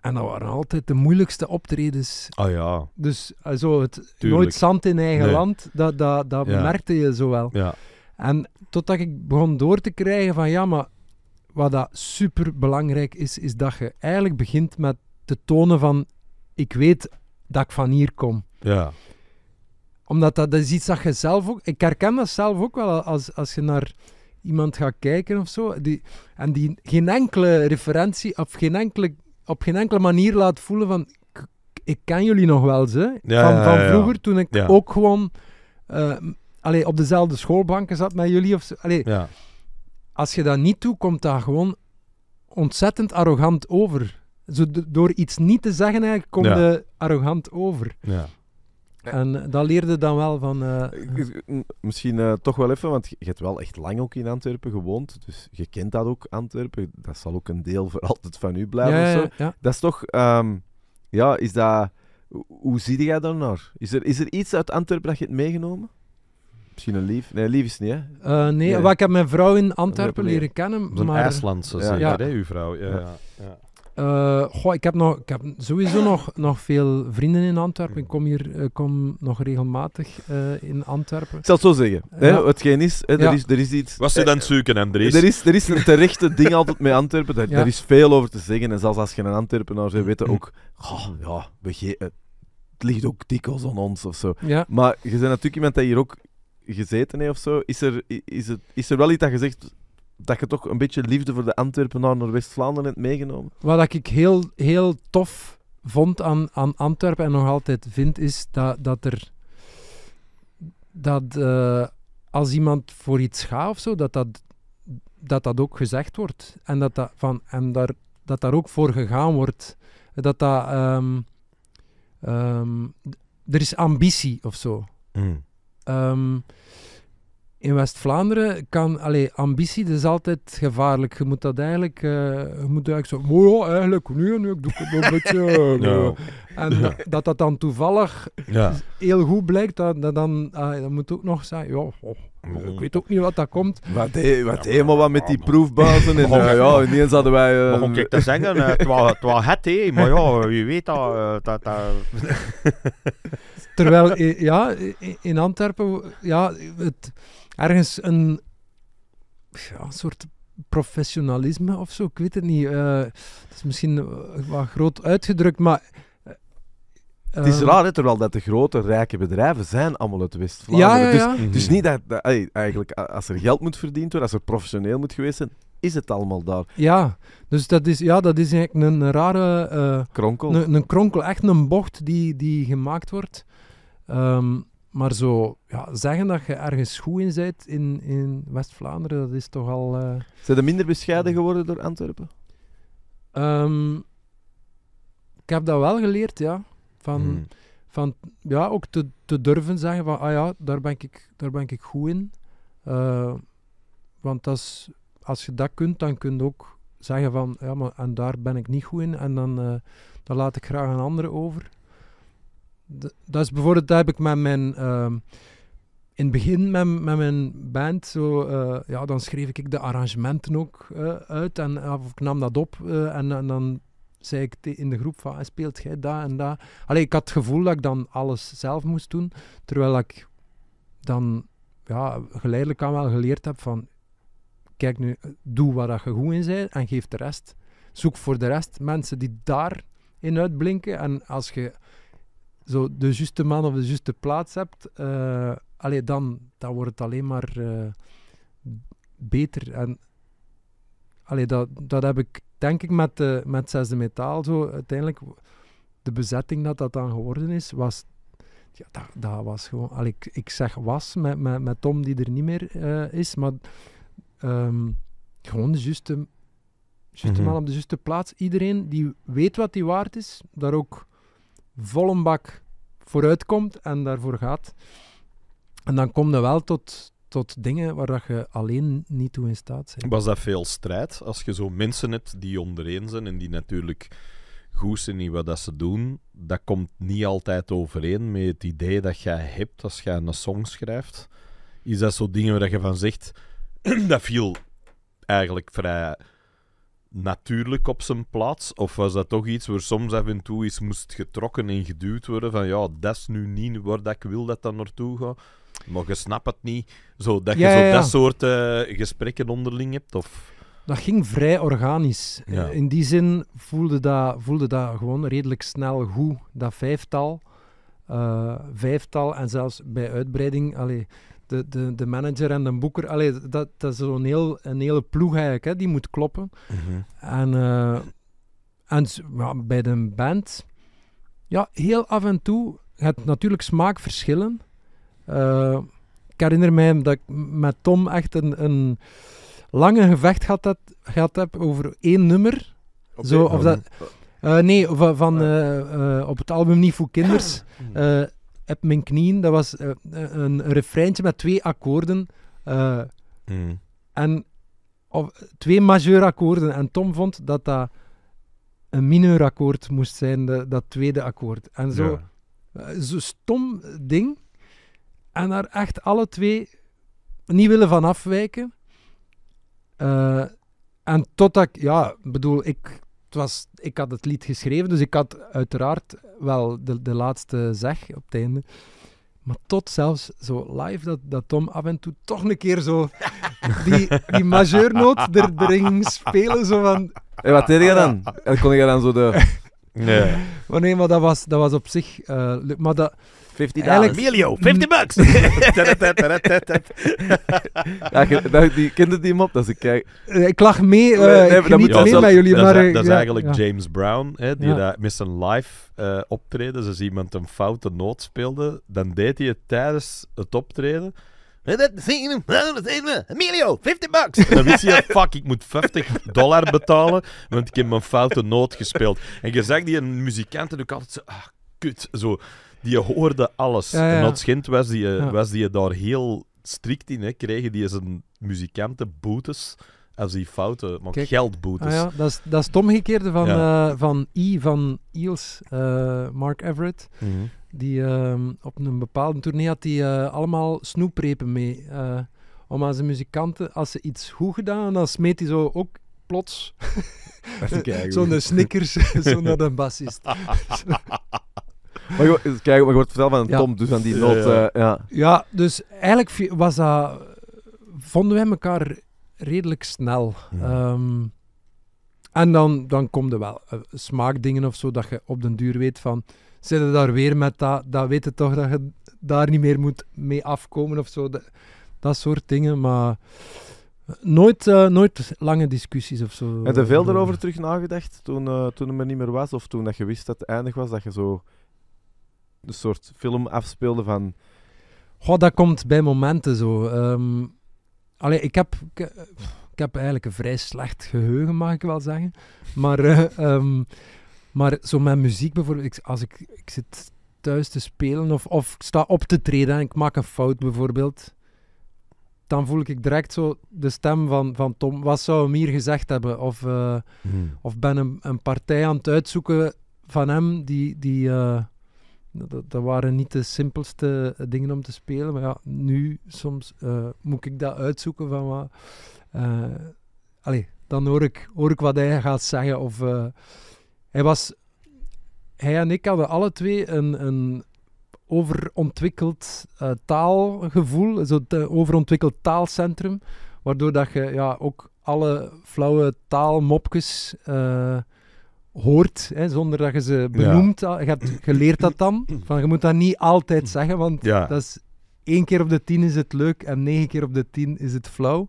En dat waren altijd de moeilijkste optredens. Ah ja. Dus eh, zo het nooit zand in eigen land, dat, dat, dat merkte je zo wel. Ja. En totdat ik begon door te krijgen van ja, maar wat dat super belangrijk is, is dat je eigenlijk begint met te tonen van ik weet dat ik van hier kom. Ja. Omdat dat, is iets dat je zelf ook... Ik herken dat zelf ook wel als, als je naar iemand gaat kijken of zo. Die, en die geen enkele referentie of geen enkele op geen enkele manier laat voelen van... Ik, ken jullie nog wel, ze. van, van vroeger, toen ik ook gewoon... Uh, op dezelfde schoolbanken zat met jullie. Of, allee, Als je dat niet toe, komt daar gewoon ontzettend arrogant over. Zo, door iets niet te zeggen eigenlijk, komt de arrogant over. Ja. En eh, dat leerde dan wel van. Eh, misschien eh, toch wel even, want je hebt wel echt lang ook in Antwerpen gewoond. Dus je kent dat ook, Antwerpen. Dat zal ook een deel voor <laughs> altijd van u blijven. Ja, ja, Dat is toch. Ehm, ja, is dat. Hoe zie jij daar naar? Nou? Is er, is er iets uit Antwerpen dat je hebt meegenomen? Misschien een lief. Nee, lief is niet, hè? nee, Wat, ik heb mijn vrouw in Antwerpen leren kennen. Maar... IJslandse, ja. hè, uw vrouw. ja. ja. Uh, ik, heb nog, ik heb sowieso nog, nog veel vrienden in Antwerpen. Mm. Ik kom hier eh, kom nog regelmatig eh, in Antwerpen. Ik zal het zo zeggen. Hè, Hetgeen is, hè, er is, er is iets... Was je dan zoeken, Andries? Er is, er is een terechte ding altijd met Antwerpen. Daar, is veel over te zeggen. En zelfs als je een Antwerpenaar bent, weten mm. ook... ja, we het ligt ook dikwijls aan ons of zo. Maar je bent natuurlijk iemand dat hier ook gezeten heeft of zo. Is er, is, het, is er wel iets dat gezegd dat je toch een beetje liefde voor de Antwerpenaar naar West-Vlaanderen hebt meegenomen? Wat ik heel, heel tof vond aan, aan Antwerpen en nog altijd vind, is dat, dat er. dat eh, als iemand voor iets gaat of zo, dat dat, dat dat ook gezegd wordt. En dat dat, van, en daar, dat daar ook voor gegaan wordt. Dat dat. Ehm, ehm, er is ambitie of zo. Mm. Ehm, in West-Vlaanderen kan, allee, ambitie, dat is altijd gevaarlijk. Je moet dat eigenlijk, uh, je moet eigenlijk zo, mooi, oh, eigenlijk nu en nu, ik doe het een beetje. <laughs> Eh, en dat, dat dan toevallig heel goed blijkt, dat, dat dan, uh, ah, dat moet ook nog zijn, ja, oh, mm. ik weet ook niet wat dat komt. Wat, he, wat ja, helemaal wat met die proefbazen en <laughs> eh, ja, ineens hadden wij... Uh... ik te zeggen, het was het, was he, maar ja, je weet dat, dat... <laughs> Terwijl ja, in Antwerpen, ja, het, ergens een ja, soort professionalisme of zo, ik weet het niet. Uh, het is misschien eh, wat groot uitgedrukt, maar. Eh, het is ehm, raar, hè, terwijl dat de grote rijke bedrijven zijn allemaal uit West-Vlaanderen. Ja, ja, Dus, mhm. dus, niet dat, eigenlijk als er geld moet verdiend worden, als er professioneel moet geweest zijn, is het allemaal daar. Ja, dus dat is, ja, dat is eigenlijk een, rare... Uh, kronkel. Een, een, kronkel, echt een bocht die, die gemaakt wordt. Ehm, maar zo ja, zeggen dat je ergens goed in bent in, in West-Vlaanderen, dat is toch al. Eh, Zijn er minder bescheiden geworden door Antwerpen? Ehm, ik heb dat wel geleerd, ja. Van, hmm. van ja, ook te, te durven zeggen van, ah ja, daar ben ik, daar ben ik goed in. Eh, want dat als je dat kunt, dan kun je ook zeggen van, ja, maar en daar ben ik niet goed in en dan, eh, dan laat ik graag een andere over dat is bijvoorbeeld, dat heb ik met mijn. Ehm, in het begin met, met mijn band, zo, eh, ja, dan schreef ik de arrangementen ook eh, uit. En, eh, of ik nam dat op en, en, dan zei ik in de groep van, ah, speelt jij dat en dat? alleen ik had het gevoel dat ik dan alles zelf moest doen. Terwijl ik dan ja, geleidelijk aan wel geleerd heb van, kijk nu, doe waar je goed in bent en geef de rest. Zoek voor de rest mensen die daarin uitblinken. En als je zo de juiste man op de juiste plaats hebt, uh, dan, dan wordt het alleen maar eh, beter. En allee, dat, dat heb ik denk ik met, de, eh, met Zesde Metaal zo uiteindelijk, de bezetting dat dat dan geworden is, was ja, dat, dat was gewoon, ik, ik zeg was met, met, Tom die er niet meer is, maar ehm, gewoon de juiste, juiste mhm. man op de juiste plaats. Iedereen die weet wat hij waard is, daar ook volle bak vooruitkomt en daarvoor gaat. En dan kom je wel tot, tot dingen waar dat je alleen niet toe in staat bent. Was dat veel strijd? Als je zo mensen hebt die ondereen zijn en die natuurlijk goed zijn in wat dat ze doen, dat komt niet altijd overeen met het idee dat jij hebt als jij een song schrijft. Is dat zo dingen waar je van zegt, <clears throat> dat viel eigenlijk vrij natuurlijk op zijn plaats? Of was dat toch iets waar soms af en toe eens moest getrokken en geduwd worden? Van ja, dat is nu niet waar ik wil dat dat naartoe gaat. Maar je snapt het niet. Zo, dat je zo dat soort eh, gesprekken onderling hebt? Of... Dat ging vrij organisch. Eh, in die zin voelde dat, voelde dat gewoon redelijk snel goed, dat vijftal. Eh, vijftal en zelfs bij uitbreiding. Allee, de, de, de manager en de boeker. Allee, dat, dat is zo'n heel, een hele ploeg eigenlijk, hè, die moet kloppen. Mhm. En, eh, en bij de band, ja, heel af en toe, je natuurlijk smaakverschillen. Uh, ik herinner mij dat ik met Tom echt een, een lange gevecht gehad, had, heb over één nummer. Zo, of oh, dat, nee, eh, van, ah. op het album Niet voor Kinders. <clears throat> Heb mijn knieën, dat was eh, eh, een refreintje met twee akkoorden. Eh, hmm. En of, twee majeur akkoorden. En Tom vond dat dat een mineur akkoord moest zijn, dat tweede akkoord. En zo, ja. zo stom ding. En daar echt alle twee niet willen van afwijken. en totdat ik, ja, bedoel, ik het was, ik had het lied geschreven, dus ik had uiteraard wel de, de laatste zeg op het einde. Maar tot zelfs zo live dat, dat Tom af en toe toch een keer zo <laughs> die, die majeurnoot er, erin spelen. Zo van, hey, wat deed je dan? En ah, kon je dan zo de... <laughs> Nee. Maar nee, maar dat was, dat was op zich... Eh, maar dat, 50 dollars. Emilio, <laughs> 50 bucks! <laughs> <laughs> ja, nou, die, kende die hem op, dat is kijk. Eh, ik lag mee, uh, nee, mee eh, bij jullie. Dat, maar, eh, dat, is eigenlijk James Brown, hè, die daar met live uh, optreden, als iemand een foute noot speelde, dan deed hij het tijdens het optreden. Emilio, 50 bucks. Dan wist je, ah, fuck, ik moet 50 dollar betalen, want ik heb mijn foute noot gespeeld. En je zegt die muzikanten ook altijd zo, ah, kut. Zo, die hoorde alles. En dat schint was die, eh, was die daar heel strikt in. Hè. Kregen die zijn muzikanten boetes als die fouten maakt. Geldboetes. Ah, ja, dat, is, dat is het omgekeerde van, ja. Eh, van I van Eels, eh, Mark Everett. Mhm. Die ehm, op een bepaalde tournee had die allemaal snoeprepen mee. om aan zijn muzikanten, als ze iets goed gedaan, dan smeet hij zo ook plots <laughs> <laughs> zo'n snickers zo naar de bassist. <laughs> maar, je, kijk, maar wordt verteld van Tom, dus aan die noot. Eh, ja. ja, dus eigenlijk was dat, vonden wij elkaar redelijk snel. Ehm, en dan, dan komen er wel eh, smaakdingen of zo, dat je op den duur weet van, zit daar weer met dat, dat weet je toch dat je daar niet meer moet mee afkomen of zo. Dat, dat soort dingen, maar nooit, eh, nooit lange discussies of zo. Heb je veel over terug nagedacht toen, uh, toen het me niet meer was? Of toen dat je wist dat het eindig was, dat je zo een soort film afspeelde van... Goh, dat komt bij momenten zo. Um, allee, ik heb, eh, ik, heb eigenlijk een vrij slecht geheugen, mag ik wel zeggen. Maar, eh, <laughs> ehm, maar zo met muziek bijvoorbeeld, als ik, ik zit thuis te spelen of, of ik sta op te treden en ik maak een fout bijvoorbeeld, dan voel ik direct zo de stem van, van Tom. Wat zou hem hier gezegd hebben? Of, eh, hmm. of ben een, een partij aan het uitzoeken van hem die, die, dat, dat, waren niet de simpelste eh, dingen om te spelen. Maar ja, nu soms eh, moet ik dat uitzoeken van wat. Uh, allee, dan hoor ik, hoor ik wat hij gaat zeggen. Of, hij, was, hij en ik hadden alle twee een, een overontwikkeld taalgevoel, een overontwikkeld taalcentrum. Waardoor dat je ja, ook alle flauwe taalmopjes hoort, hè, zonder dat je ze benoemt. Ah, je hebt geleerd dat dan. Van, je moet dat niet altijd zeggen, want dat is één keer op de tien is het leuk en negen keer op de tien is het flauw.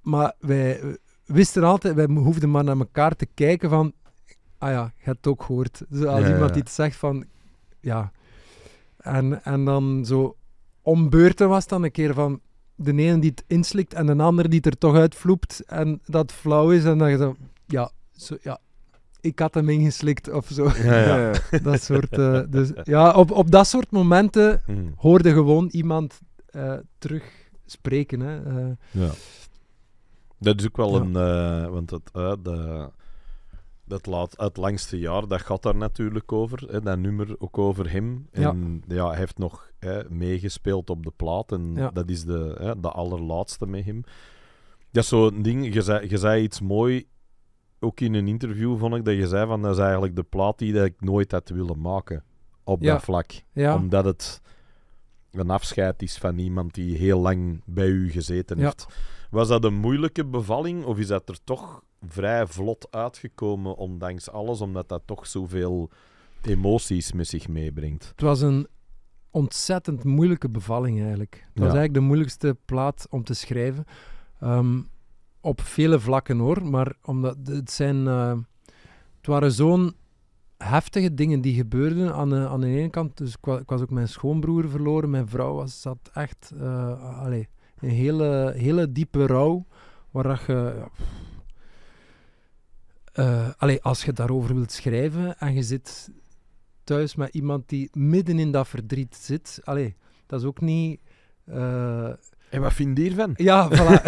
Maar wij wisten altijd, wij hoefden maar naar elkaar te kijken van, ah ja, je hebt het ook gehoord. Dus als iemand iets zegt van, ja. En, en dan zo om beurten was dan een keer van, de ene die het inslikt en de ander die het er toch uitvloept en dat flauw is en dan je ja, zo, ja, ik had hem ingeslikt of zo. <laughs> dat soort, eh, dus, ja, op, op dat soort momenten hmm. hoorde gewoon iemand uh, terug spreken. Hè. Eh. ja. Dat is ook wel een. want het, de, dat laat, het langste jaar, dat gaat daar natuurlijk over. Hè, dat nummer ook over hem. En ja, hij heeft nog hè, meegespeeld op de plaat. En dat is de, hè, de allerlaatste met hem. Dat is zo'n ding. Je zei, je zei iets mooi ook in een interview vond ik dat je zei van dat is eigenlijk de plaat die ik nooit had willen maken op dat vlak. Omdat het een afscheid is van iemand die heel lang bij u gezeten heeft. Was dat een moeilijke bevalling of is dat er toch vrij vlot uitgekomen ondanks alles, omdat dat toch zoveel emoties met zich meebrengt? Het was een ontzettend moeilijke bevalling eigenlijk. Dat was eigenlijk de moeilijkste plaat om te schrijven. Ehm, op vele vlakken hoor, maar omdat het zijn. Eh, het waren zo'n heftige dingen die gebeurden aan de, aan de ene kant. Dus ik was, ook mijn schoonbroer verloren, mijn vrouw was, zat echt. Uh, een hele, hele diepe rouw waar je. Eh, allee, als je daarover wilt schrijven en je zit thuis met iemand die midden in dat verdriet zit, allee, dat is ook niet wat vind je hiervan? Ja, voilà.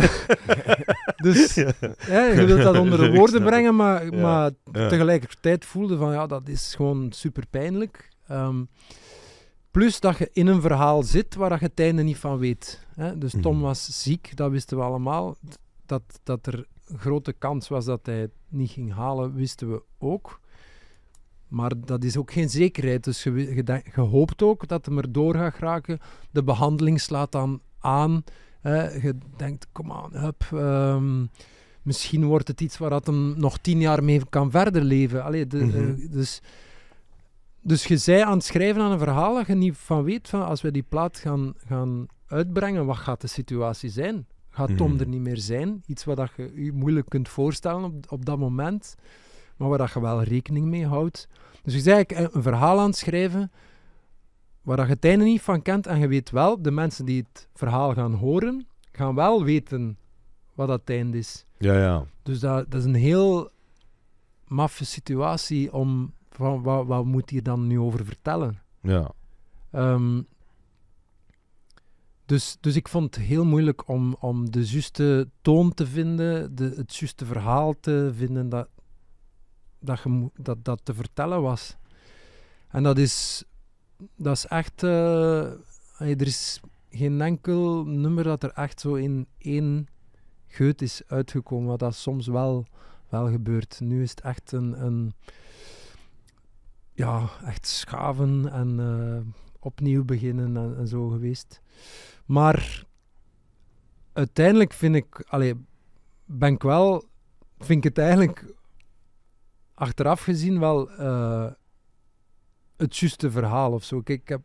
<laughs> dus je wilt dat onder <laughs> woorden brengen, maar, maar tegelijkertijd voelde van ja, dat is gewoon super pijnlijk. Ehm, plus dat je in een verhaal zit waar je het einde niet van weet. Hè? Dus mhm. Tom was ziek, dat wisten we allemaal. Dat, dat er grote kans was dat hij het niet ging halen, wisten we ook. Maar dat is ook geen zekerheid. Dus je, hoopt ook dat hem er door gaat raken. De behandeling slaat dan aan. Je denkt, kom aan, hup. Ehm, misschien wordt het iets waar dat hem nog tien jaar mee kan verder leven. Allee, de, mhm. eh, dus, dus je zij aan het schrijven aan een verhaal dat je niet van weet van als we die plaat gaan, gaan uitbrengen, wat gaat de situatie zijn? Gaat Tom mhm. er niet meer zijn? Iets wat dat je je moeilijk kunt voorstellen op, op dat moment, maar waar dat je wel rekening mee houdt. Dus je zei een verhaal aan het schrijven waar je het einde niet van kent en je weet wel, de mensen die het verhaal gaan horen, gaan wel weten wat dat einde is. Ja, ja. Dus dat, dat is een heel maffe situatie om van wat, wat moet hier dan nu over vertellen? Ja. Ehm, dus, dus ik vond het heel moeilijk om, om de juiste toon te vinden, de, het juiste verhaal te vinden dat dat, je, dat dat te vertellen was. En dat is dat is echt. Eh, er is geen enkel nummer dat er echt zo in één geut is uitgekomen. Wat dat soms wel, wel gebeurt. Nu is het echt een. een ja, echt schaven en eh, opnieuw beginnen en, zo geweest. Maar uiteindelijk vind ik. Allee, ben ik wel. Vind ik het eigenlijk achteraf gezien wel eh, het juiste verhaal of zo. Kijk, ik heb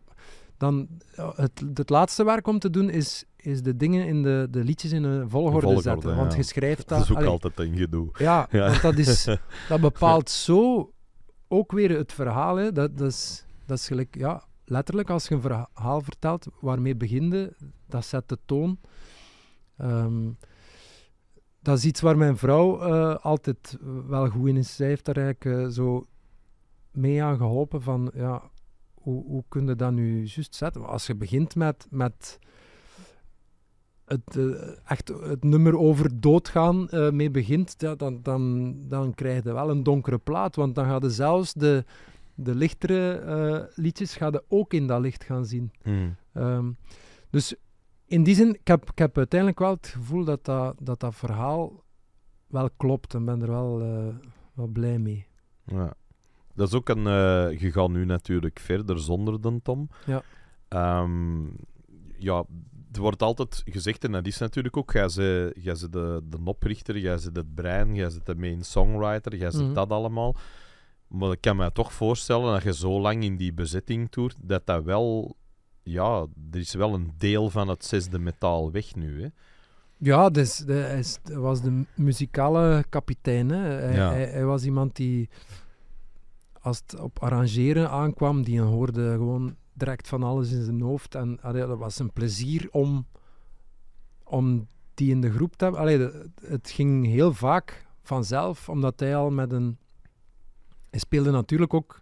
dan eh, het, het laatste werk om te doen is, is de dingen in de, de liedjes in een volgorde, volgorde zetten. Want je schrijft dat. Dat is ook altijd een gedoe. Ja, want dat, is, <laughs> dat bepaalt zo ook weer het verhaal. Hè. Dat, dat, is, dat is gelijk, ja, letterlijk als je een verhaal vertelt, waarmee beginde, dat zet de toon. Ehm, dat is iets waar mijn vrouw eh, altijd wel goed in is. Zij heeft daar eigenlijk eh, zo mee aan geholpen van ja, hoe, hoe kun je dat nu juist zetten? Als je begint met, met het, eh, echt het nummer over doodgaan uh, eh, mee begint, ja, dan, dan, dan krijg je wel een donkere plaat. Want dan gaan je zelfs de, de lichtere eh, liedjes ga je ook in dat licht gaan zien. Hmm. Ehm, dus in die zin, ik heb, ik heb uiteindelijk wel het gevoel dat dat, dat, dat verhaal wel klopt en ben er wel, wel blij mee. Ja dat is ook een. Eh, je gaat nu natuurlijk verder zonder de Tom. Ja. Ehm, ja, het wordt altijd gezegd, en dat is natuurlijk ook, jij ze, jij ze de, de oprichter, jij ze het brein, jij ze de main songwriter, jij ze mhm. dat allemaal. Maar ik kan me toch voorstellen dat je zo lang in die bezetting toert, dat dat wel, ja, er is wel een deel van het zesde metaal weg nu. Hè? Ja, dus, hij was de muzikale kapitein. Hè. hij was iemand die als het op arrangeren aankwam, die hoorde gewoon direct van alles in zijn hoofd. En allee, dat was een plezier om, om die in de groep te hebben. Allee, het ging heel vaak vanzelf, omdat hij al met een... Hij speelde natuurlijk ook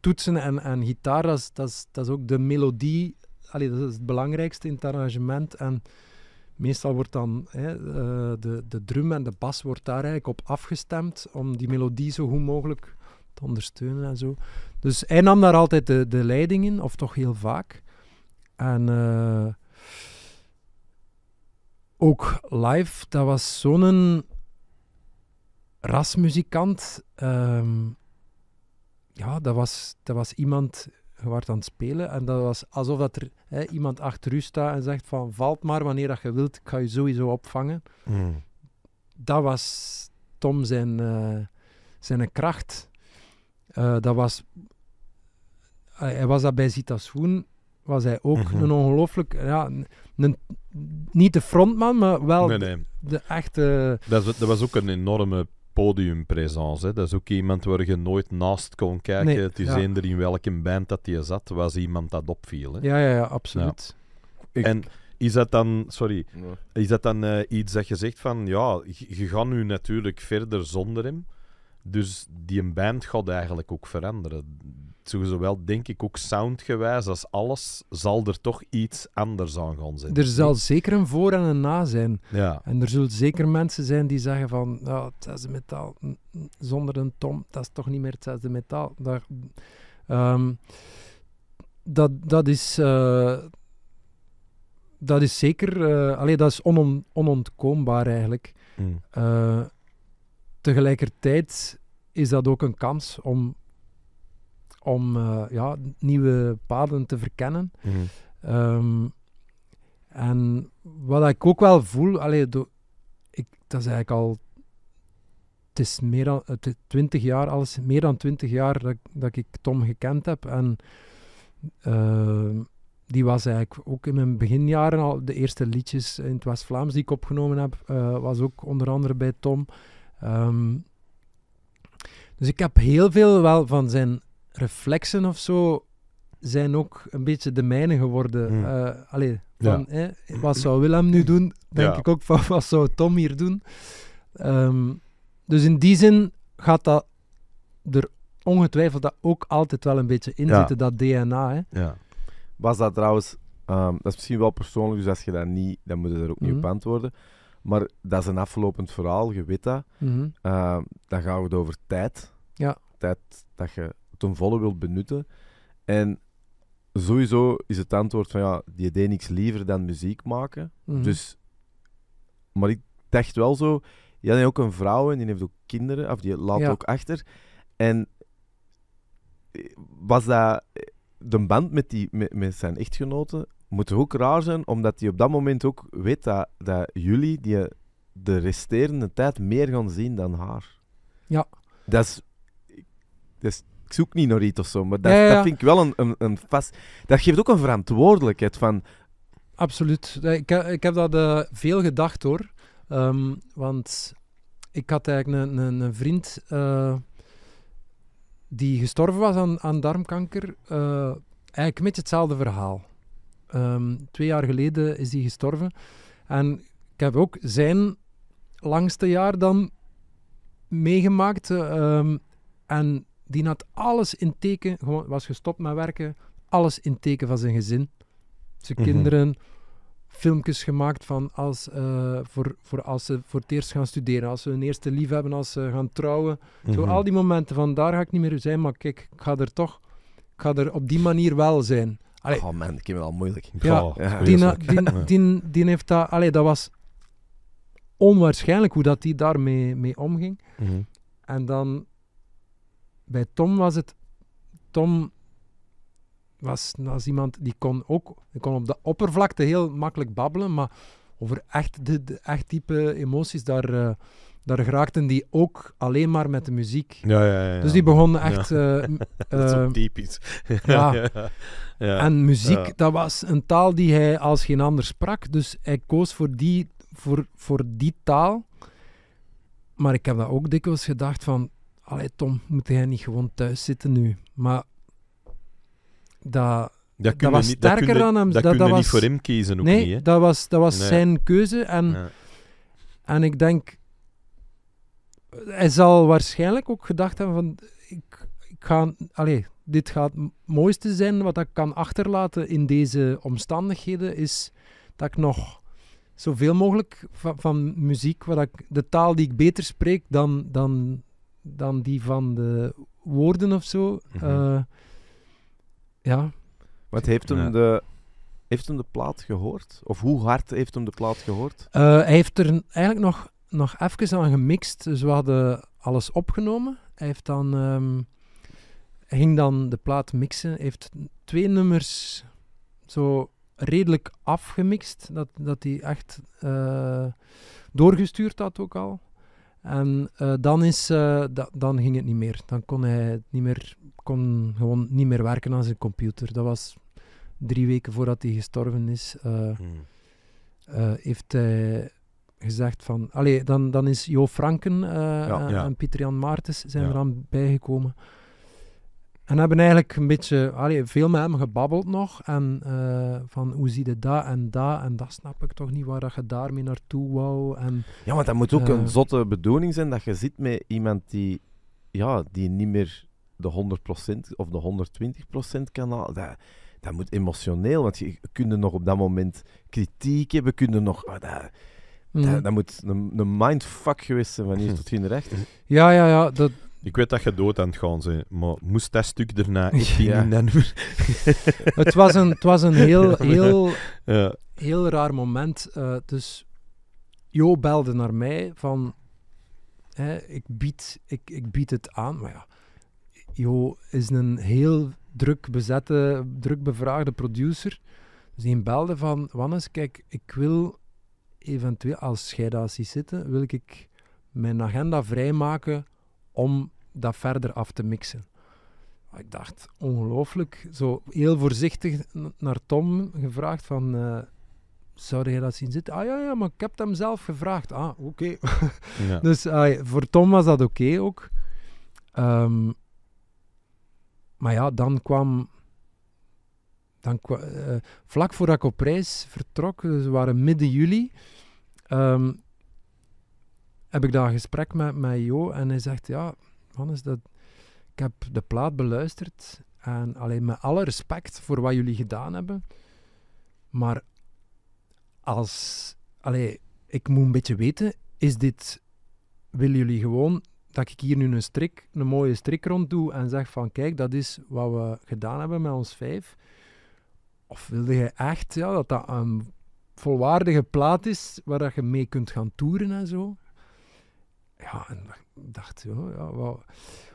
toetsen en, en gitaar. Dat is, dat, is, ook de melodie. Allee, dat is het belangrijkste in het arrangement. En meestal wordt dan hè, eh, de, de drum en de bas wordt daar eigenlijk op afgestemd om die melodie zo goed mogelijk te ondersteunen en zo. Dus hij nam daar altijd de, de leiding in, of toch heel vaak. En eh, ook live, dat was zo'n rasmuzikant. Ehm, ja, dat was, dat was iemand, waar aan het spelen en dat was alsof dat er hè, iemand achter u staat en zegt van valt maar wanneer dat je wilt, ik ga je sowieso opvangen. Mm. Dat was Tom zijn, eh, zijn kracht. Eh, dat was, hij was dat bij Zita Schoen, was hij ook mhm. een ongelooflijk, ja, niet de frontman, maar wel de echte. Dat, dat was ook een enorme podiumpresence. Dat is ook iemand waar je nooit naast kon kijken. Nee, het is eender in welke band dat hij zat, was iemand dat opviel. Hè. Ja, ja, ja, absoluut. En is dat dan, sorry, is dat dan eh, iets dat je zegt van ja, je gaat nu natuurlijk verder zonder hem. Dus die band gaat eigenlijk ook veranderen. Zowel denk ik ook soundgewijs als alles zal er toch iets anders aan gaan zijn. Er zal zeker een voor en een na zijn. Ja. En er zullen zeker mensen zijn die zeggen van het zesde metaal zonder een tom, dat is toch niet meer het metaal. Daar, ehm, dat, dat is... Eh, dat is zeker, eh, alleen dat is onontkoombaar eigenlijk. Mm. Eh, Tegelijkertijd is dat ook een kans om, om eh, ja, nieuwe paden te verkennen. Mhm. Ehm, en wat ik ook wel voel, allee, do, ik, dat is eigenlijk al. Het is meer dan twintig jaar, alles meer dan twintig jaar dat, dat ik Tom gekend heb. En ehm, die was eigenlijk ook in mijn beginjaren al. De eerste liedjes in het West-Vlaams die ik opgenomen heb, eh, was ook onder andere bij Tom. Ehm, dus ik heb heel veel wel van zijn reflexen of zo, zijn ook een beetje de mijne geworden. Mm. allee, van, wat zou Willem nu doen? Denk ik ook van, wat zou Tom hier doen? Ehm, dus in die zin gaat dat er ongetwijfeld dat ook altijd wel een beetje in zitten, dat DNA. Hè. Ja. Was dat trouwens, ehm, dat is misschien wel persoonlijk, dus als je dat niet, dan moet je er ook niet op mhm. antwoorden. Maar dat is een aflopend verhaal, je weet dat. Mhm. Eh, dan gaan we het over tijd. Ja. Tijd dat je ten volle wilt benutten. En sowieso is het antwoord van ja, je deed niks liever dan muziek maken. Mhm. Dus, maar ik dacht wel zo, je hebt ook een vrouw en die heeft ook kinderen, of die laat ook achter. En eh, was dat de band met, die, met, zijn echtgenoten? moet ook raar zijn, omdat hij op dat moment ook weet dat, dat jullie die de resterende tijd meer gaan zien dan haar. Ja. Dat is, dat is ik zoek niet naar iets of zo, maar dat, dat vind ik wel een, een, een, vast... Dat geeft ook een verantwoordelijkheid van... Absoluut. Ik, eh, ik heb dat eh, veel gedacht, hoor. Ehm, want ik had eigenlijk een, een, een vriend eh, die gestorven was aan, aan darmkanker. eigenlijk een beetje hetzelfde verhaal. Ehm, twee jaar geleden is hij gestorven. En ik heb ook zijn langste jaar dan meegemaakt. Ehm, en die had alles in teken, gewoon was gestopt met werken, alles in teken van zijn gezin. Zijn mhm. kinderen, filmpjes gemaakt van als, eh, voor, voor als ze voor het eerst gaan studeren, als ze hun eerste lief hebben, als ze gaan trouwen. Mm Zo mhm. al die momenten van daar ga ik niet meer zijn, maar kijk, ik ga er toch, ik ga er op die manier wel zijn oh man, ik heb het al moeilijk. Ja, Die, <laughs> die, die, die, heeft dat... Allee, dat was onwaarschijnlijk hoe dat die daarmee mee omging. Mhm. En dan... Bij Tom was het... Tom was, was iemand die kon ook... kon op de oppervlakte heel makkelijk babbelen, maar over echt, de, echt diepe emoties, daar... Eh, daar geraakten die ook alleen maar met de muziek. Ja, ja, ja. Dus die begonnen echt... Eh, <laughs> eh, dat is <laughs> ja. ja. En muziek, dat was een taal die hij als geen ander sprak. Dus hij koos voor die, voor, voor die taal. Maar ik heb dat ook dikwijls gedacht van... Allee Tom, moet jij niet gewoon thuis zitten nu? Maar dat... Dat, was niet, sterker dan hem. Dat, dat, dat was, niet voor hem kiezen, ook niet. Dat was, dat was zijn keuze. En, en ik denk, hij zal waarschijnlijk ook gedacht hebben van... Ik, ik ga, allez, dit gaat het mooiste zijn wat ik kan achterlaten in deze omstandigheden, is dat ik nog zoveel mogelijk van, van muziek, wat ik, de taal die ik beter spreek dan, dan, dan die van de woorden of zo. Mhm. Eh, ja. Wat heeft hem, de, heeft hem de plaat gehoord? Of hoe hard heeft hem de plaat gehoord? Eh, hij heeft er eigenlijk nog nog even aan gemixt. Dus we hadden alles opgenomen. Hij heeft dan, ehm, ging dan de plaat mixen. Hij heeft twee nummers zo redelijk afgemixt. Dat, dat hij echt eh, doorgestuurd had ook al. En eh, dan, is, eh, dan ging het niet meer. Dan kon hij niet meer, kon gewoon niet meer werken aan zijn computer. Dat was drie weken voordat hij gestorven is. Hmm. heeft hij gezegd van... Allee, dan, dan is Jo Franken eh, eh, en Pietrian Jan Maartens zijn er aan bijgekomen. En hebben eigenlijk een beetje... Allee, veel met hem gebabbeld nog. En eh, van, hoe zie je dat en dat? En dat snap ik toch niet, waar dat je daarmee naartoe wou. En, ja, want dat moet ook een zotte bedoeling zijn, dat je zit met iemand die... Ja, die niet meer de 100% of de 120% kan halen. Dat, moet emotioneel, want je, je kunt nog op dat moment kritiek hebben, kunnen nog... Oh, Mm. Dat, dat, moet een, een mindfuck geweest zijn van hier <laughs> tot hier recht. Ja, ja, ja. Dat... Ik weet dat je dood aan het gaan zijn maar moest dat stuk daarna echt <laughs> in Denver <laughs> het, was een, het was een heel, heel, ja. heel raar moment. Uh, dus Jo belde naar mij van... Hè, ik, bied, ik, ik bied het aan, maar ja... Jo is een heel druk bezette, druk bevraagde producer. Dus die belde van... Wannes, kijk, ik wil eventueel als jij dat ziet zitten, wil ik mijn agenda vrijmaken om dat verder af te mixen. Ik dacht, ongelooflijk. Zo heel voorzichtig naar Tom gevraagd van... Eh, zou jij dat zien zitten? Ah ja, ja, maar ik heb hem zelf gevraagd. Ah, oké. <laughs> Dus ah, voor Tom was dat oké ook. Ehm, maar ja, dan kwam dan, eh, vlak voordat ik op reis vertrok, dus waren midden juli, ehm, heb ik daar een gesprek met, met Jo en hij zegt, ja, is dat, ik heb de plaat beluisterd en alleen met alle respect voor wat jullie gedaan hebben, maar als, allee, ik moet een beetje weten, is dit, willen jullie gewoon dat ik hier nu een strik, een mooie strik rond doe en zeg van kijk, dat is wat we gedaan hebben met ons vijf. Of wilde je echt ja, dat dat een volwaardige plaat is waar dat je mee kunt gaan toeren en zo? Ja, en ik dacht, ja, ja wat,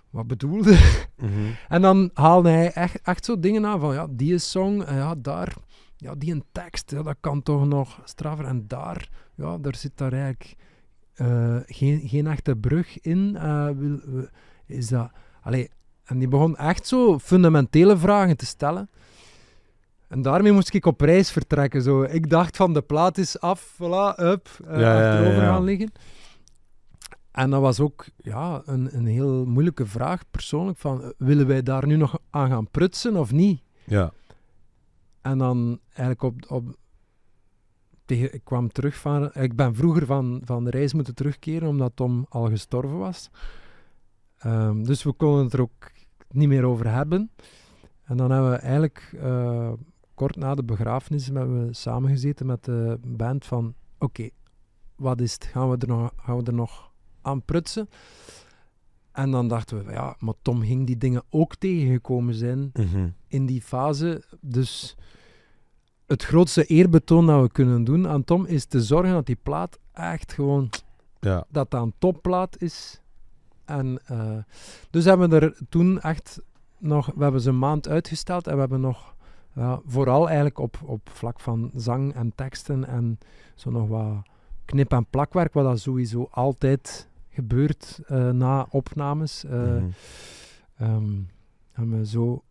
wat bedoelde? Mm <laughs> En dan haalde hij echt, echt zo dingen aan van, ja, die song, ja, daar, ja, die een tekst, ja, dat kan toch nog straffer. En daar, ja, daar zit daar eigenlijk eh, geen, geen echte brug in. Eh, wil, is dat... Allee, en die begon echt zo fundamentele vragen te stellen. En daarmee moest ik op reis vertrekken. Zo. Ik dacht van de plaat is af, voilà, up, uh, eh, achterover gaan liggen. En dat was ook ja, een, een heel moeilijke vraag persoonlijk. Van, eh, willen wij daar nu nog aan gaan prutsen of niet? Ja. En dan eigenlijk op, op, tegen, ik kwam terug van... Ik ben vroeger van, van de reis moeten terugkeren, omdat Tom al gestorven was. Ehm, dus we konden het er ook niet meer over hebben. En dan hebben we eigenlijk eh, kort na de begrafenis hebben we samengezeten met de band van oké, wat is het? Gaan we, er nog, gaan we er nog aan prutsen? En dan dachten we, ja, maar Tom ging die dingen ook tegengekomen zijn mhm. in die fase. Dus het grootste eerbetoon dat we kunnen doen aan Tom is te zorgen dat die plaat echt gewoon ja. dat aan topplaat is. En, eh, dus hebben we er toen echt nog, we hebben ze een maand uitgesteld en we hebben nog vooral eigenlijk op, op vlak van zang en teksten en zo nog wat knip- en plakwerk, wat dat sowieso altijd gebeurt eh, na opnames. Uh, mm we zo...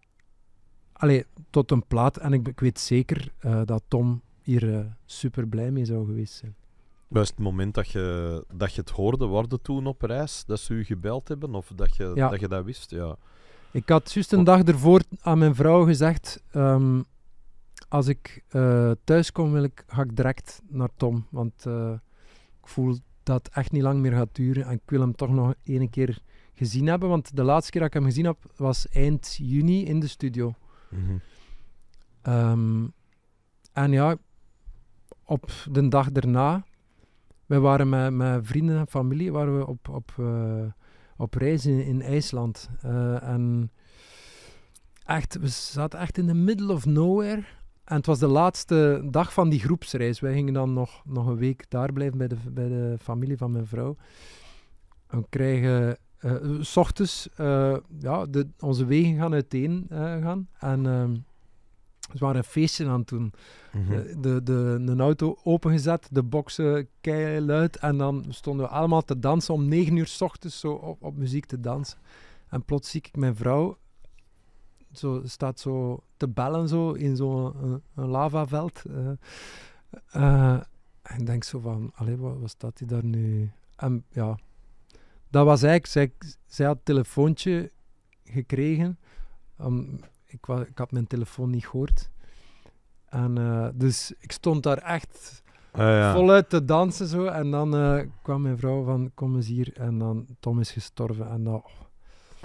Allee, tot een plaat. En ik, ik weet zeker eh, dat Tom hier super blij mee zou geweest zijn. Juist het moment dat je, dat je het hoorde, worden toen op reis, dat ze u gebeld hebben of dat je, dat, je dat wist? Ja. Ik had juist een dag ervoor aan mijn vrouw gezegd: ehm, Als ik uh, thuis kom, wil ik, ga ik direct naar Tom. Want eh, ik voel dat het echt niet lang meer gaat duren. En ik wil hem toch nog één keer gezien hebben. Want de laatste keer dat ik hem gezien heb, was eind juni in de studio. Mhm. Ehm, en ja, op de dag daarna, we waren met, met vrienden en familie waren we op. op eh, op reis in, in IJsland. Eh, en echt, we zaten echt in the middle of nowhere. En het was de laatste dag van die groepsreis. Wij gingen dan nog, nog een week daar blijven bij de, bij de familie van mijn vrouw. En we krijgen eh, s ochtends eh, ja, de, onze wegen gaan uiteen gaan. En ehm, ze waren een feestje aan het doen. Mhm. Eh, de, de, de, auto opengezet, de boksen luid En dan stonden we allemaal te dansen om negen uur s ochtends zo op, op muziek te dansen. En plots zie ik mijn vrouw zo, staat zo te bellen zo, in zo'n eh, lavaveld. Uh, uh, en denk zo van, allee, wat, staat hij daar nu? En ja, dat was eigenlijk, zij, had een telefoontje gekregen ik, had mijn telefoon niet gehoord. En, eh, dus ik stond daar echt ah, ja. voluit te dansen zo. En dan eh, kwam mijn vrouw van, kom eens hier. En dan, Tom is gestorven. En dat...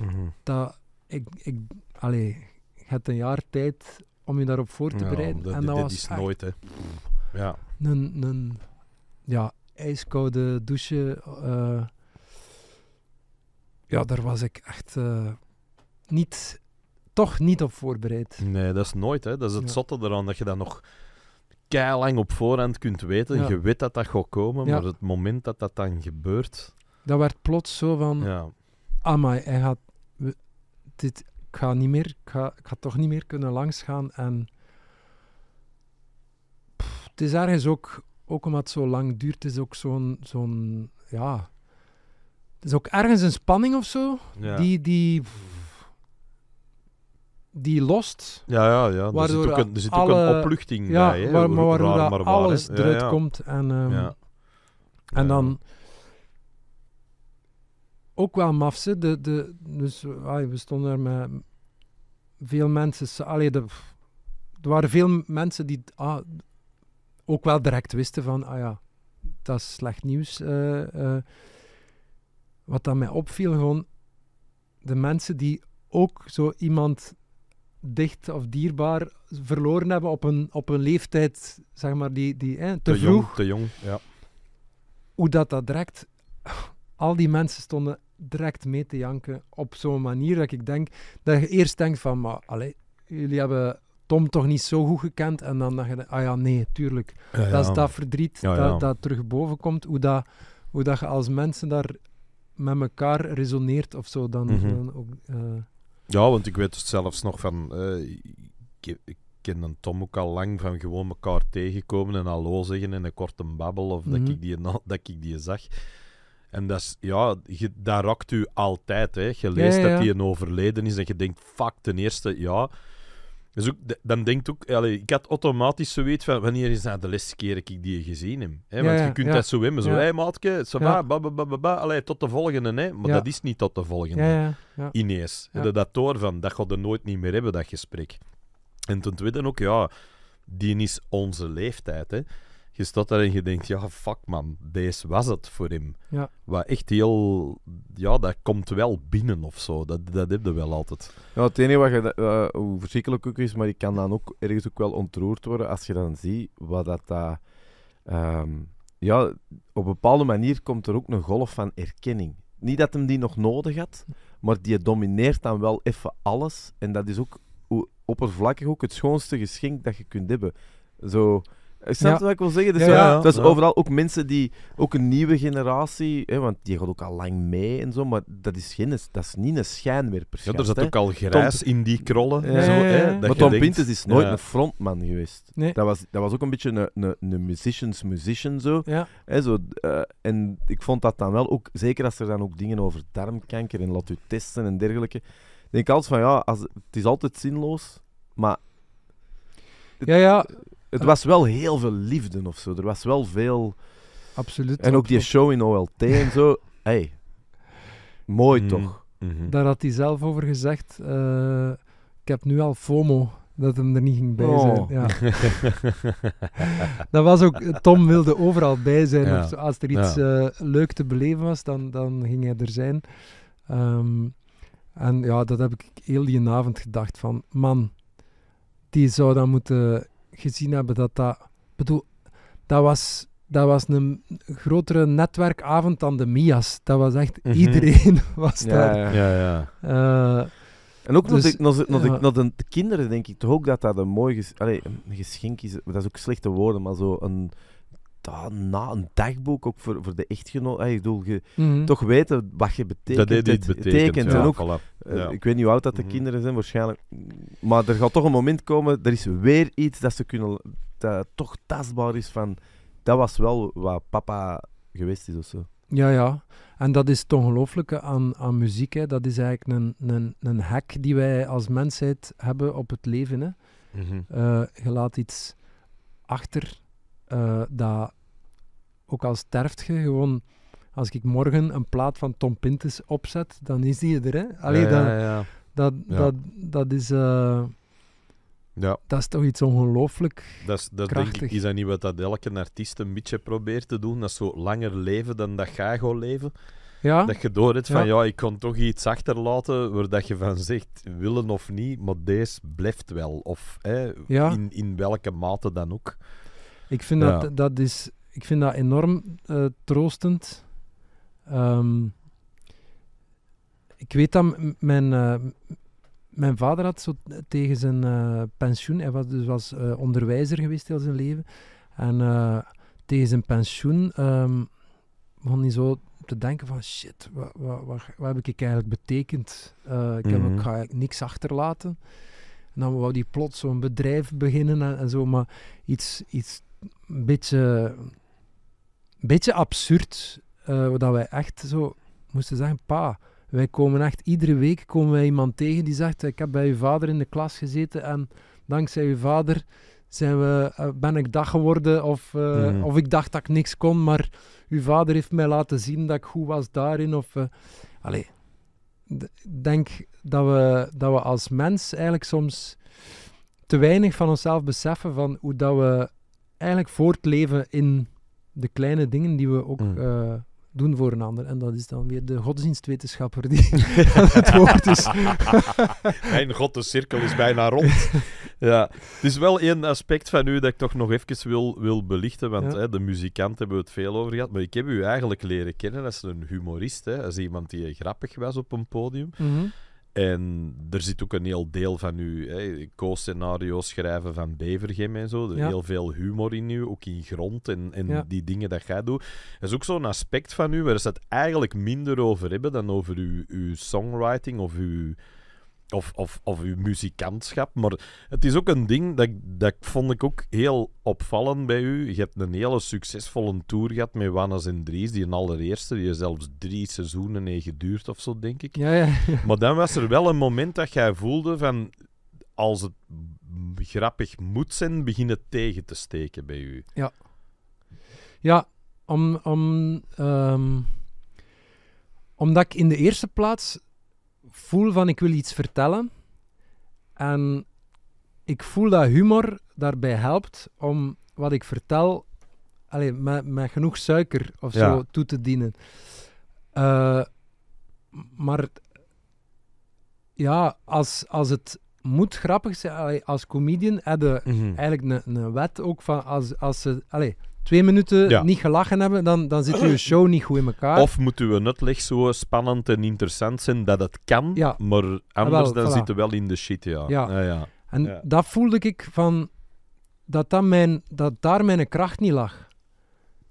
Mhm. dat ik, ik, allee, je hebt een jaar tijd om je daarop voor te bereiden. Dat, en dat dit, was dit is nooit, hè. Ja. Een, een ja, ijskoude douche. Eh, ja, daar was ik echt niet toch niet op voorbereid. Nee, dat is nooit. Hè. Dat is het zotte eraan dat je dat nog lang op voorhand kunt weten. Je weet dat dat gaat komen, maar het moment dat dat dan gebeurt... Dat werd plots zo van... Ja. maar hij gaat... Dit, ik, ga niet meer, ik, ga, ik ga toch niet meer kunnen langsgaan en... het is ergens ook, ook omdat het zo lang duurt, is ook zo'n... zo'n ja... Het is ook ergens een spanning of zo, die, die die lost. Ja, ja, ja. Waardoor er zit ook een, alle, ook een opluchting ja, bij. Hè? Waar, maar alles eruit ja. komt. En, ehm, en dan ook wel maf. De, de, dus we stonden er met veel mensen. Allee, de, er waren veel mensen die ah, ook wel direct wisten van, ah ja, dat is slecht nieuws. Eh, eh. wat dan mij opviel, gewoon de mensen die ook zo iemand dicht of dierbaar verloren hebben op een, op een leeftijd, zeg maar, die, die hè, te, vroeg. Jong, te jong, ja. Hoe dat dat direct... Al die mensen stonden direct mee te janken op zo'n manier dat ik denk... Dat je eerst denkt van, maar allez, jullie hebben Tom toch niet zo goed gekend. En dan dacht je, ah ja, nee, tuurlijk. Dat is dat verdriet Dat, dat terug boven komt. Hoe dat, hoe dat je als mensen daar met elkaar resoneert of zo. Dan, mhm. ook... Eh, ja, want ik weet het dus zelfs nog van. Eh, ik, ken een Tom ook al lang van gewoon elkaar tegenkomen en hallo zeggen in een korte babbel of dat, mhm. ik die, dat ik die zag. En dat is, ja, dat rakt u altijd. Hè. Je leest dat hij een overleden is en je denkt, fuck, ten eerste, ja, dus ook, dan denkt ook, ik had automatisch zo weet van wanneer is dat de laatste keer ik die gezien heb. Hè? Want je kunt dat zo hebben, zo hé hey, maatje, ba, ba, ba, ba, allee, tot de volgende. Hè? Maar dat is niet tot de volgende. Ineens. Dat, dat van, dat gaat er nooit niet meer hebben, dat gesprek. En ten tweede ook, ja, die is onze leeftijd. Hè? je staat daar en je denkt, ja, fuck man, deze was het voor hem. Ja. Wat echt heel... Ja, dat komt wel binnen of zo. Dat, dat heb je wel altijd. Ja, het enige wat je... Eh, hoe verschrikkelijk ook is, maar ik kan dan ook ergens ook wel ontroerd worden als je dan ziet wat dat... dat ehm, ja, op een bepaalde manier komt er ook een golf van erkenning. Niet dat hem die nog nodig had, maar die domineert dan wel even alles. En dat is ook oppervlakkig ook het schoonste geschenk dat je kunt hebben. Zo... Snap wat ik wil zeggen? Dus ja, is overal ook mensen die, ook een nieuwe generatie, hè, want die gaat ook al lang mee en zo, maar dat is, geen, dat is niet een schijnwerper Ja, er zat ook al grijs in die krollen. Zo, hè, maar Tom Pintus is nooit een frontman geweest. Dat, was, dat was ook een beetje een, een, musicians musician zo. Hè, zo eh, en ik vond dat dan wel ook, zeker als er dan ook dingen over darmkanker en laat u testen en dergelijke, denk ik altijd van ja, als, het is altijd zinloos, maar... Het, ja, ja het was wel heel veel liefde of zo. Er was wel veel. Absoluut. En ook die show in OLT en zo. <laughs> Hey, mooi mhm, toch? Mhm. Daar had hij zelf over gezegd. Eh, ik heb nu al FOMO dat hem er niet ging bij zijn. Oh. Ja. <laughs> dat was ook, Tom wilde overal bij zijn. als er iets eh, leuk te beleven was, dan, dan ging hij er zijn. Ehm, en ja, dat heb ik heel die avond gedacht van, man, die zou dan moeten gezien hebben dat dat. bedoel, dat was, dat was een grotere netwerkavond dan de Mia's. Dat was echt mhm. iedereen <laughs> was ja, daar. Ja, ja. Eh, en ook nog dus- de, de, de, kinderen denk ik toch ook dat dat een mooi allez, een geschenk is. Dat is ook slechte woorden, maar zo een dat na een dagboek ook voor, voor de echtgenoot. ik bedoel, je mhm. toch weten wat je betekent. Dat dit betekent. ook, eh, Ik weet niet hoe oud dat de mhm. kinderen zijn, waarschijnlijk. Maar er gaat toch een moment komen, er is weer iets dat ze kunnen. dat toch tastbaar is van. dat was wel wat papa geweest is of zo. Ja, ja. En dat is het ongelooflijke aan, aan muziek. Hè. Dat is eigenlijk een, een, een hack die wij als mensheid hebben op het leven. Hè. Mhm. Eh, je laat iets achter eh, dat ook al sterft je gewoon. Als ik morgen een plaat van Tom Pintus opzet, dan is die er. Hè? Allee, dat, Dat, dat, is. Eh, ja. Dat is toch iets ongelooflijk dat dat Denk ik, is dat niet wat dat elke artiest een beetje probeert te doen? Dat zo langer leven dan dat gago-leven. Ja. Dat je door het van, ja. ik kon toch iets achterlaten waar dat je van zegt, willen of niet, maar deze blijft wel. Of hè, in, in welke mate dan ook. Ik vind, dat, dat, is, ik vind dat enorm eh, troostend. Ehm, ik weet dat mijn, eh, mijn vader had zo tegen zijn eh, pensioen, hij was, dus was onderwijzer geweest heel zijn leven. En tegen zijn pensioen um, begon hij zo te denken van shit, wat, wat, wat, heb ik eigenlijk betekend? ik, heb, mhm. ik ga eigenlijk niks achterlaten. En dan wou hij plots zo'n bedrijf beginnen en, en, zo, maar iets, iets een beetje, beetje absurd dat eh, wij echt zo moesten zeggen, pa, wij komen echt iedere week komen wij iemand tegen die zegt, ik heb bij uw vader in de klas gezeten en dankzij uw vader zijn we, eh, ben ik dag geworden of, eh, mhm. of ik dacht dat ik niks kon, maar uw vader heeft mij laten zien dat ik goed was daarin. Of, allee, ik denk dat we, dat we als mens eigenlijk soms te weinig van onszelf beseffen van hoe dat we eigenlijk voortleven in de kleine dingen die we ook mm. eh, doen voor een ander. En dat is dan weer de godsdienstwetenschapper die <laughs> <laughs> aan het woord is. <laughs> Mijn god, de cirkel is bijna rond. Ja, het is wel één aspect van u dat ik toch nog even wil, wil belichten, want hè, de muzikant hebben we het veel over gehad, maar ik heb u eigenlijk leren kennen als een humorist, hè, als iemand die grappig was op een podium. Mhm. En er zit ook een heel deel van uw co scenarios schrijven van Bevergem en zo. Er heel veel humor in u, ook in grond en, en die dingen dat jij doet. Dat is ook zo'n aspect van u waar ze het eigenlijk minder over hebben dan over uw, uw songwriting of uw of, of, uw muzikantschap. Maar het is ook een ding dat, dat vond ik ook heel opvallend bij u. Je hebt een hele succesvolle tour gehad met Wannes en Dries, die een allereerste, die zelfs drie seizoenen heeft geduurd of zo, denk ik. Ja, ja. <laughs> Maar dan was er wel een moment dat jij voelde van, als het grappig moet zijn, beginnen tegen te steken bij u. Ja. Ja, om, om, ehm, omdat ik in de eerste plaats voel van ik wil iets vertellen. En ik voel dat humor daarbij helpt om wat ik vertel allez, met, met genoeg suiker of zo toe te dienen. Eh, maar ja, als, als het moet grappig zijn, allez, als comedian hebben mm eigenlijk een, een wet ook van als, als ze. Allez, twee minuten niet gelachen hebben, dan, dan zit uw show niet goed in elkaar. Of moeten we nuttig zo spannend en interessant zijn dat het kan, maar ah, anders dan zitten we wel in de shit, ja. ja. ja en dat voelde ik van... Dat, dat, mijn, dat daar mijn kracht niet lag.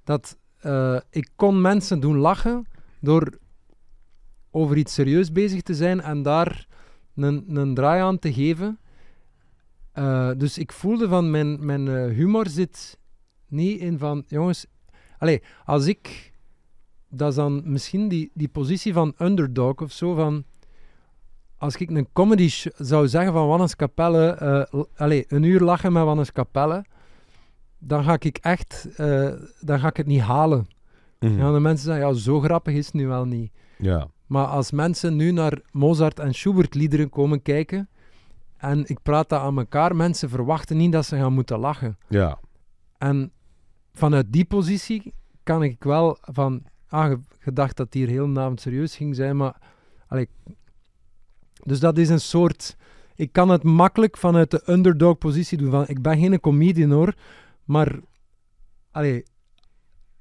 Dat eh, ik kon mensen doen lachen door over iets serieus bezig te zijn en daar een, een draai aan te geven. Eh, dus ik voelde van mijn, mijn eh, humor zit niet in van, jongens, Allee, als ik, dat is dan misschien die, die positie van underdog of zo, van als ik een comedy zou zeggen van Wannes Capelle, uh, eh, allez, een uur lachen met Wannes Capelle, dan ga ik echt, eh, dan ga ik het niet halen. Mhm. ja, de mensen zeggen, ja, zo grappig is het nu wel niet. Ja. Maar als mensen nu naar Mozart en Schubert liederen komen kijken, en ik praat dat aan elkaar, mensen verwachten niet dat ze gaan moeten lachen. Ja. En vanuit die positie kan ik wel van, aangedacht ah, gedacht dat die hier heel avond serieus ging zijn, maar allee, dus dat is een soort. Ik kan het makkelijk vanuit de underdog-positie doen. Van, ik ben geen comedian hoor, maar allee,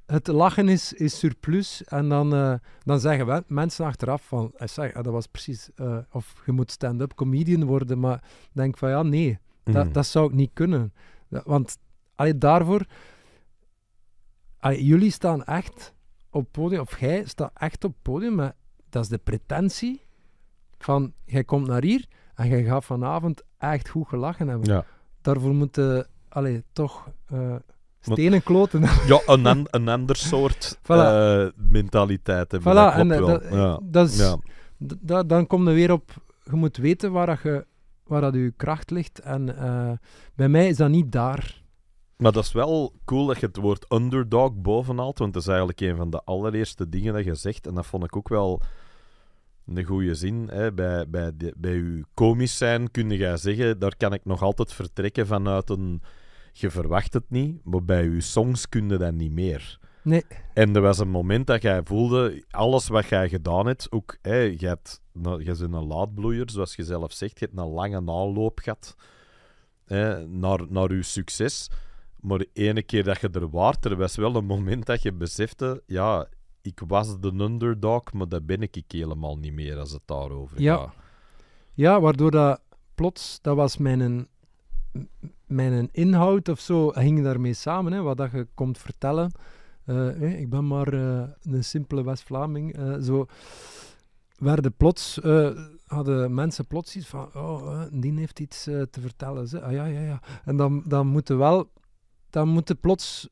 het lachen is, is surplus. En dan, eh, dan zeggen we, mensen achteraf van, ik eh, zeg, ah, dat was precies, eh, of je moet stand-up comedian worden. Maar denk van ja, nee, dat, mhm. dat zou ik niet kunnen. Want allee, daarvoor jullie staan echt op podium, of jij staat echt op podium, maar dat is de pretentie van, jij komt naar hier en jij gaat vanavond echt goed gelachen hebben. Ja. Daarvoor moeten, allee, toch... Eh, stenen kloten. Ja, een, een ander soort <laughs> voilà. Eh, mentaliteit hebben. Voilà, en, eh, ja. dat dan kom je weer op... Je moet weten waar, dat je, waar dat je kracht ligt. En bij mij is dat niet daar. Maar dat is wel cool dat je het woord underdog bovenhaalt, want dat is eigenlijk een van de allereerste dingen dat je zegt. En dat vond ik ook wel een goede zin. Hè? Bij, bij, bij je komisch zijn kun je zeggen, daar kan ik nog altijd vertrekken vanuit een... Je verwacht het niet, maar bij je songs kun je dat niet meer. Nee. En er was een moment dat jij voelde, alles wat jij gedaan hebt, ook, hè, je, hebt, bent een laadbloeier, zoals je zelf zegt, je hebt een lange aanloop gehad hè, naar, naar je succes. Maar de ene keer dat je er waart, er was wel een moment dat je besefte... Ja, ik was de underdog, maar dat ben ik helemaal niet meer als het daarover ja. gaat. Ja, waardoor dat plots... Dat was mijn, mijn inhoud of zo, hing daarmee samen. Hè, wat dat je komt vertellen... Eh, eh, ik ben maar eh, een simpele West-Vlaming. zo werden plots, hadden mensen plots iets van, oh, die heeft iets te vertellen. Ze. Ah, ja, ja, ja. En dan, dan moeten wel dan moet moeten plots.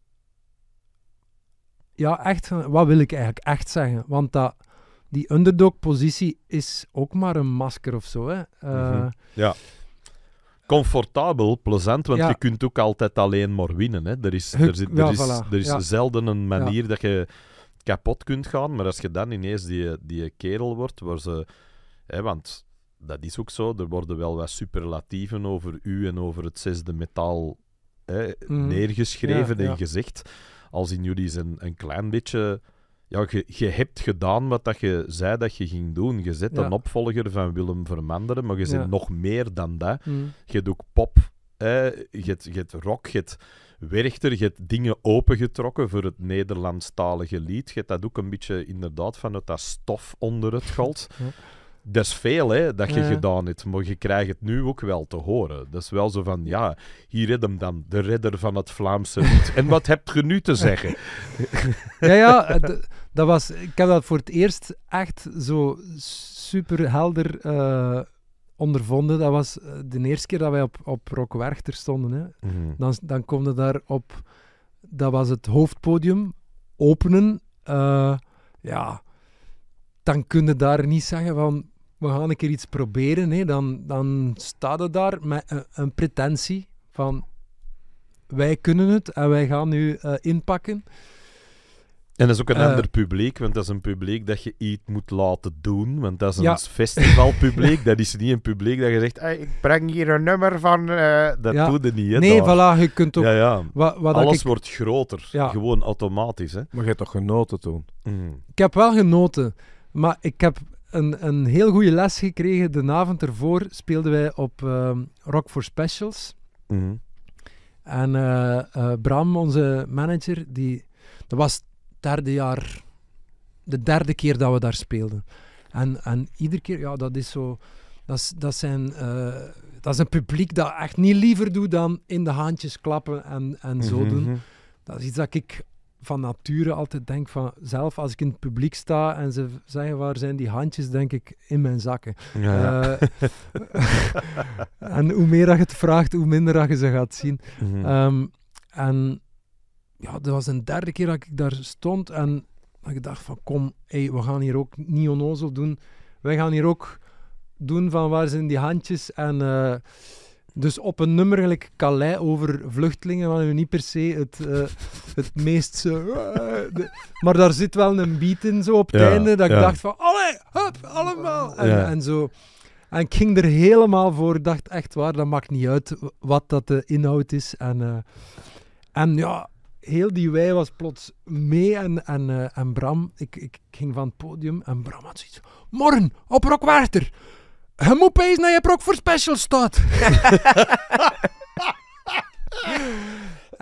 Ja, echt. Wat wil ik eigenlijk echt zeggen? Want dat, die underdog-positie is ook maar een masker of zo. Hè? Eh, mhm. Ja. Comfortabel, plezant, want je kunt ook altijd alleen maar winnen. Hè? Er is, er, zit, er is, er is zelden een manier dat je kapot kunt gaan, maar als je dan ineens die, die kerel wordt, waar ze. Hè, want dat is ook zo. Er worden wel wat superlatieven over u en over het zesde metaal hè, mm. neergeschreven en gezegd. Als in jullie zijn een klein beetje. Ja, je, je hebt gedaan wat dat je zei dat je ging doen. Je zet een opvolger van Willem Vermanderen, maar je bent nog meer dan dat. Mhm. Je doet pop, je hebt, je hebt rock, je hebt Werchter, je hebt dingen opengetrokken voor het Nederlandstalige lied. Je hebt dat ook een beetje inderdaad vanuit dat stof onder het gold dat is veel hè, dat je gedaan hebt, maar je krijgt het nu ook wel te horen. Dat is wel zo van, ja, hier red hem dan, de redder van het Vlaamse lied. <laughs> en wat hebt je nu te zeggen? <laughs> ja, ja, eh, dat was, ik heb dat voor het eerst echt zo super helder eh, ondervonden. Dat was eh, de eerste keer dat wij op, op Rock Werchter stonden. Hè. Mhm. Dan, dan kwam je daar op, dat was het hoofdpodium, openen. ja, dan kun je daar niet zeggen van we gaan een keer iets proberen, hè, dan, dan staat het daar met een, pretentie van wij kunnen het en wij gaan nu eh, inpakken. En dat is ook een eh, ander publiek, want dat is een publiek dat je iets moet laten doen. Want dat is een festivalpubliek. <laughs> dat is niet een publiek dat je zegt: ik breng hier een nummer van. Eh, dat ja. doe je niet. Hè, nee, daar. voilà, je kunt ook. Wat, wat Alles ik... wordt groter, gewoon automatisch. Hè. Maar je hebt toch genoten toen? Mm. Ik heb wel genoten, maar ik heb een, een heel goede les gekregen. De avond ervoor speelden wij op ehm, Rock for Specials. Mhm. En eh, eh, Bram, onze manager, die, dat was het derde jaar, de derde keer dat we daar speelden. En, en iedere keer, ja, dat is zo. Dat, is, dat, zijn, eh, dat is een publiek dat echt niet liever doet dan in de handjes klappen en, en zo mhm. doen. Dat is iets dat ik van nature altijd denk van zelf als ik in het publiek sta en ze zeggen waar zijn die handjes, denk ik in mijn zakken. Eh, en hoe meer je het vraagt, hoe minder je ze gaat zien. Mhm. Ehm, en ja, dat was een derde keer dat ik daar stond en dat ik dacht van kom, hey, we gaan hier ook niet onnozel doen. Wij gaan hier ook doen van waar zijn die handjes en... Eh, dus op een nummer gelijk over vluchtelingen, wat nu niet per se het, eh, het meest... Eh, maar daar zit wel een beat in zo op het einde, dat ik dacht van, allee, hup, allemaal. En, en zo... En ik ging er helemaal voor. Ik dacht echt waar, dat maakt niet uit wat dat de inhoud is. En, eh, en ja, heel die wij was plots mee. En, en, en Bram, ik, ik, ging van het podium en Bram had zoiets. Morgen op rokwater. Je moet opeens naar je brok voor special staat. <laughs>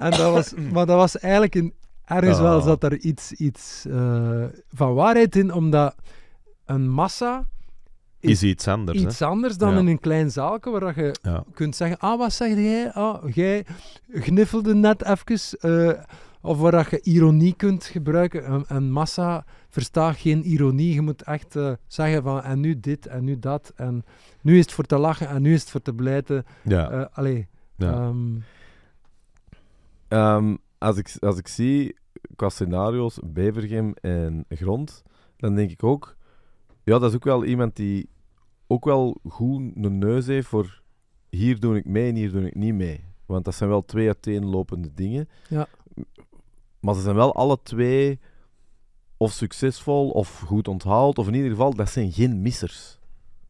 en dat was, mm. maar dat was eigenlijk een, ergens wel zat er iets, iets eh, van waarheid in, omdat een massa is iets anders. Iets anders dan in een klein zaalje waar je kunt zeggen: Ah, wat zeg jij? Ah, jij gniffelde net even. Eh, of waar je ironie kunt gebruiken. een massa versta geen ironie. Je moet echt eh, zeggen van en nu dit en nu dat. En nu is het voor te lachen en nu is het voor te blijten. Ja. Eh, allee. Ehm, ehm, als, ik, als ik zie qua scenario's Bevergem en Grond, dan denk ik ook... Ja, dat is ook wel iemand die ook wel goed een neus heeft voor... Hier doe ik mee en hier doe ik niet mee. Want dat zijn wel twee uiteenlopende dingen. Ja. Maar ze zijn wel alle twee of succesvol of goed onthaald, of in ieder geval, dat zijn geen missers.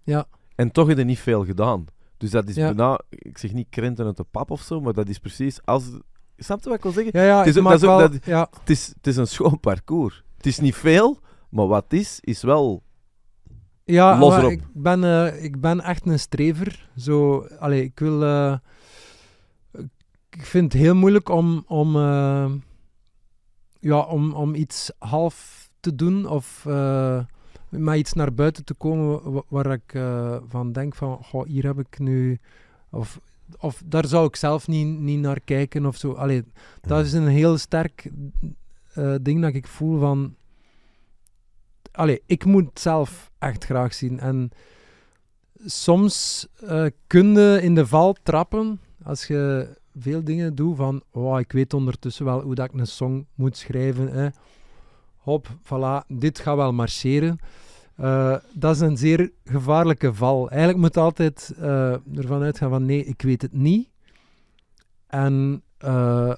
Ja. En toch heb er niet veel gedaan. Dus dat is bijna, ik zeg niet krenten uit de pap of zo, maar dat is precies als. Snap je wat ik wil zeggen? Ja, ja, het, is, dat is, ook, wel, dat, ja. het, is, het is een schoon parcours. Het is niet veel, maar wat is, is wel. Ja, los erop. Ik, ben, eh, ik ben echt een strever. Zo, allez, ik wil. Eh, ik vind het heel moeilijk om. om eh, ja, om, om iets half te doen of uh, eh, maar iets naar buiten te komen waar, ik eh, van denk van, hier heb ik nu... Of, of daar zou ik zelf niet, niet naar kijken of zo. Allee, dat is een heel sterk eh, ding dat ik voel van... Allee, ik moet het zelf echt graag zien. En soms uh, kun je in de val trappen als je veel dingen doet van... Oh, ik weet ondertussen wel hoe dat ik een song moet schrijven, hop, voilà, dit gaat wel marcheren. Eh, dat is een zeer gevaarlijke val. Eigenlijk moet je altijd eh, ervan uitgaan van nee, ik weet het niet. En, eh,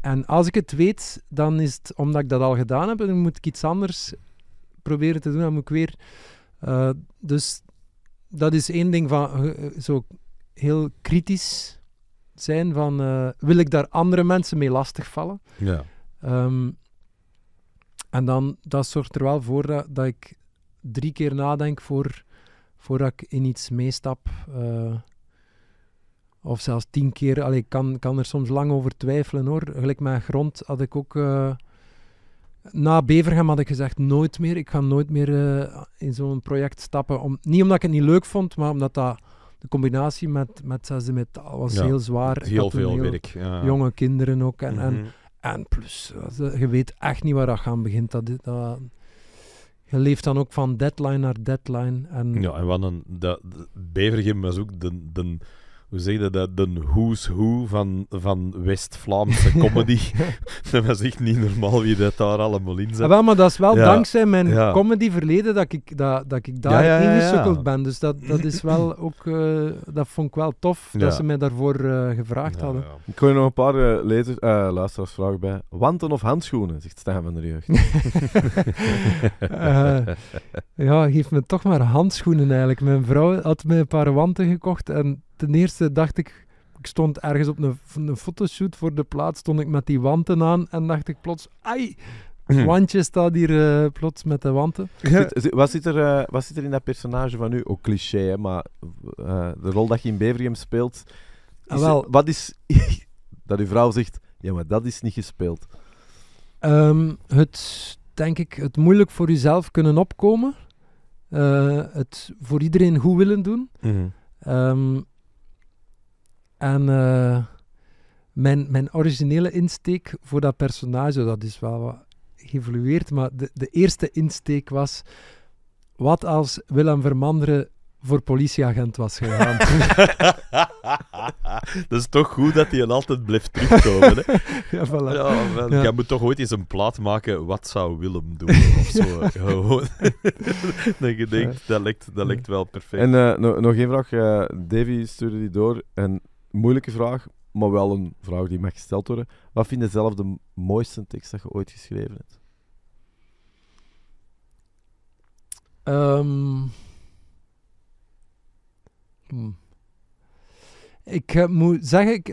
en als ik het weet, dan is het omdat ik dat al gedaan heb, dan moet ik iets anders proberen te doen. Dan moet ik weer. dus dat is één ding van zo heel kritisch zijn van wil ik daar andere mensen mee lastigvallen? Ja. Ehm, en dan, dat zorgt er wel voor dat, dat ik drie keer nadenk voor, voordat ik in iets meestap. Eh, of zelfs tien keer. Allee, ik kan, kan er soms lang over twijfelen hoor. Gelijk met grond had ik ook. Uh, na Bevergem had ik gezegd: nooit meer. Ik ga nooit meer eh, in zo'n project stappen. Om, niet omdat ik het niet leuk vond, maar omdat dat. De combinatie met, met zesde metaal was heel zwaar. Heel veel werk. Ja. Jonge kinderen ook. En, en mhm. En plus, je weet echt niet waar dat aan begint. Dat, dat, je leeft dan ook van deadline naar deadline. En... Ja, en wat een... Bevergem was dus ook de, de hoe zeg je dat, de who's who van, van West-Vlaamse <laughs> comedy. dat was echt niet normaal wie dat daar allemaal in zat. Ah, wel, maar dat is wel dankzij mijn comedy verleden dat ik, dat, dat ik daar ja, ingesukkeld ben. Dus dat, dat is wel <laughs> ook, eh, dat vond ik wel tof dat ze mij daarvoor eh, gevraagd hadden. Ik je nog een paar uh, lezer, luisteraarsvragen bij. Wanten of handschoenen, zegt Stijn van de Jeugd. <laughs> ja, geef me toch maar handschoenen eigenlijk. Mijn vrouw had me een paar wanten gekocht en ten eerste dacht ik, ik stond ergens op een, een fotoshoot voor de plaats, stond ik met die wanten aan en dacht ik plots, ai, het hm. wandje staat hier eh, plots met de wanten. wat, zit er, eh, wat zit er in dat personage van u? Ook cliché, hè, maar eh, de rol dat je in Beverium speelt. Ah, wel, wat is. <laughs> dat uw vrouw zegt: ja, maar dat is niet gespeeld. Ehm, het, denk ik, het moeilijk voor uzelf kunnen opkomen. het voor iedereen goed willen doen. Mhm. Ehm, en eh, mijn, mijn originele insteek voor dat personage, dat is wel wat geëvolueerd, maar de, de eerste insteek was: wat als Willem Vermanderen voor politieagent was gegaan. <laughs> dat is toch goed dat hij altijd blijft terugkomen. Hè? <laughs> ja, voilà. ja, man, ja. moet toch ooit eens een plaat maken. Wat zou Willem doen? Of zo. <laughs> Gewoon. dat je denkt, dat lijkt, dat lijkt wel perfect. En eh, nog, nog één vraag. Eh, Davy stuurde die door. En moeilijke vraag, maar wel een vraag die mag gesteld worden. Wat vind je zelf de mooiste tekst dat je ooit geschreven hebt? Ehm, hmm. Ik eh, moet zeggen, ik,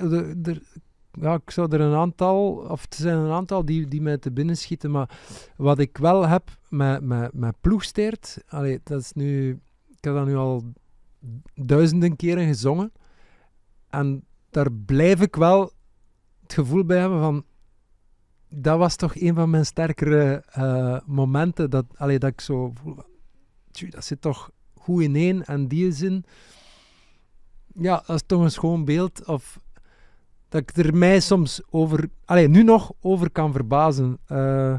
ja, ik zou er een aantal, of er zijn een aantal die, die mij te binnen schieten, maar wat ik wel heb met, met, met ploegsteert, allee, dat is nu, ik heb dat nu al duizenden keren gezongen. En daar blijf ik wel het gevoel bij hebben van... Dat was toch een van mijn sterkere eh, momenten. Dat, allee, dat ik zo voel van... dat zit toch goed ineen. En die zin... Ja, dat is toch een schoon beeld. Of dat ik er mij soms over... Allee, nu nog over kan verbazen. Eh,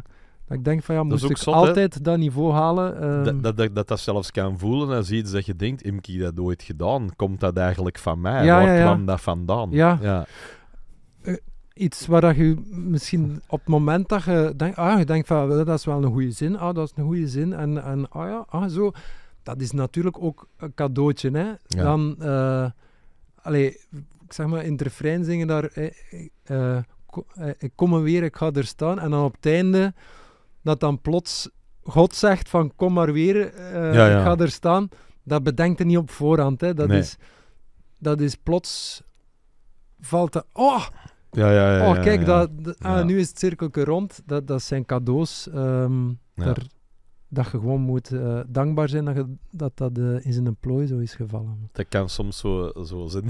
ik denk van ja, moest ik altijd dat niveau halen. Ehm, dat, dat, dat, dat, zelfs kan voelen als iets dat je denkt, heb dat ooit gedaan? Komt dat eigenlijk van mij? Waar kwam dat vandaan? Ja. Eh, iets waar dat je misschien op het moment dat je denkt, ah, je denkt van dat is wel een goede zin, ah, dat is een goede zin, en, en ah ja, ah, zo. Dat is natuurlijk ook een cadeautje. Hè? Dan, uh, ik zeg maar, in het zingen daar, eh, ik kom weer, ik ga er staan, en dan op het einde dat dan plots God zegt van kom maar weer, uh, ga er staan. Dat bedenkt er niet op voorhand. Hè. Dat, is, dat is plots... Valt de... Oh! Ja, ja, ja. Oh, kijk, Dat, ah, nu is het cirkelke rond. Dat, dat zijn cadeaus. daar, ehm, dat je gewoon moet eh, dankbaar zijn dat je, dat, dat eh, in zijn plooi zo is gevallen. Dat kan soms zo, zo zijn. <laughs>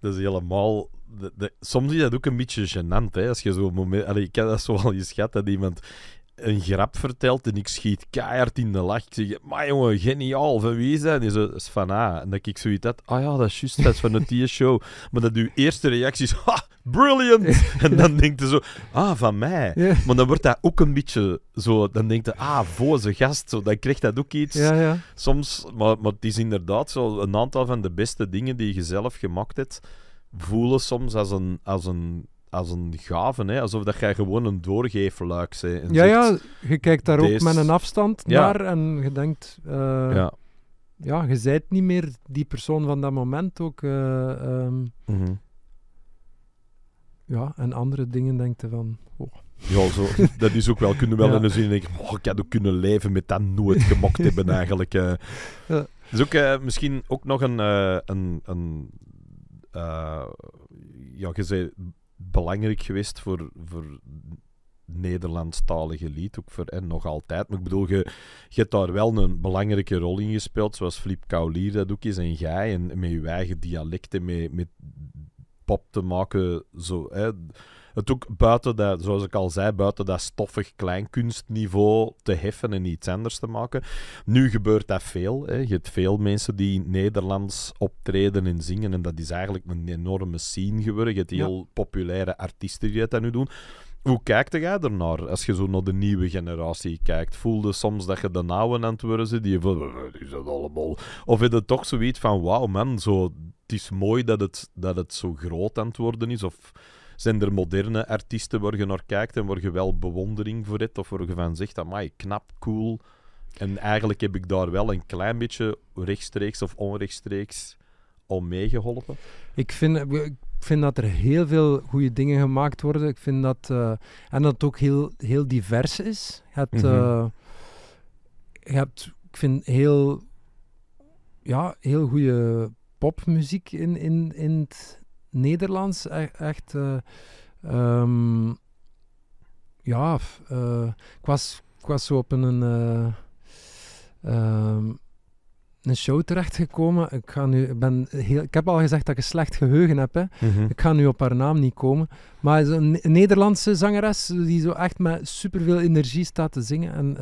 dat is helemaal... De, de, soms is dat ook een beetje gênant, hè. Als je zo moment... Allee, ik heb dat zo al eens gehad, dat iemand een grap vertelt en ik schiet keihard in de lach. Ik zeg, maar jongen, geniaal, van wie is dat? En is van A. dat ik zoiets dat, ah ja, dat is juist, dat is van het T-show. Maar dat uw eerste reactie is, <laughs> ha, brilliant! En dan <laughs> denkt je zo, ah, van mij. Maar dan wordt dat ook een beetje zo, dan denkt hij, ah, voor zijn gast, zo, dan krijgt dat ook iets. Soms, maar, maar het is inderdaad zo, een aantal van de beste dingen die je zelf gemaakt hebt, voelen soms als een, als een als een gave. Hè? Alsof dat jij gewoon een doorgeefluik bent. ja, ja, je kijkt daar ook met een afstand naar en je denkt... Eh, ja. ja, je bent niet meer die persoon van dat moment ook. Eh, ehm. mhm. Ja, en andere dingen denkt je van... Oh. Ja, <laughs> dat is ook wel. Kunnen wel in de zin ik, oh, ik had ook kunnen leven met dat nooit gemokt <laughs> hebben eigenlijk. Uh. Ja. Dus ook misschien ook nog een, uh, een, een ja, je zei belangrijk geweest voor, voor Nederlandstalige lied, ook voor, en nog altijd. Maar ik bedoel, je, je hebt daar wel een belangrijke rol in gespeeld, zoals Flip Kaulier dat ook is, en jij, en met je eigen dialecten, met, met pop te maken, zo... Hè, het ook buiten dat, zoals ik al zei, buiten dat stoffig kleinkunstniveau te heffen en iets anders te maken. Nu gebeurt dat veel. Hè. Je hebt veel mensen die Nederlands optreden en zingen. En dat is eigenlijk een enorme scene geworden. Je hebt heel populaire artiesten die dat nu doen. Hoe kijkt jij naar? als je zo naar de nieuwe generatie kijkt? Voelde soms dat je de nauwe aan het worden zit, die van, is dat allemaal? Of is het toch zoiets van, wauw man, zo, het is mooi dat het, dat het zo groot aan het worden is? Of zijn er moderne artiesten waar je naar kijkt en waar je wel bewondering voor hebt of waar je van zegt, amai, knap, cool. En eigenlijk heb ik daar wel een klein beetje rechtstreeks of onrechtstreeks al meegeholpen. Ik vind, eh, ik vind dat er heel veel goede dingen gemaakt worden. Ik vind dat, eh, en dat het ook heel, heel divers is. Mhm. Eh, je hebt, ik vind heel, ja, heel goede popmuziek in, in, in het Nederlands e-, echt. Eh, ehm, ja, eh, ik, was, ik was zo op een. Eh, ehm, een show terechtgekomen. Ik, ga nu, ik, ben heel, ik heb al gezegd dat ik een slecht geheugen heb. Hè. Mhm. Ik ga nu op haar naam niet komen. Maar een Nederlandse zangeres die zo echt met superveel energie staat te zingen. En,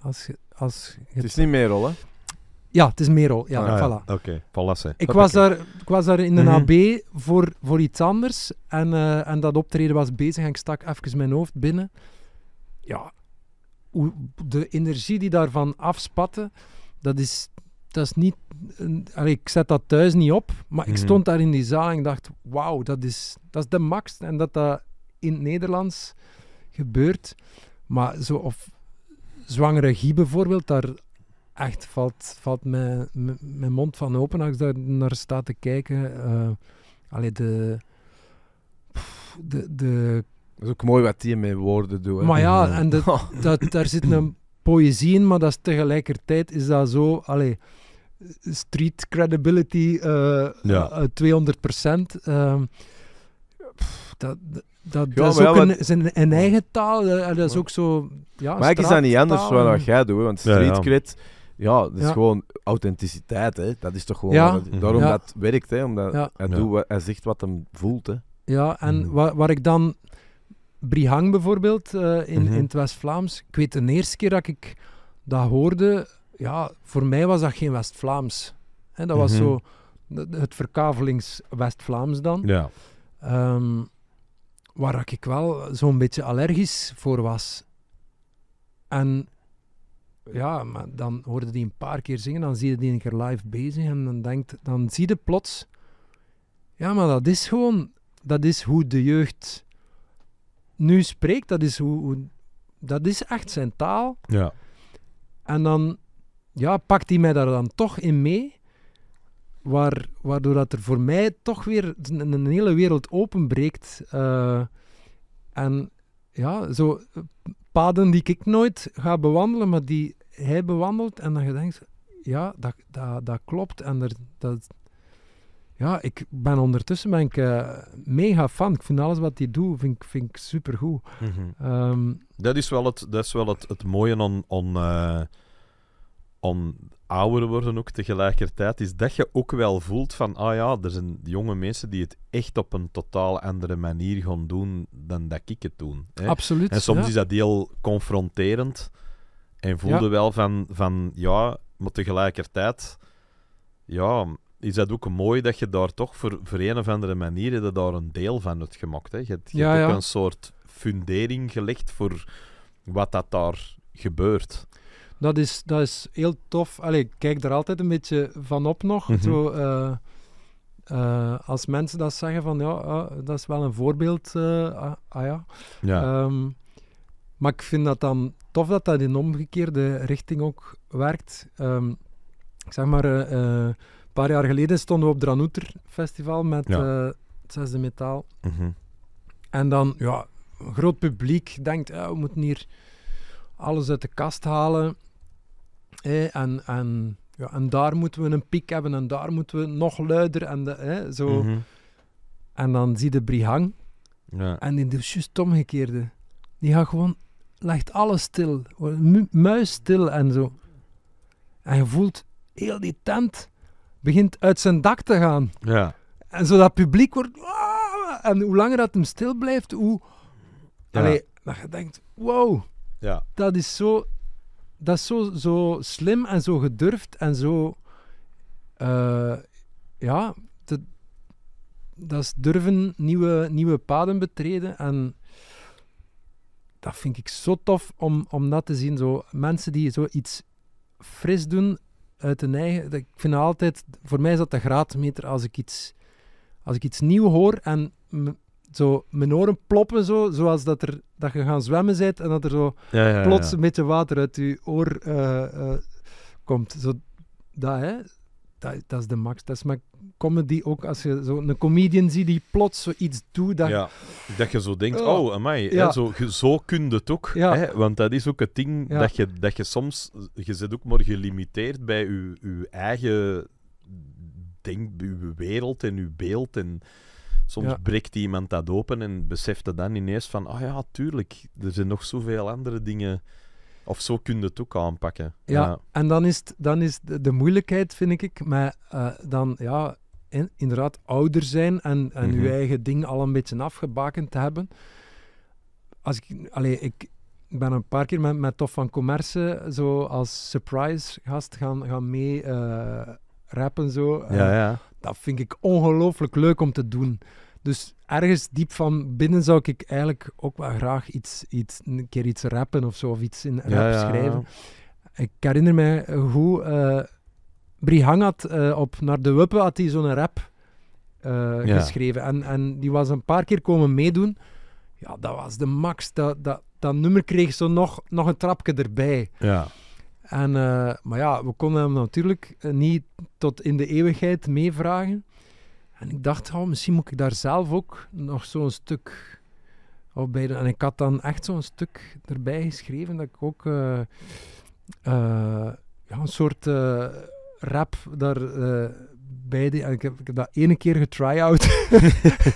als, als het is niet meer rollen. Ja, het is Merel. Ja, ah, voilà. Oké, Palasse. Ik was, daar, ik was daar in de mhm. AB voor, voor iets anders. En, eh, en dat optreden was bezig en ik stak even mijn hoofd binnen. Ja, hoe, de energie die daarvan afspatte, dat is, dat is niet... Eh, ik zet dat thuis niet op, maar ik mhm. stond daar in die zaal en ik dacht, wauw, dat is, dat is de max. En dat dat in het Nederlands gebeurt. Maar zo, of Zwangere Guy bijvoorbeeld, daar echt valt, valt mijn, mijn mond van open als ik daar naar staat te kijken. Uh, allee, de, de, de... Dat is ook mooi wat die met woorden doet. Maar ja, <laughs> en dat, <laughs> dat, daar zit een poëzie in, maar dat is tegelijkertijd is dat zo... Allee, street credibility eh, ja. 200 eh, procent. Ehm, dat, dat, is ook een, zijn, een eigen taal. Dat is ook zo. Ja, maar ik is dat niet anders dan wat jij doet, want street cred ja, dat is gewoon authenticiteit. Hè. Dat is toch gewoon ja. daarom mhm. dat werkt. Hè. Omdat hij, zegt wat hem voelt. Hè. Ja, en mhm. waar, ik dan... Brihang bijvoorbeeld, eh, in, mhm. in het West-Vlaams. Ik weet, de eerste keer dat ik dat hoorde... Ja, voor mij was dat geen West-Vlaams. Dat was zo het verkavelings-West-Vlaams dan. Ja. Um, waar ik wel zo'n beetje allergisch voor was. En ja, maar dan hoorde die een paar keer zingen, dan zie je die een keer live bezig en dan, denkt, dan zie je plots... Ja, maar dat is gewoon... Dat is hoe de jeugd nu spreekt. Dat is, hoe, dat is echt zijn taal. Ja. En dan ja, pakt hij mij daar dan toch in mee. Waar, waardoor dat er voor mij toch weer een, hele wereld openbreekt. Uh, en ja, zo paden die ik nooit ga bewandelen, maar die hij bewandelt. En dan je denkt, ja, dat, dat, dat klopt. En er, dat, ja, ik ben ondertussen ben ik, eh, mega fan. Ik vind alles wat hij doet, vind, vind ik supergoed. Mm dat is wel het, dat is wel het, het mooie aan, ouder worden ook tegelijkertijd, is dat je ook wel voelt van, ah ja, er zijn jonge mensen die het echt op een totaal andere manier gaan doen dan dat ik het doe. Hè? Absoluut. En soms is dat heel confronterend en voelde wel van, van, ja, maar tegelijkertijd, ja, is dat ook mooi dat je daar toch voor, voor een of andere manier je daar een deel van hebt gemaakt. Hè? Je, ja, hebt ook een soort fundering gelegd voor wat dat daar gebeurt dat is, dat is heel tof. Allee, ik kijk er altijd een beetje van op nog. Mhm. Zo, eh, eh, als mensen dat zeggen van ja, ah, dat is wel een voorbeeld. Eh, ah, ah, ja. Ehm, maar ik vind dat dan tof dat dat in omgekeerde richting ook werkt. Ehm, ik zeg maar, een paar jaar geleden stonden we op Dranouter Festival met het zesde metaal. Mhm. En dan, ja, groot publiek denkt, we moeten hier alles uit de kast halen en, en, ja, en daar moeten we een piek hebben en daar moeten we nog luider. En, de, zo. Mhm. en dan zie je Brihang. Ja. En die doet juist omgekeerde. Die gaat gewoon, legt alles stil. muis stil en zo. En je voelt heel die tent begint uit zijn dak te gaan. Ja. En dat publiek wordt... En hoe langer dat hem stil blijft, hoe... Ja. Allee, dat je denkt, wow. Ja. Dat is zo dat is zo, zo slim en zo gedurfd en zo. Eh, ja, te, dat is durven nieuwe, nieuwe paden betreden. En dat vind ik zo tof om, om dat te zien. Zo, mensen die zoiets fris doen uit hun eigen. ik vind altijd, voor mij is dat de graadmeter als ik iets, als ik iets nieuw hoor en zo mijn oren ploppen, zo, zoals dat, er, dat je gaan zwemmen bent en dat er zo plots een beetje water uit je oor eh, eh, komt. Zo, dat, hè? Dat, dat, is de max. Dat is maar comedy ook als je zo een comedian ziet die plots zoiets doet. Dat, ja, dat je zo denkt: oh, oh amai, hè, zo, zo kun je het ook. Hè, want dat is ook het ding dat, je, dat je soms, je zit ook maar gelimiteerd bij je, eigen denk, wereld en je beeld. En, Soms ja. breekt iemand dat open en beseft dat dan ineens van, ah oh ja, tuurlijk, er zijn nog zoveel andere dingen. Of zo kun je het ook aanpakken. Ja, en dan is, dan is de, de, moeilijkheid, vind ik, met eh, dan, ja, inderdaad ouder zijn en, en mhm. je eigen ding al een beetje afgebakend te hebben. Als ik, allee, ik ben een paar keer met, met Tof van Commerce eh, zo als surprise gast gaan, gaan mee... Uh, rappen zo. Ja, ja dat vind ik ongelooflijk leuk om te doen. Dus ergens diep van binnen zou ik eigenlijk ook wel graag iets, iets een keer iets rappen of zo, of iets in rap schrijven. Ik herinner mij hoe uh, Brihang had eh, op Naar de Wuppen had hij zo'n rap eh, geschreven. En, en die was een paar keer komen meedoen. Ja, dat was de max. Dat, dat, dat nummer kreeg zo nog, nog een trapje erbij. Ja. En, eh, maar ja, we konden hem natuurlijk eh, niet tot in de eeuwigheid meevragen. En ik dacht, oh, misschien moet ik daar zelf ook nog zo'n stuk op bij En ik had dan echt zo'n stuk erbij geschreven dat ik ook eh, ja, een soort rap daar deed. En ik heb, ik dat ene keer getry-out.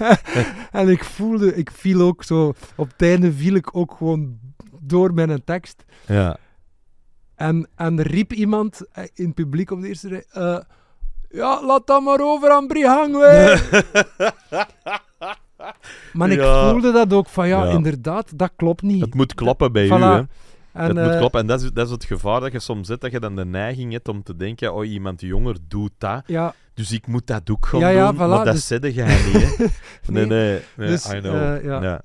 <laughs> en ik voelde, ik viel ook zo. Op het einde viel ik ook gewoon door mijn tekst. Ja. En, en riep iemand eh, in het publiek op de eerste rij... Eh, ja, laat dat maar over aan Brihang, <laughs> Maar ik voelde dat ook van, ja, inderdaad, dat klopt niet. Het moet kloppen eh, bij voilà. u, hè. En, het moet kloppen. En dat is, dat is het gevaar dat je soms zit, dat je dan de neiging hebt om te denken, oh, iemand jonger doet dat, ja. dus ik moet dat ook gewoon ja, doen. Voilà, maar dat dus... jij niet, <laughs> nee, nee, dus, I know. ja.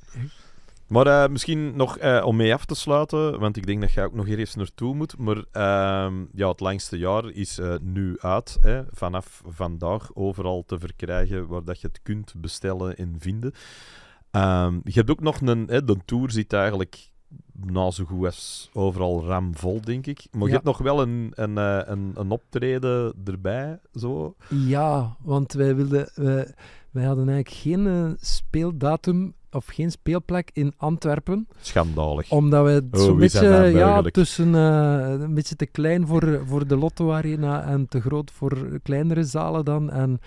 Maar eh, misschien nog eh, om mee af te sluiten, want ik denk dat jij ook nog eerst naartoe moet. Maar ehm, ja, het langste jaar is eh, nu uit. Hè, vanaf vandaag overal te verkrijgen waar dat je het kunt bestellen en vinden. Ehm, je hebt ook nog een. de tour zit eigenlijk na zo goed als overal ramvol, denk ik. Maar je hebt nog wel een, een, een, een, optreden erbij, zo. Ja, want wij wilden... Wij, hadden eigenlijk geen speeldatum of geen speelplek in Antwerpen. Schandalig. Omdat we het oh, zo'n beetje ja, tussen eh, een beetje te klein voor, voor de Lotto Arena en te groot voor kleinere zalen dan. En,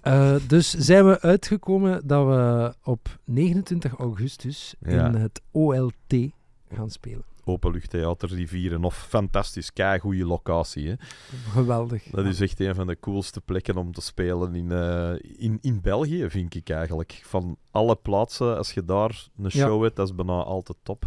eh, dus zijn we uitgekomen dat we op 29 augustus in het OLT gaan spelen openluchttheater, die vieren. Of fantastisch, kei goede locatie. Hè. Geweldig. Dat is echt een van de coolste plekken om te spelen in, eh, in, in België, vind ik eigenlijk. Van alle plaatsen, als je daar een show ja. hebt, dat is bijna altijd top.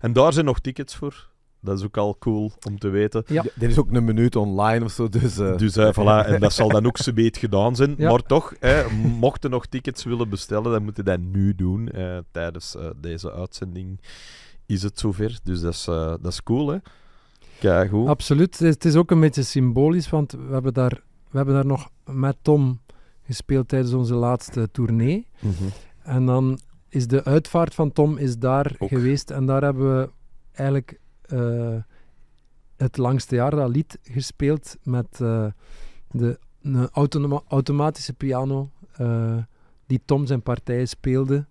En daar zijn nog tickets voor. Dat is ook al cool om te weten. Ja. er is ook een minuut online of zo. Dus, eh. dus eh, voilà, en dat zal dan ook beet gedaan zijn. Maar toch, eh, mochten nog tickets willen bestellen, dan moeten dat nu doen eh, tijdens deze uitzending is het zover. Dus dat is, eh, dat is cool, hè? Kijk, goed. Absoluut. Het is ook een beetje symbolisch, want we hebben daar, we hebben daar nog met Tom gespeeld tijdens onze laatste tournee. Mhm. En dan is de uitvaart van Tom is daar geweest. En daar hebben we eigenlijk eh, het langste jaar dat lied gespeeld met eh, de een automatische piano die Tom zijn partij speelde.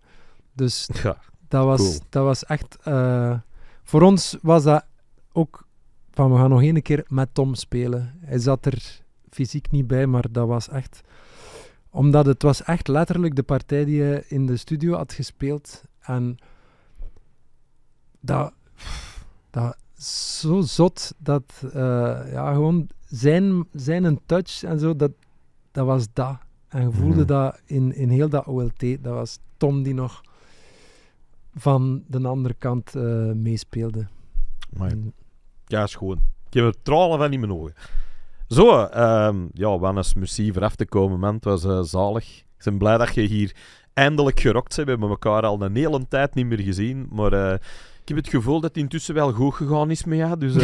Dus ja. Dat was, dat was echt... Eh, voor ons was dat ook van, we gaan nog één keer met Tom spelen. Hij zat er fysiek niet bij, maar dat was echt... Omdat het was echt letterlijk de partij die hij in de studio had gespeeld. En dat... dat zo zot dat eh, ja, gewoon zijn, zijn een touch en zo, dat, dat was dat. En je voelde mhm. dat in, in heel dat OLT. Dat was Tom die nog van de andere kant eh, meespeelde. En... Ja, schoon. Ik heb er tralen van in mijn ogen. Zo, um, ja, Wannes, is muziek af te komen, man. Het was eh, zalig. Ik ben blij dat je hier eindelijk gerokt bent. We hebben elkaar al een hele tijd niet meer gezien. Maar eh, ik heb het gevoel dat het intussen wel goed gegaan is met jou. Dus, <laughs> <laughs>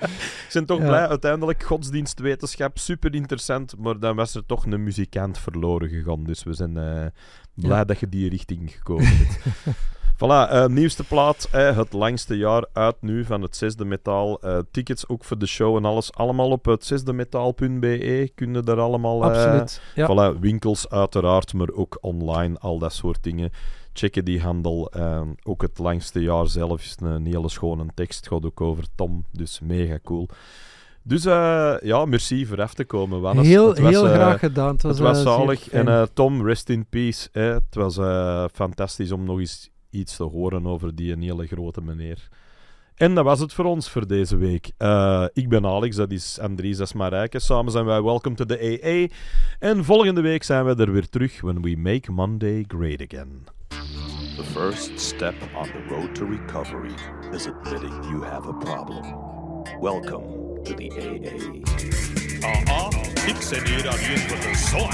Ik <laughs> zijn toch blij, uiteindelijk godsdienstwetenschap, super interessant, maar dan was er toch een muzikant verloren gegaan. Dus we zijn eh, blij dat je die richting gekomen bent. <laughs> Voilà, eh, nieuwste plaat. het langste jaar uit nu van het zesde metaal. Eh, tickets ook voor de show en alles. Allemaal op het zesdemetaal.be. E, kunnen daar allemaal. Uh, Voilà, winkels uiteraard, maar ook online. Al dat soort dingen checken die handel. Ehm, ook het langste jaar zelf is een, hele schone tekst. Gaat ook over Tom, dus mega cool. Dus eh, ja, merci voor af te komen. wannes heel het was, heel eh, graag gedaan. Het was, het eh, zalig. En Tom, rest in peace. Het was fantastisch om nog eens iets te horen over die hele grote meneer. En dat was het voor ons voor deze week. ik ben Alex, dat is Andries Marijke. Samen zijn wij Welcome to the AA. En volgende week zijn we er weer terug when we make Monday great again. The first step on the road to recovery is admitting you have a problem. Welcome to the AA. Aha, ik ben hier aan voor de zon.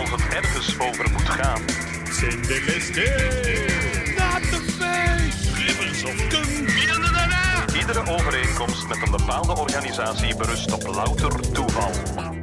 Als het ergens over moet gaan, zijn de listen. Not the face! Rivers of Kung, daarna! Iedere overeenkomst met een bepaalde organisatie berust op louter toeval.